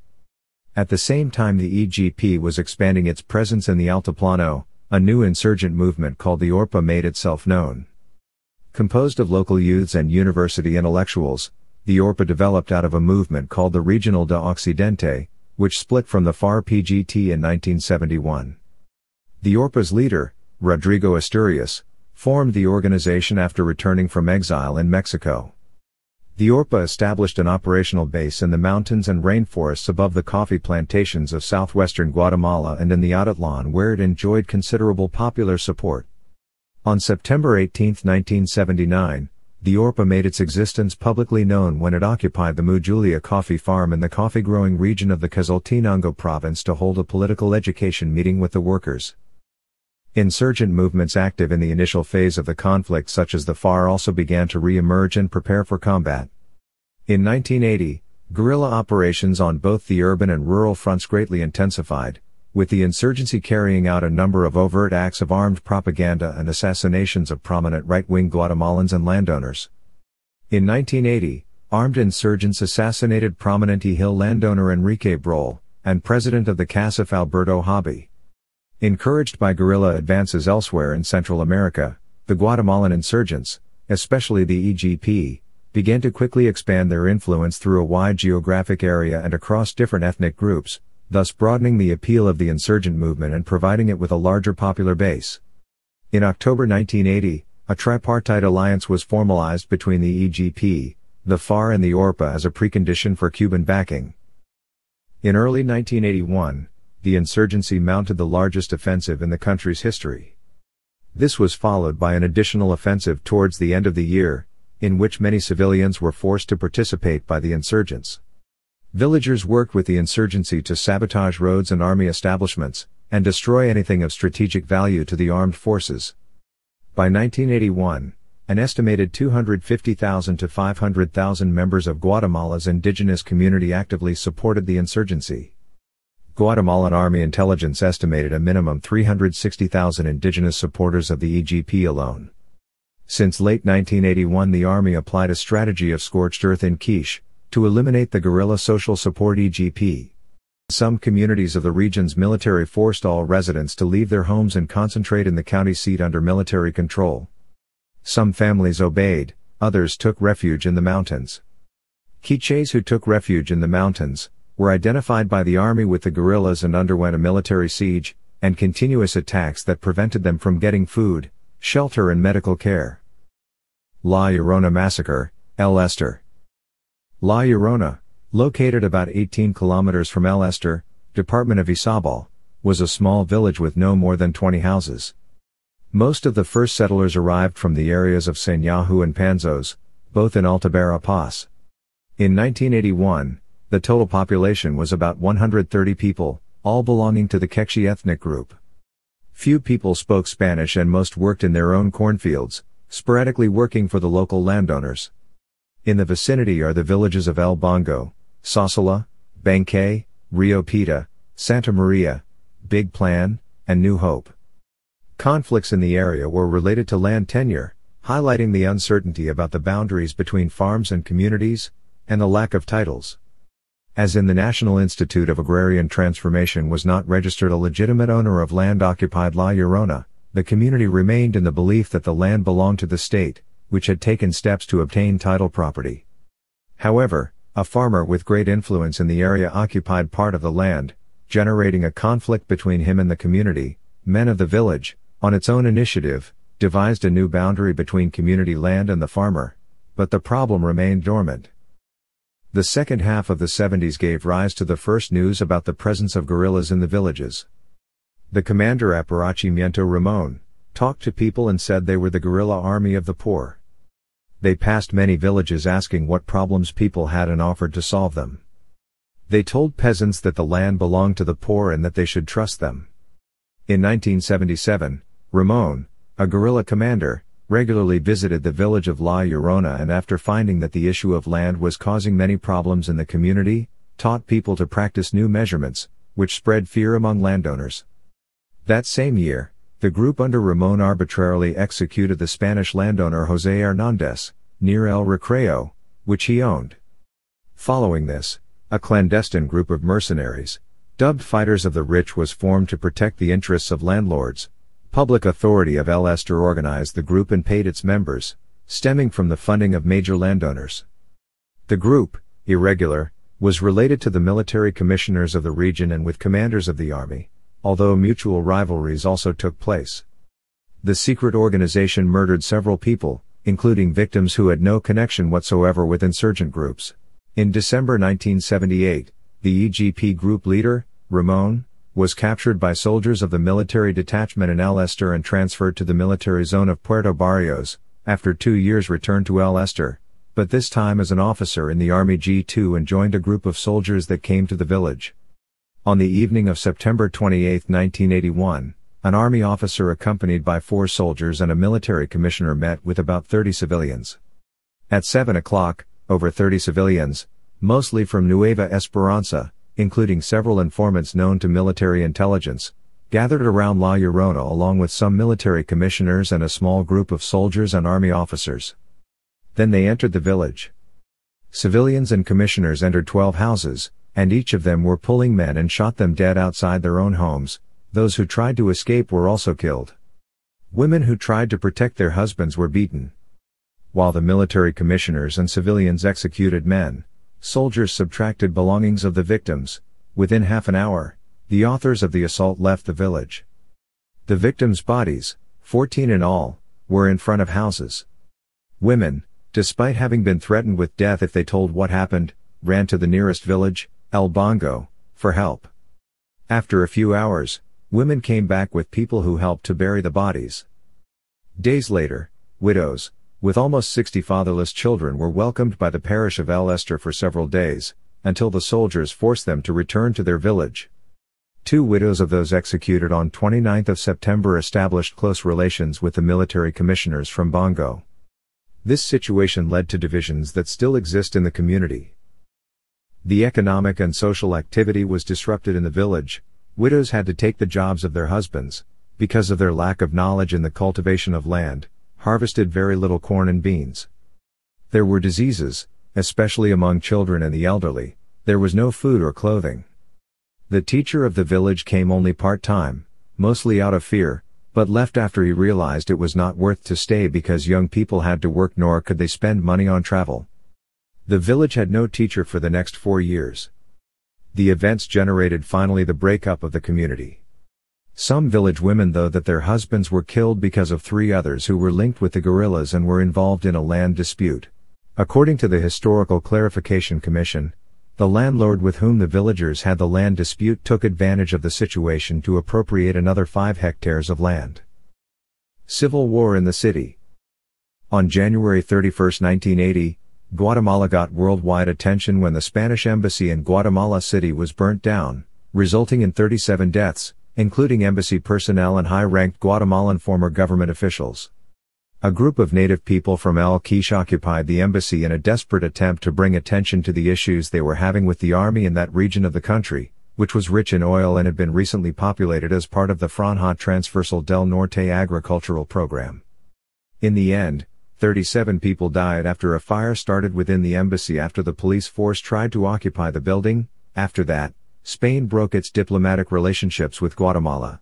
At the same time the EGP was expanding its presence in the Altiplano, a new insurgent movement called the Orpa made itself known. Composed of local youths and university intellectuals, the ORPA developed out of a movement called the Regional de Occidente, which split from the FAR PGT in 1971. The ORPA's leader, Rodrigo Asturias, formed the organization after returning from exile in Mexico. The ORPA established an operational base in the mountains and rainforests above the coffee plantations of southwestern Guatemala and in the Atitlan where it enjoyed considerable popular support. On September 18, 1979, the Orpa made its existence publicly known when it occupied the Mujulia coffee farm in the coffee-growing region of the Casaltinango province to hold a political education meeting with the workers. Insurgent movements active in the initial phase of the conflict such as the FAR also began to re-emerge and prepare for combat. In 1980, guerrilla operations on both the urban and rural fronts greatly intensified, with the insurgency carrying out a number of overt acts of armed propaganda and assassinations of prominent right-wing Guatemalans and landowners. In 1980, armed insurgents assassinated prominent E Hill landowner Enrique Broll, and president of the CASIF Alberto Hobby. Encouraged by guerrilla advances elsewhere in Central America, the Guatemalan insurgents, especially the EGP, began to quickly expand their influence through a wide geographic area and across different ethnic groups, thus broadening the appeal of the insurgent movement and providing it with a larger popular base. In October 1980, a tripartite alliance was formalized between the EGP, the FAR and the ORPA as a precondition for Cuban backing. In early 1981, the insurgency mounted the largest offensive in the country's history. This was followed by an additional offensive towards the end of the year, in which many civilians were forced to participate by the insurgents. Villagers worked with the insurgency to sabotage roads and army establishments, and destroy anything of strategic value to the armed forces. By 1981, an estimated 250,000 to 500,000 members of Guatemala's indigenous community actively supported the insurgency. Guatemalan Army intelligence estimated a minimum 360,000 indigenous supporters of the EGP alone. Since late 1981 the Army applied a strategy of scorched earth in Quiche, to eliminate the guerrilla social support EGP. Some communities of the region's military forced all residents to leave their homes and concentrate in the county seat under military control. Some families obeyed, others took refuge in the mountains. Quiches who took refuge in the mountains were identified by the army with the guerrillas and underwent a military siege and continuous attacks that prevented them from getting food, shelter and medical care. La Llorona Massacre, El Ester. La Llorona, located about 18 kilometers from El Ester, department of Isabal, was a small village with no more than 20 houses. Most of the first settlers arrived from the areas of Yahú and Panzos, both in Altabera Pass. In 1981, the total population was about 130 people, all belonging to the Kekshi ethnic group. Few people spoke Spanish and most worked in their own cornfields, sporadically working for the local landowners. In the vicinity are the villages of El Bongo, Sosola, Bangkay, Rio Pita, Santa Maria, Big Plan, and New Hope. Conflicts in the area were related to land tenure, highlighting the uncertainty about the boundaries between farms and communities, and the lack of titles. As in the National Institute of Agrarian Transformation was not registered a legitimate owner of land occupied La Llorona, the community remained in the belief that the land belonged to the state, which had taken steps to obtain title property. However, a farmer with great influence in the area occupied part of the land, generating a conflict between him and the community, men of the village, on its own initiative, devised a new boundary between community land and the farmer, but the problem remained dormant. The second half of the 70s gave rise to the first news about the presence of guerrillas in the villages. The commander Aparachi Miento Ramon talked to people and said they were the guerrilla army of the poor. They passed many villages asking what problems people had and offered to solve them. They told peasants that the land belonged to the poor and that they should trust them. In 1977, Ramon, a guerrilla commander, regularly visited the village of La Llorona and after finding that the issue of land was causing many problems in the community, taught people to practice new measurements, which spread fear among landowners. That same year, the group under Ramon arbitrarily executed the Spanish landowner José Hernández, near El Recreo, which he owned. Following this, a clandestine group of mercenaries, dubbed Fighters of the Rich was formed to protect the interests of landlords. Public authority of El Ester organized the group and paid its members, stemming from the funding of major landowners. The group, irregular, was related to the military commissioners of the region and with commanders of the army, although mutual rivalries also took place. The secret organization murdered several people, including victims who had no connection whatsoever with insurgent groups. In December 1978, the EGP group leader, Ramon, was captured by soldiers of the military detachment in El Ester and transferred to the military zone of Puerto Barrios, after two years returned to El Ester, but this time as an officer in the Army G2 and joined a group of soldiers that came to the village. On the evening of September 28, 1981, an army officer accompanied by four soldiers and a military commissioner met with about 30 civilians. At 7 o'clock, over 30 civilians, mostly from Nueva Esperanza, including several informants known to military intelligence, gathered around La Llorona along with some military commissioners and a small group of soldiers and army officers. Then they entered the village. Civilians and commissioners entered 12 houses, and each of them were pulling men and shot them dead outside their own homes, those who tried to escape were also killed. Women who tried to protect their husbands were beaten. While the military commissioners and civilians executed men, soldiers subtracted belongings of the victims. Within half an hour, the authors of the assault left the village. The victims' bodies, 14 in all, were in front of houses. Women, despite having been threatened with death if they told what happened, ran to the nearest village, El Bongo, for help. After a few hours, women came back with people who helped to bury the bodies. Days later, widows, with almost 60 fatherless children were welcomed by the parish of El Ester for several days, until the soldiers forced them to return to their village. Two widows of those executed on 29 September established close relations with the military commissioners from Bongo. This situation led to divisions that still exist in the community. The economic and social activity was disrupted in the village, widows had to take the jobs of their husbands, because of their lack of knowledge in the cultivation of land, harvested very little corn and beans. There were diseases, especially among children and the elderly, there was no food or clothing. The teacher of the village came only part-time, mostly out of fear, but left after he realized it was not worth to stay because young people had to work nor could they spend money on travel. The village had no teacher for the next four years. The events generated finally the breakup of the community. Some village women though that their husbands were killed because of three others who were linked with the guerrillas and were involved in a land dispute. According to the Historical Clarification Commission, the landlord with whom the villagers had the land dispute took advantage of the situation to appropriate another five hectares of land. Civil War in the City On January 31, 1980, Guatemala got worldwide attention when the Spanish embassy in Guatemala City was burnt down, resulting in 37 deaths, including embassy personnel and high-ranked Guatemalan former government officials. A group of native people from El Quiche occupied the embassy in a desperate attempt to bring attention to the issues they were having with the army in that region of the country, which was rich in oil and had been recently populated as part of the Franja Transversal del Norte agricultural program. In the end, 37 people died after a fire started within the embassy after the police force tried to occupy the building. After that, Spain broke its diplomatic relationships with Guatemala.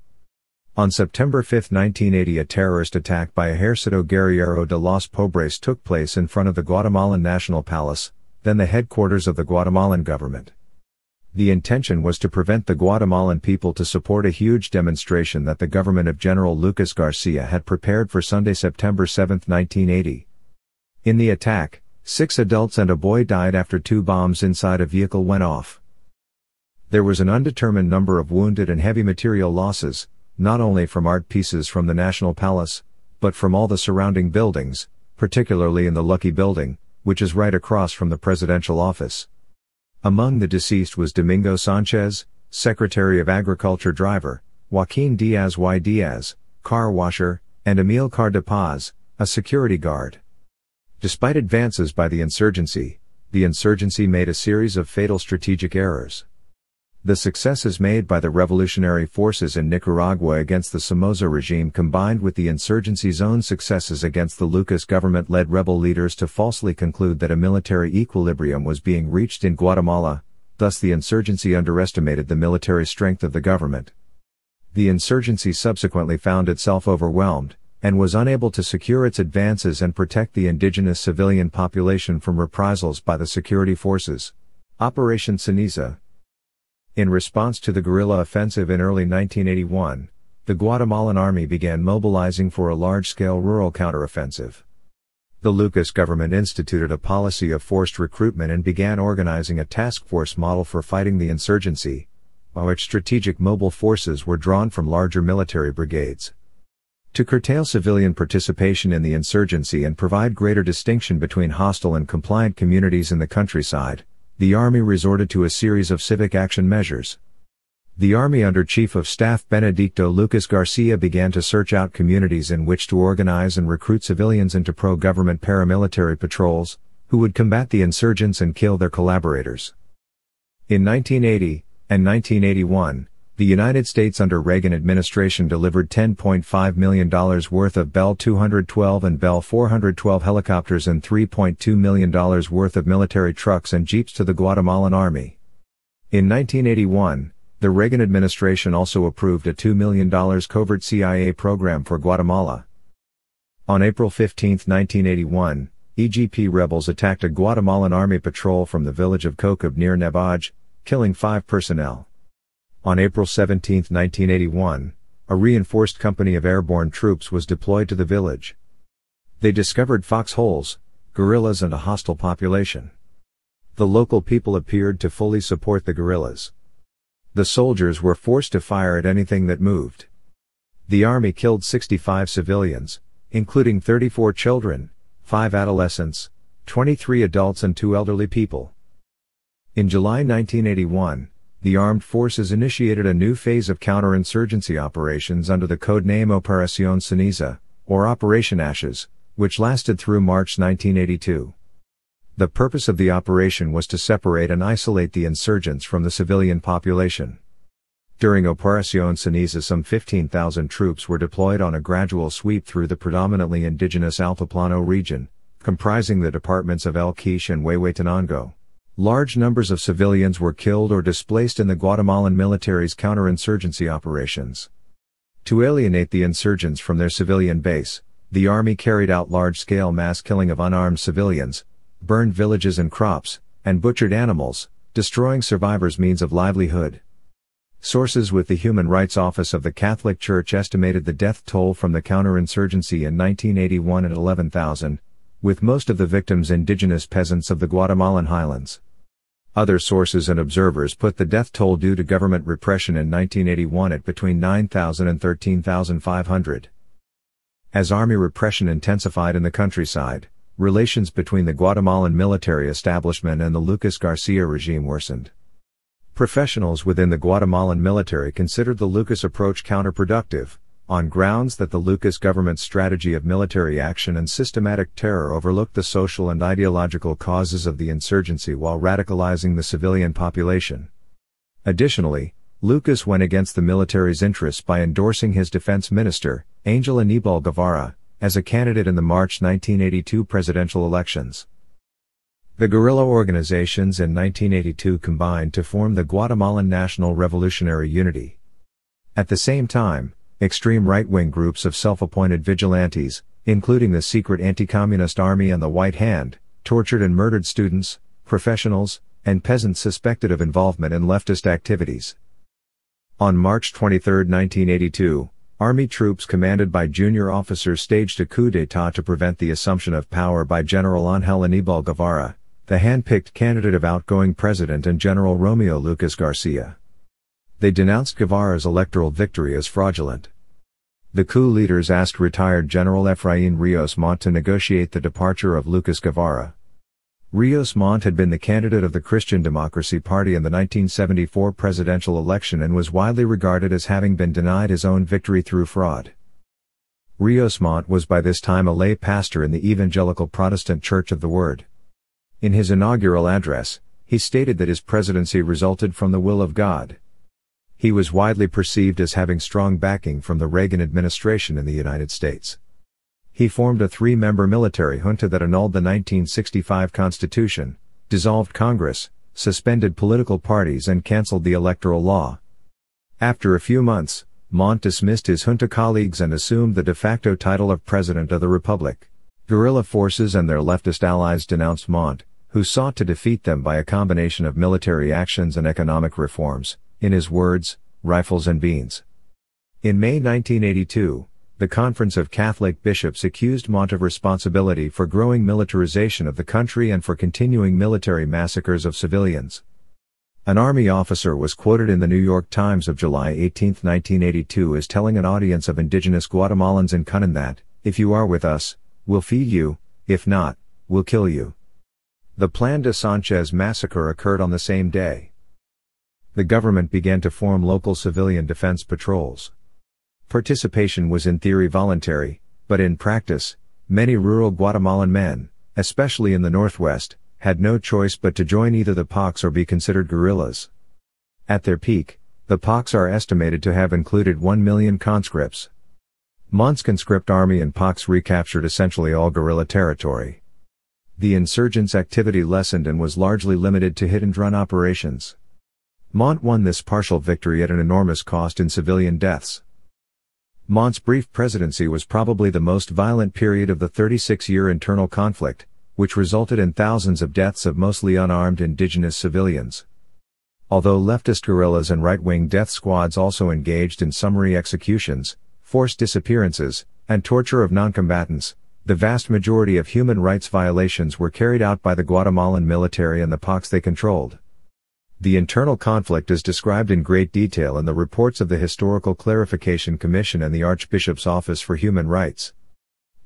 On September 5, 1980 a terrorist attack by Ejército Guerrero de los Pobres took place in front of the Guatemalan National Palace, then the headquarters of the Guatemalan government. The intention was to prevent the Guatemalan people to support a huge demonstration that the government of General Lucas Garcia had prepared for Sunday, September 7, 1980. In the attack, six adults and a boy died after two bombs inside a vehicle went off. There was an undetermined number of wounded and heavy material losses, not only from art pieces from the National Palace, but from all the surrounding buildings, particularly in the Lucky Building, which is right across from the presidential office. Among the deceased was Domingo Sanchez, Secretary of Agriculture driver, Joaquin Diaz Y. Diaz, car washer, and Emil Paz, a security guard. Despite advances by the insurgency, the insurgency made a series of fatal strategic errors. The successes made by the revolutionary forces in Nicaragua against the Somoza regime combined with the insurgency's own successes against the Lucas government-led rebel leaders to falsely conclude that a military equilibrium was being reached in Guatemala, thus the insurgency underestimated the military strength of the government. The insurgency subsequently found itself overwhelmed, and was unable to secure its advances and protect the indigenous civilian population from reprisals by the security forces. Operation Ceniza, in response to the guerrilla offensive in early 1981, the Guatemalan army began mobilizing for a large-scale rural counteroffensive. The Lucas government instituted a policy of forced recruitment and began organizing a task force model for fighting the insurgency, by which strategic mobile forces were drawn from larger military brigades. To curtail civilian participation in the insurgency and provide greater distinction between hostile and compliant communities in the countryside, the Army resorted to a series of civic action measures. The Army under Chief of Staff Benedicto Lucas Garcia began to search out communities in which to organize and recruit civilians into pro-government paramilitary patrols, who would combat the insurgents and kill their collaborators. In 1980 and 1981, the United States under Reagan administration delivered $10.5 million worth of Bell 212 and Bell 412 helicopters and $3.2 million worth of military trucks and jeeps to the Guatemalan army. In 1981, the Reagan administration also approved a $2 million covert CIA program for Guatemala. On April 15, 1981, EGP rebels attacked a Guatemalan army patrol from the village of Kokob near Nevaj, killing five personnel. On April 17, 1981, a reinforced company of airborne troops was deployed to the village. They discovered foxholes, guerrillas and a hostile population. The local people appeared to fully support the guerrillas. The soldiers were forced to fire at anything that moved. The army killed 65 civilians, including 34 children, 5 adolescents, 23 adults and 2 elderly people. In July 1981, the armed forces initiated a new phase of counterinsurgency operations under the codename Operacion Ceniza, or Operation Ashes, which lasted through March 1982. The purpose of the operation was to separate and isolate the insurgents from the civilian population. During Operacion Ceniza some 15,000 troops were deployed on a gradual sweep through the predominantly indigenous Altiplano region, comprising the departments of El Quiche and Huehuetenango large numbers of civilians were killed or displaced in the Guatemalan military's counterinsurgency operations. To alienate the insurgents from their civilian base, the army carried out large-scale mass killing of unarmed civilians, burned villages and crops, and butchered animals, destroying survivors' means of livelihood. Sources with the Human Rights Office of the Catholic Church estimated the death toll from the counterinsurgency in 1981 at 11,000, with most of the victims indigenous peasants of the Guatemalan highlands. Other sources and observers put the death toll due to government repression in 1981 at between 9,000 and 13,500. As army repression intensified in the countryside, relations between the Guatemalan military establishment and the Lucas Garcia regime worsened. Professionals within the Guatemalan military considered the Lucas approach counterproductive, on grounds that the Lucas government's strategy of military action and systematic terror overlooked the social and ideological causes of the insurgency while radicalizing the civilian population. Additionally, Lucas went against the military's interests by endorsing his defense minister, Angel Aníbal Guevara, as a candidate in the March 1982 presidential elections. The guerrilla organizations in 1982 combined to form the Guatemalan National Revolutionary Unity. At the same time, extreme right-wing groups of self-appointed vigilantes, including the secret anti-communist army and the White Hand, tortured and murdered students, professionals, and peasants suspected of involvement in leftist activities. On March 23, 1982, Army troops commanded by junior officers staged a coup d'état to prevent the assumption of power by General Angel Aníbal Guevara, the hand-picked candidate of outgoing president and General Romeo Lucas Garcia they denounced Guevara's electoral victory as fraudulent. The coup leaders asked retired General Efrain Rios Montt to negotiate the departure of Lucas Guevara. Rios Montt had been the candidate of the Christian Democracy Party in the 1974 presidential election and was widely regarded as having been denied his own victory through fraud. Rios Montt was by this time a lay pastor in the Evangelical Protestant Church of the Word. In his inaugural address, he stated that his presidency resulted from the will of God, he was widely perceived as having strong backing from the Reagan administration in the United States. He formed a three-member military junta that annulled the 1965 Constitution, dissolved Congress, suspended political parties and cancelled the electoral law. After a few months, Mont dismissed his junta colleagues and assumed the de facto title of President of the Republic. Guerrilla forces and their leftist allies denounced Mont, who sought to defeat them by a combination of military actions and economic reforms, in his words, rifles and beans. In May 1982, the Conference of Catholic Bishops accused Mont of responsibility for growing militarization of the country and for continuing military massacres of civilians. An army officer was quoted in the New York Times of July 18, 1982 as telling an audience of indigenous Guatemalans in Cunan that, if you are with us, we'll feed you, if not, we'll kill you. The Plan de Sanchez massacre occurred on the same day the government began to form local civilian defense patrols. Participation was in theory voluntary, but in practice, many rural Guatemalan men, especially in the northwest, had no choice but to join either the POX or be considered guerrillas. At their peak, the POX are estimated to have included 1 million conscripts. Mont's conscript army and POX recaptured essentially all guerrilla territory. The insurgents' activity lessened and was largely limited to hit and run operations. Mont won this partial victory at an enormous cost in civilian deaths. Mont's brief presidency was probably the most violent period of the 36-year internal conflict, which resulted in thousands of deaths of mostly unarmed indigenous civilians. Although leftist guerrillas and right-wing death squads also engaged in summary executions, forced disappearances, and torture of noncombatants, the vast majority of human rights violations were carried out by the Guatemalan military and the POCs they controlled. The internal conflict is described in great detail in the reports of the Historical Clarification Commission and the Archbishop's Office for Human Rights.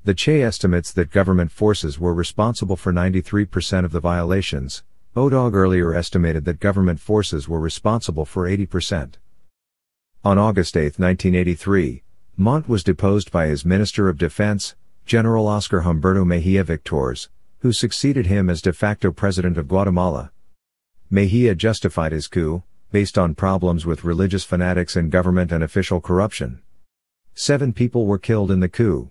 The CHE estimates that government forces were responsible for 93% of the violations. ODOG earlier estimated that government forces were responsible for 80%. On August 8, 1983, Mont was deposed by his Minister of Defense, General Oscar Humberto Mejia Victors, who succeeded him as de facto president of Guatemala. Mejia justified his coup, based on problems with religious fanatics and government and official corruption. Seven people were killed in the coup.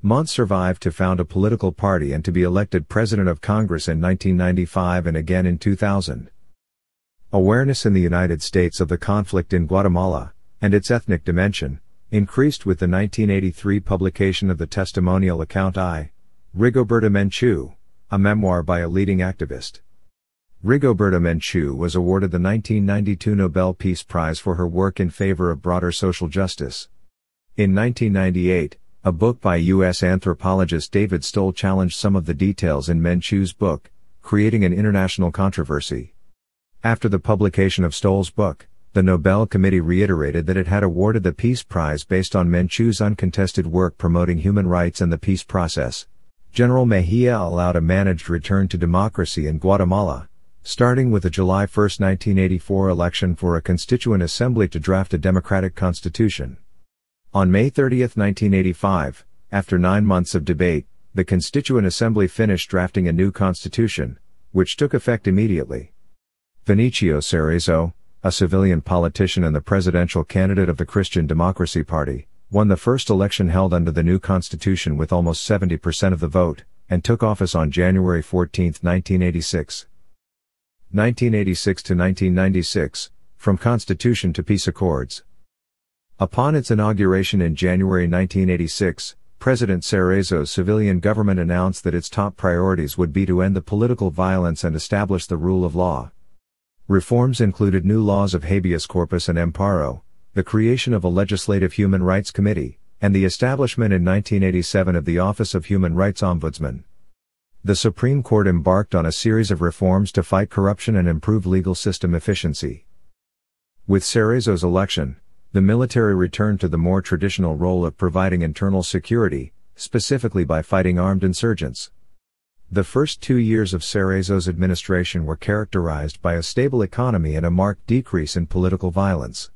Mont survived to found a political party and to be elected President of Congress in 1995 and again in 2000. Awareness in the United States of the conflict in Guatemala, and its ethnic dimension, increased with the 1983 publication of the testimonial account I, Rigoberta Menchu, a memoir by a leading activist. Rigoberta Menchu was awarded the 1992 Nobel Peace Prize for her work in favor of broader social justice. In 1998, a book by U.S. anthropologist David Stoll challenged some of the details in Menchu's book, creating an international controversy. After the publication of Stoll's book, the Nobel Committee reiterated that it had awarded the Peace Prize based on Menchu's uncontested work promoting human rights and the peace process. General Mejia allowed a managed return to democracy in Guatemala, starting with the July 1, 1984 election for a constituent assembly to draft a democratic constitution. On May 30, 1985, after nine months of debate, the Constituent Assembly finished drafting a new constitution, which took effect immediately. Vinicio Cerezo, a civilian politician and the presidential candidate of the Christian Democracy Party, won the first election held under the new constitution with almost 70% of the vote, and took office on January 14, 1986. 1986 to 1996, From Constitution to Peace Accords. Upon its inauguration in January 1986, President Cerezo's civilian government announced that its top priorities would be to end the political violence and establish the rule of law. Reforms included new laws of habeas corpus and amparo, the creation of a legislative human rights committee, and the establishment in 1987 of the Office of Human Rights Ombudsman the Supreme Court embarked on a series of reforms to fight corruption and improve legal system efficiency. With Cerezo's election, the military returned to the more traditional role of providing internal security, specifically by fighting armed insurgents. The first two years of Cerezo's administration were characterized by a stable economy and a marked decrease in political violence.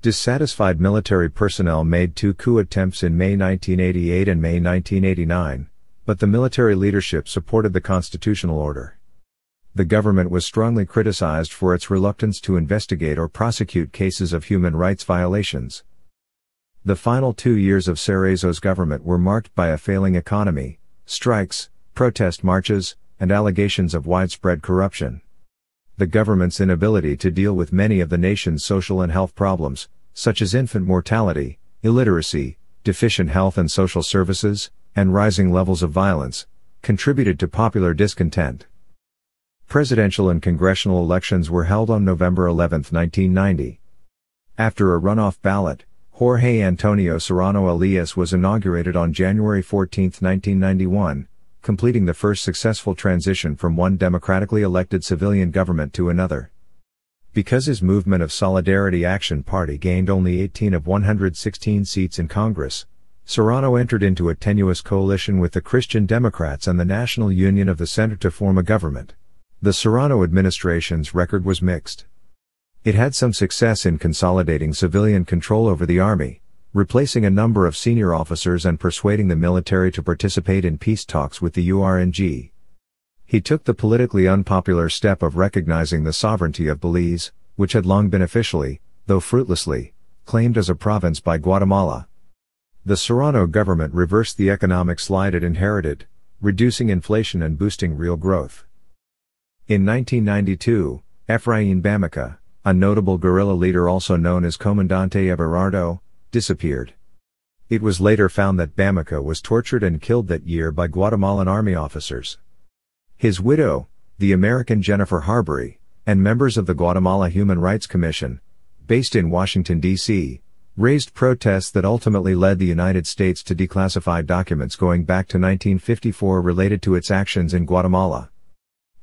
Dissatisfied military personnel made two coup attempts in May 1988 and May 1989, but the military leadership supported the constitutional order. The government was strongly criticized for its reluctance to investigate or prosecute cases of human rights violations. The final two years of Cerezo's government were marked by a failing economy, strikes, protest marches, and allegations of widespread corruption. The government's inability to deal with many of the nation's social and health problems, such as infant mortality, illiteracy, deficient health and social services, and rising levels of violence, contributed to popular discontent. Presidential and congressional elections were held on November 11, 1990. After a runoff ballot, Jorge Antonio Serrano Elias was inaugurated on January 14, 1991, completing the first successful transition from one democratically elected civilian government to another. Because his movement of Solidarity Action Party gained only 18 of 116 seats in Congress, Serrano entered into a tenuous coalition with the Christian Democrats and the National Union of the Center to form a government. The Serrano administration's record was mixed. It had some success in consolidating civilian control over the army, replacing a number of senior officers and persuading the military to participate in peace talks with the URNG. He took the politically unpopular step of recognizing the sovereignty of Belize, which had long been officially, though fruitlessly, claimed as a province by Guatemala. The Serrano government reversed the economic slide it inherited, reducing inflation and boosting real growth. In 1992, Efrain Bamicá, a notable guerrilla leader also known as Comandante Everardo, disappeared. It was later found that Bamicá was tortured and killed that year by Guatemalan army officers. His widow, the American Jennifer Harbury, and members of the Guatemala Human Rights Commission, based in Washington, D.C., raised protests that ultimately led the United States to declassify documents going back to 1954 related to its actions in Guatemala.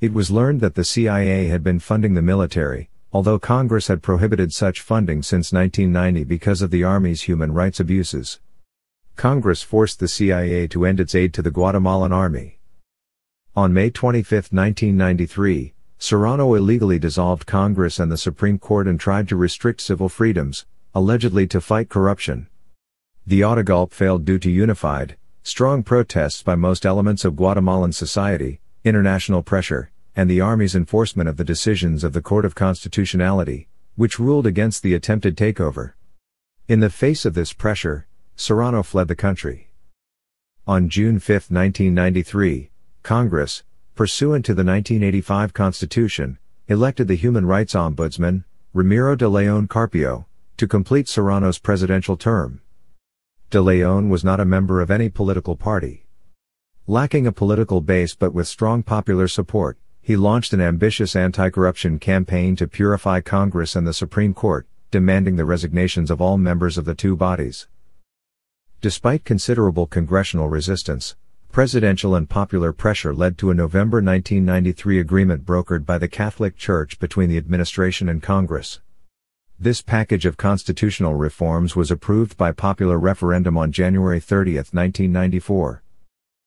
It was learned that the CIA had been funding the military, although Congress had prohibited such funding since 1990 because of the Army's human rights abuses. Congress forced the CIA to end its aid to the Guatemalan Army. On May 25, 1993, Serrano illegally dissolved Congress and the Supreme Court and tried to restrict civil freedoms, allegedly to fight corruption. The autogulp failed due to unified, strong protests by most elements of Guatemalan society, international pressure, and the army's enforcement of the decisions of the Court of Constitutionality, which ruled against the attempted takeover. In the face of this pressure, Serrano fled the country. On June 5, 1993, Congress, pursuant to the 1985 Constitution, elected the Human Rights Ombudsman, Ramiro de Leon Carpio, to complete Serrano's presidential term. De Leon was not a member of any political party. Lacking a political base but with strong popular support, he launched an ambitious anti-corruption campaign to purify Congress and the Supreme Court, demanding the resignations of all members of the two bodies. Despite considerable congressional resistance, presidential and popular pressure led to a November 1993 agreement brokered by the Catholic Church between the administration and Congress. This package of constitutional reforms was approved by popular referendum on January 30, 1994.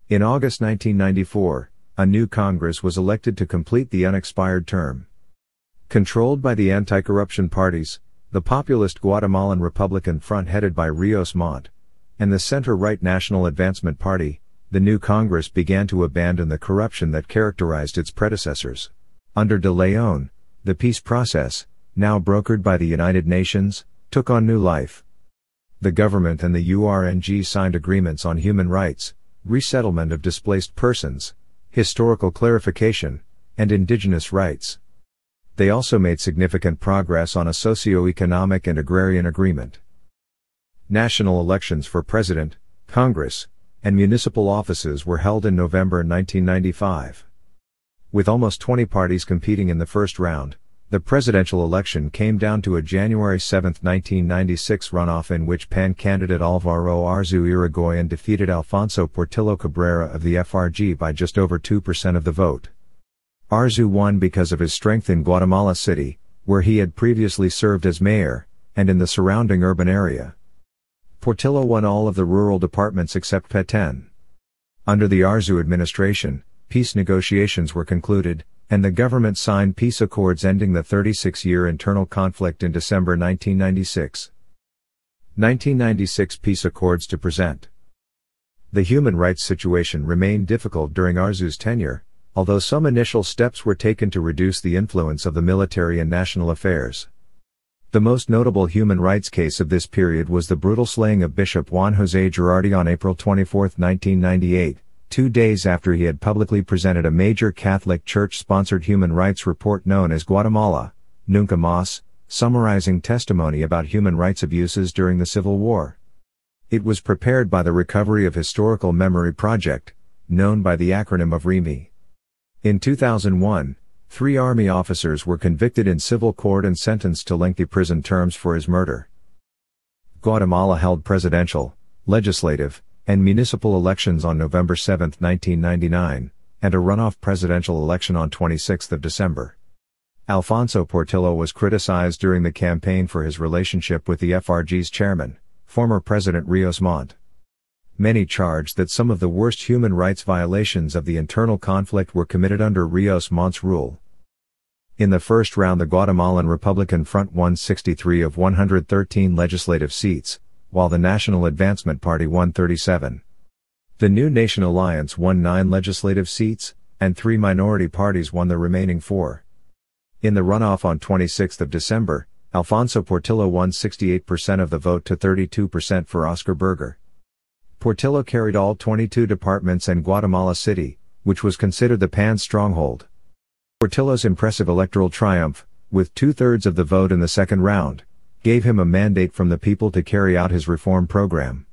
In August 1994, a new Congress was elected to complete the unexpired term. Controlled by the anti-corruption parties, the populist Guatemalan Republican Front headed by Rios Montt, and the center-right National Advancement Party, the new Congress began to abandon the corruption that characterized its predecessors. Under de Leon, the peace process, now brokered by the United Nations, took on new life. The government and the URNG signed agreements on human rights, resettlement of displaced persons, historical clarification, and indigenous rights. They also made significant progress on a socio-economic and agrarian agreement. National elections for president, Congress, and municipal offices were held in November 1995. With almost 20 parties competing in the first round, the presidential election came down to a January 7, 1996 runoff in which PAN candidate Alvaro Arzu Irigoyen defeated Alfonso Portillo Cabrera of the FRG by just over 2% of the vote. Arzu won because of his strength in Guatemala City, where he had previously served as mayor, and in the surrounding urban area. Portillo won all of the rural departments except Petén. Under the Arzu administration, peace negotiations were concluded, and the government signed peace accords ending the 36-year internal conflict in December 1996. 1996 peace accords to present. The human rights situation remained difficult during Arzu's tenure, although some initial steps were taken to reduce the influence of the military in national affairs. The most notable human rights case of this period was the brutal slaying of Bishop Juan José Girardi on April 24, 1998, two days after he had publicly presented a major Catholic Church-sponsored human rights report known as Guatemala, Nunca Más, summarizing testimony about human rights abuses during the Civil War. It was prepared by the Recovery of Historical Memory Project, known by the acronym of REMI. In 2001, three Army officers were convicted in civil court and sentenced to lengthy prison terms for his murder. Guatemala held presidential, legislative, and municipal elections on November 7, 1999, and a runoff presidential election on 26 December. Alfonso Portillo was criticized during the campaign for his relationship with the FRG's chairman, former President Rios Montt. Many charged that some of the worst human rights violations of the internal conflict were committed under Rios Montt's rule. In the first round the Guatemalan Republican Front won 63 of 113 legislative seats, while the National Advancement Party won 37. The New Nation Alliance won nine legislative seats, and three minority parties won the remaining four. In the runoff on 26 December, Alfonso Portillo won 68% of the vote to 32% for Oscar Berger. Portillo carried all 22 departments and Guatemala City, which was considered the PAN's stronghold. Portillo's impressive electoral triumph, with two-thirds of the vote in the second round, gave him a mandate from the people to carry out his reform program.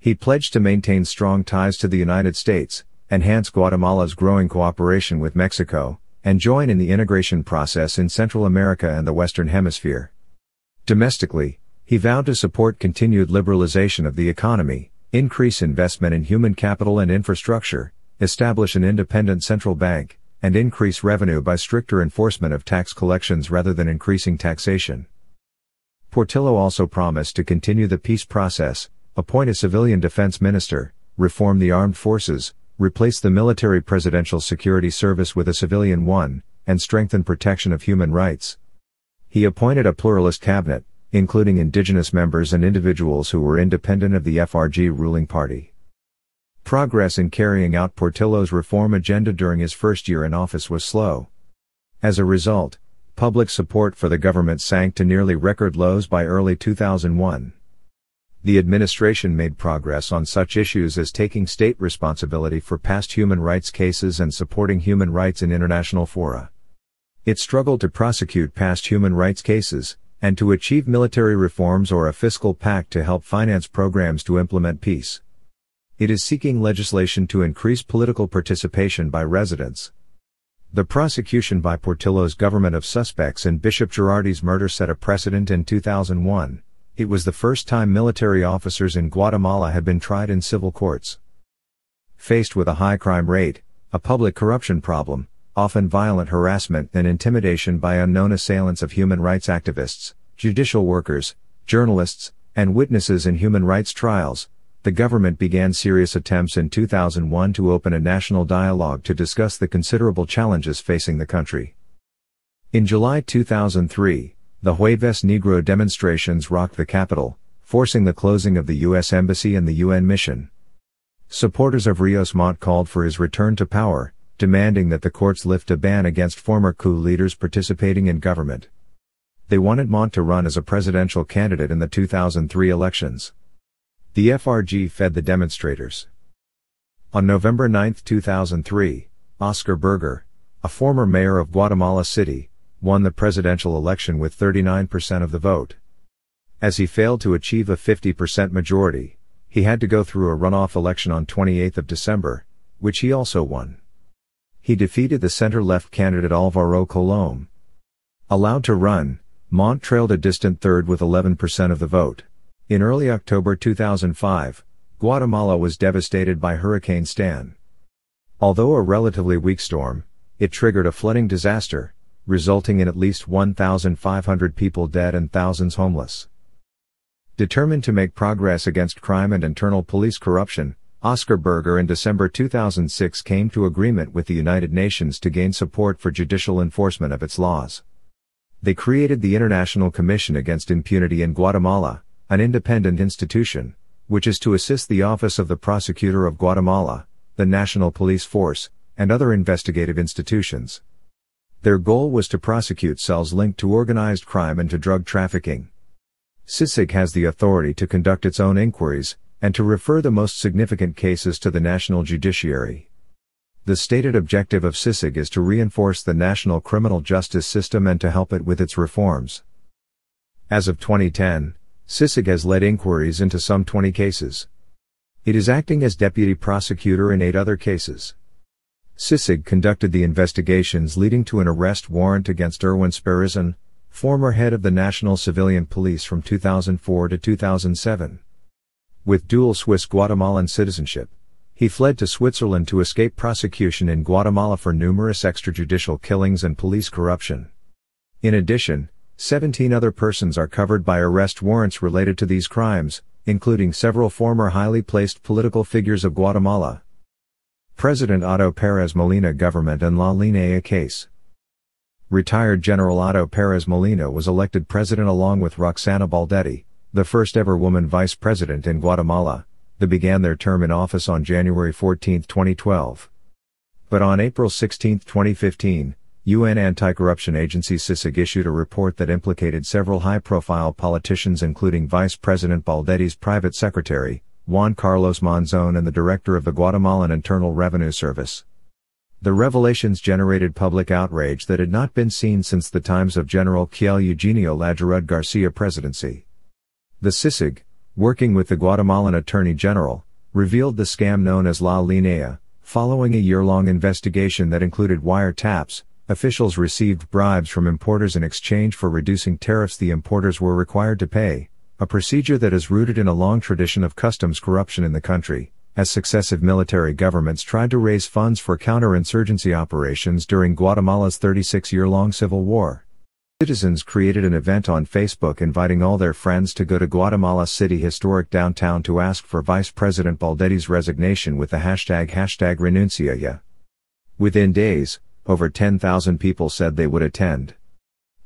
He pledged to maintain strong ties to the United States, enhance Guatemala's growing cooperation with Mexico, and join in the integration process in Central America and the Western Hemisphere. Domestically, he vowed to support continued liberalization of the economy, increase investment in human capital and infrastructure, establish an independent central bank, and increase revenue by stricter enforcement of tax collections rather than increasing taxation. Portillo also promised to continue the peace process, appoint a civilian defense minister, reform the armed forces, replace the military presidential security service with a civilian one, and strengthen protection of human rights. He appointed a pluralist cabinet, including indigenous members and individuals who were independent of the FRG ruling party. Progress in carrying out Portillo's reform agenda during his first year in office was slow. As a result, public support for the government sank to nearly record lows by early 2001. The administration made progress on such issues as taking state responsibility for past human rights cases and supporting human rights in international fora. It struggled to prosecute past human rights cases, and to achieve military reforms or a fiscal pact to help finance programs to implement peace. It is seeking legislation to increase political participation by residents, the prosecution by Portillo's government of suspects in Bishop Girardi's murder set a precedent in 2001. It was the first time military officers in Guatemala had been tried in civil courts. Faced with a high crime rate, a public corruption problem, often violent harassment and intimidation by unknown assailants of human rights activists, judicial workers, journalists, and witnesses in human rights trials, the government began serious attempts in 2001 to open a national dialogue to discuss the considerable challenges facing the country. In July 2003, the Jueves Negro demonstrations rocked the capital, forcing the closing of the U.S. Embassy and the UN mission. Supporters of Rios Montt called for his return to power, demanding that the courts lift a ban against former coup leaders participating in government. They wanted Mont to run as a presidential candidate in the 2003 elections. The FRG fed the demonstrators. On November 9, 2003, Oscar Berger, a former mayor of Guatemala City, won the presidential election with 39% of the vote. As he failed to achieve a 50% majority, he had to go through a runoff election on 28 December, which he also won. He defeated the center-left candidate Alvaro Colom. Allowed to run, Mont trailed a distant third with 11% of the vote. In early October 2005, Guatemala was devastated by Hurricane Stan. Although a relatively weak storm, it triggered a flooding disaster, resulting in at least 1,500 people dead and thousands homeless. Determined to make progress against crime and internal police corruption, Oscar Berger in December 2006 came to agreement with the United Nations to gain support for judicial enforcement of its laws. They created the International Commission Against Impunity in Guatemala, an independent institution, which is to assist the Office of the Prosecutor of Guatemala, the National Police Force, and other investigative institutions. Their goal was to prosecute cells linked to organized crime and to drug trafficking. CISIG has the authority to conduct its own inquiries, and to refer the most significant cases to the national judiciary. The stated objective of CISIG is to reinforce the national criminal justice system and to help it with its reforms. As of 2010, CISIG has led inquiries into some 20 cases. It is acting as deputy prosecutor in eight other cases. CISIG conducted the investigations leading to an arrest warrant against Erwin Sperizan, former head of the National Civilian Police from 2004 to 2007. With dual Swiss Guatemalan citizenship, he fled to Switzerland to escape prosecution in Guatemala for numerous extrajudicial killings and police corruption. In addition, 17 other persons are covered by arrest warrants related to these crimes, including several former highly placed political figures of Guatemala. President Otto Perez Molina government and La Linea case. Retired General Otto Perez Molina was elected president along with Roxana Baldetti, the first ever woman vice president in Guatemala, they began their term in office on January 14, 2012. But on April 16, 2015, UN anti-corruption agency CISIG issued a report that implicated several high-profile politicians including Vice President Baldetti's private secretary, Juan Carlos Monzon and the director of the Guatemalan Internal Revenue Service. The revelations generated public outrage that had not been seen since the times of General Kiel Eugenio Lajarud Garcia presidency. The CISIG, working with the Guatemalan Attorney General, revealed the scam known as La Linea, following a year-long investigation that included wiretaps, Officials received bribes from importers in exchange for reducing tariffs the importers were required to pay, a procedure that is rooted in a long tradition of customs corruption in the country, as successive military governments tried to raise funds for counterinsurgency operations during Guatemala's 36 year long civil war. Citizens created an event on Facebook inviting all their friends to go to Guatemala City historic downtown to ask for Vice President Baldetti's resignation with the hashtag hashtag renuncia. Within days, over 10,000 people said they would attend.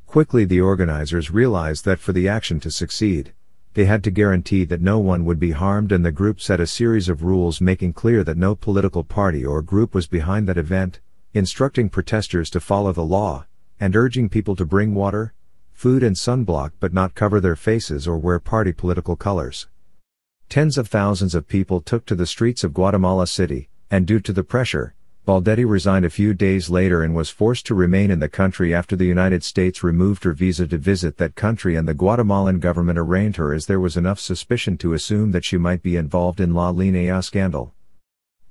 Quickly the organizers realized that for the action to succeed, they had to guarantee that no one would be harmed and the group set a series of rules making clear that no political party or group was behind that event, instructing protesters to follow the law, and urging people to bring water, food and sunblock but not cover their faces or wear party political colors. Tens of thousands of people took to the streets of Guatemala City, and due to the pressure, Baldetti resigned a few days later and was forced to remain in the country after the United States removed her visa to visit that country and the Guatemalan government arraigned her as there was enough suspicion to assume that she might be involved in La Linea scandal.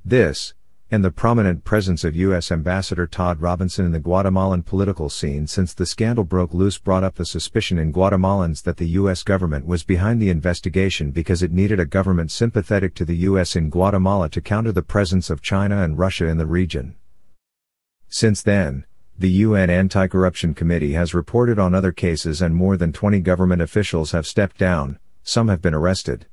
This, and the prominent presence of U.S. Ambassador Todd Robinson in the Guatemalan political scene since the scandal broke loose brought up the suspicion in Guatemalans that the U.S. government was behind the investigation because it needed a government sympathetic to the U.S. in Guatemala to counter the presence of China and Russia in the region. Since then, the UN Anti-Corruption Committee has reported on other cases and more than 20 government officials have stepped down, some have been arrested.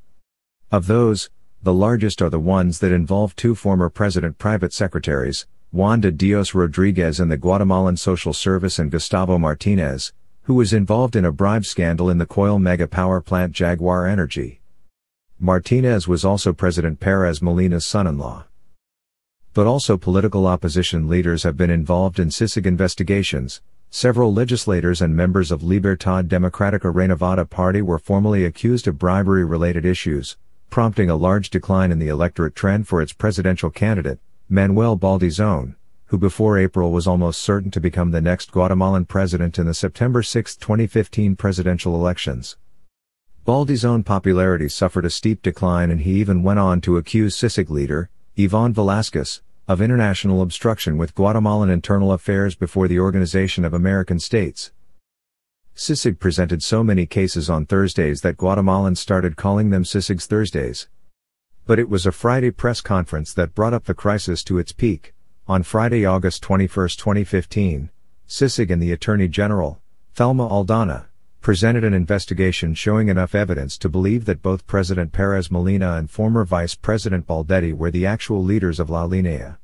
Of those, the largest are the ones that involve two former president private secretaries, Juan de Dios Rodriguez and the Guatemalan Social Service and Gustavo Martinez, who was involved in a bribe scandal in the Coil mega power plant Jaguar Energy. Martinez was also President Perez Molina's son-in-law. But also political opposition leaders have been involved in CICIG investigations, several legislators and members of Libertad Democratica Renovada party were formally accused of bribery-related issues, prompting a large decline in the electorate trend for its presidential candidate, Manuel Baldizón, who before April was almost certain to become the next Guatemalan president in the September 6, 2015 presidential elections. Baldi's own popularity suffered a steep decline and he even went on to accuse CISIC leader, Yvonne Velasquez, of international obstruction with Guatemalan internal affairs before the Organization of American States, CISIG presented so many cases on Thursdays that Guatemalans started calling them CISIG's Thursdays. But it was a Friday press conference that brought up the crisis to its peak. On Friday, August 21, 2015, CISIG and the Attorney General, Thelma Aldana, presented an investigation showing enough evidence to believe that both President Perez Molina and former Vice President Baldetti were the actual leaders of La Linea.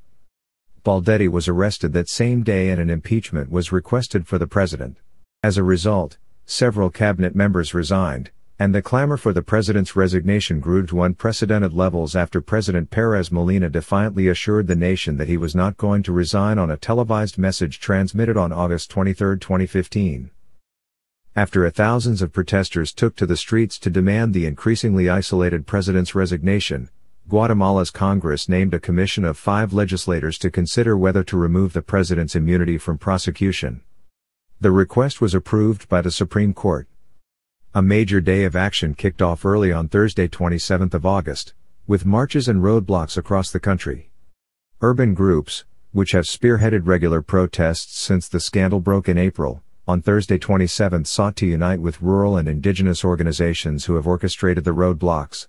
Baldetti was arrested that same day and an impeachment was requested for the president. As a result, several cabinet members resigned, and the clamor for the president's resignation grew to unprecedented levels after President Perez Molina defiantly assured the nation that he was not going to resign on a televised message transmitted on August 23, 2015. After thousands of protesters took to the streets to demand the increasingly isolated president's resignation, Guatemala's Congress named a commission of five legislators to consider whether to remove the president's immunity from prosecution. The request was approved by the Supreme Court. A major day of action kicked off early on Thursday 27th of August, with marches and roadblocks across the country. Urban groups, which have spearheaded regular protests since the scandal broke in April, on Thursday 27 sought to unite with rural and indigenous organizations who have orchestrated the roadblocks.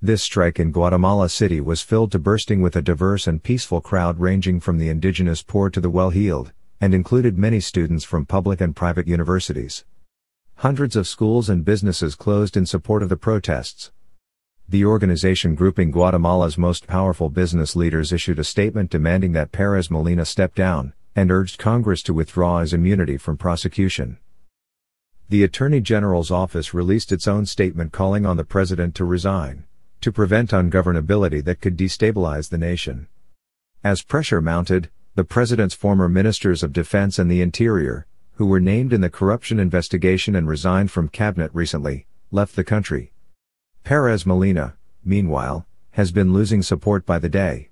This strike in Guatemala City was filled to bursting with a diverse and peaceful crowd ranging from the indigenous poor to the well-heeled and included many students from public and private universities. Hundreds of schools and businesses closed in support of the protests. The organization grouping Guatemala's most powerful business leaders issued a statement demanding that Perez Molina step down, and urged Congress to withdraw his immunity from prosecution. The Attorney General's office released its own statement calling on the president to resign, to prevent ungovernability that could destabilize the nation. As pressure mounted, the president's former ministers of defense and the interior, who were named in the corruption investigation and resigned from cabinet recently, left the country. Perez Molina, meanwhile, has been losing support by the day.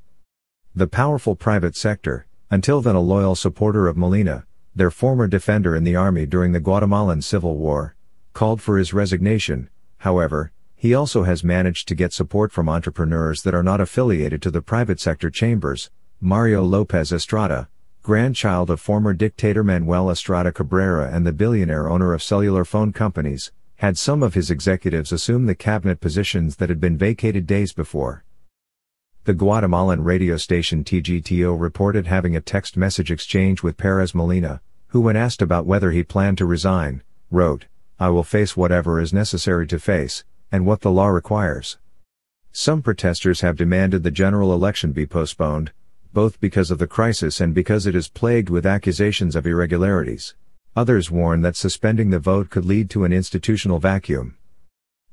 The powerful private sector, until then a loyal supporter of Molina, their former defender in the army during the Guatemalan Civil War, called for his resignation, however, he also has managed to get support from entrepreneurs that are not affiliated to the private sector chambers, Mario Lopez Estrada, grandchild of former dictator Manuel Estrada Cabrera and the billionaire owner of cellular phone companies, had some of his executives assume the cabinet positions that had been vacated days before. The Guatemalan radio station TGTO reported having a text message exchange with Perez Molina, who when asked about whether he planned to resign, wrote, I will face whatever is necessary to face, and what the law requires. Some protesters have demanded the general election be postponed, both because of the crisis and because it is plagued with accusations of irregularities. Others warn that suspending the vote could lead to an institutional vacuum.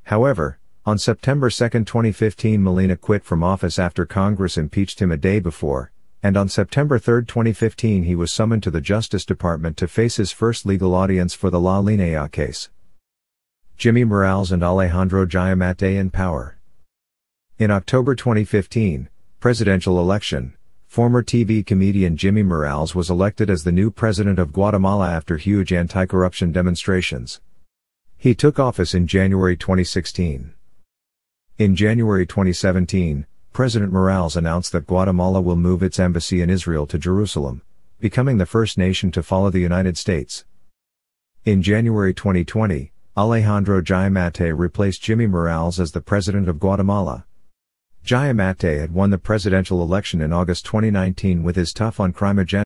However, on September 2, 2015 Molina quit from office after Congress impeached him a day before, and on September 3, 2015 he was summoned to the Justice Department to face his first legal audience for the La Linea case. Jimmy Morales and Alejandro Giamatti in power. In October 2015, presidential election, former TV comedian Jimmy Morales was elected as the new president of Guatemala after huge anti-corruption demonstrations. He took office in January 2016. In January 2017, President Morales announced that Guatemala will move its embassy in Israel to Jerusalem, becoming the first nation to follow the United States. In January 2020, Alejandro Giamate replaced Jimmy Morales as the president of Guatemala. Jayamate had won the presidential election in August 2019 with his tough on crime agenda.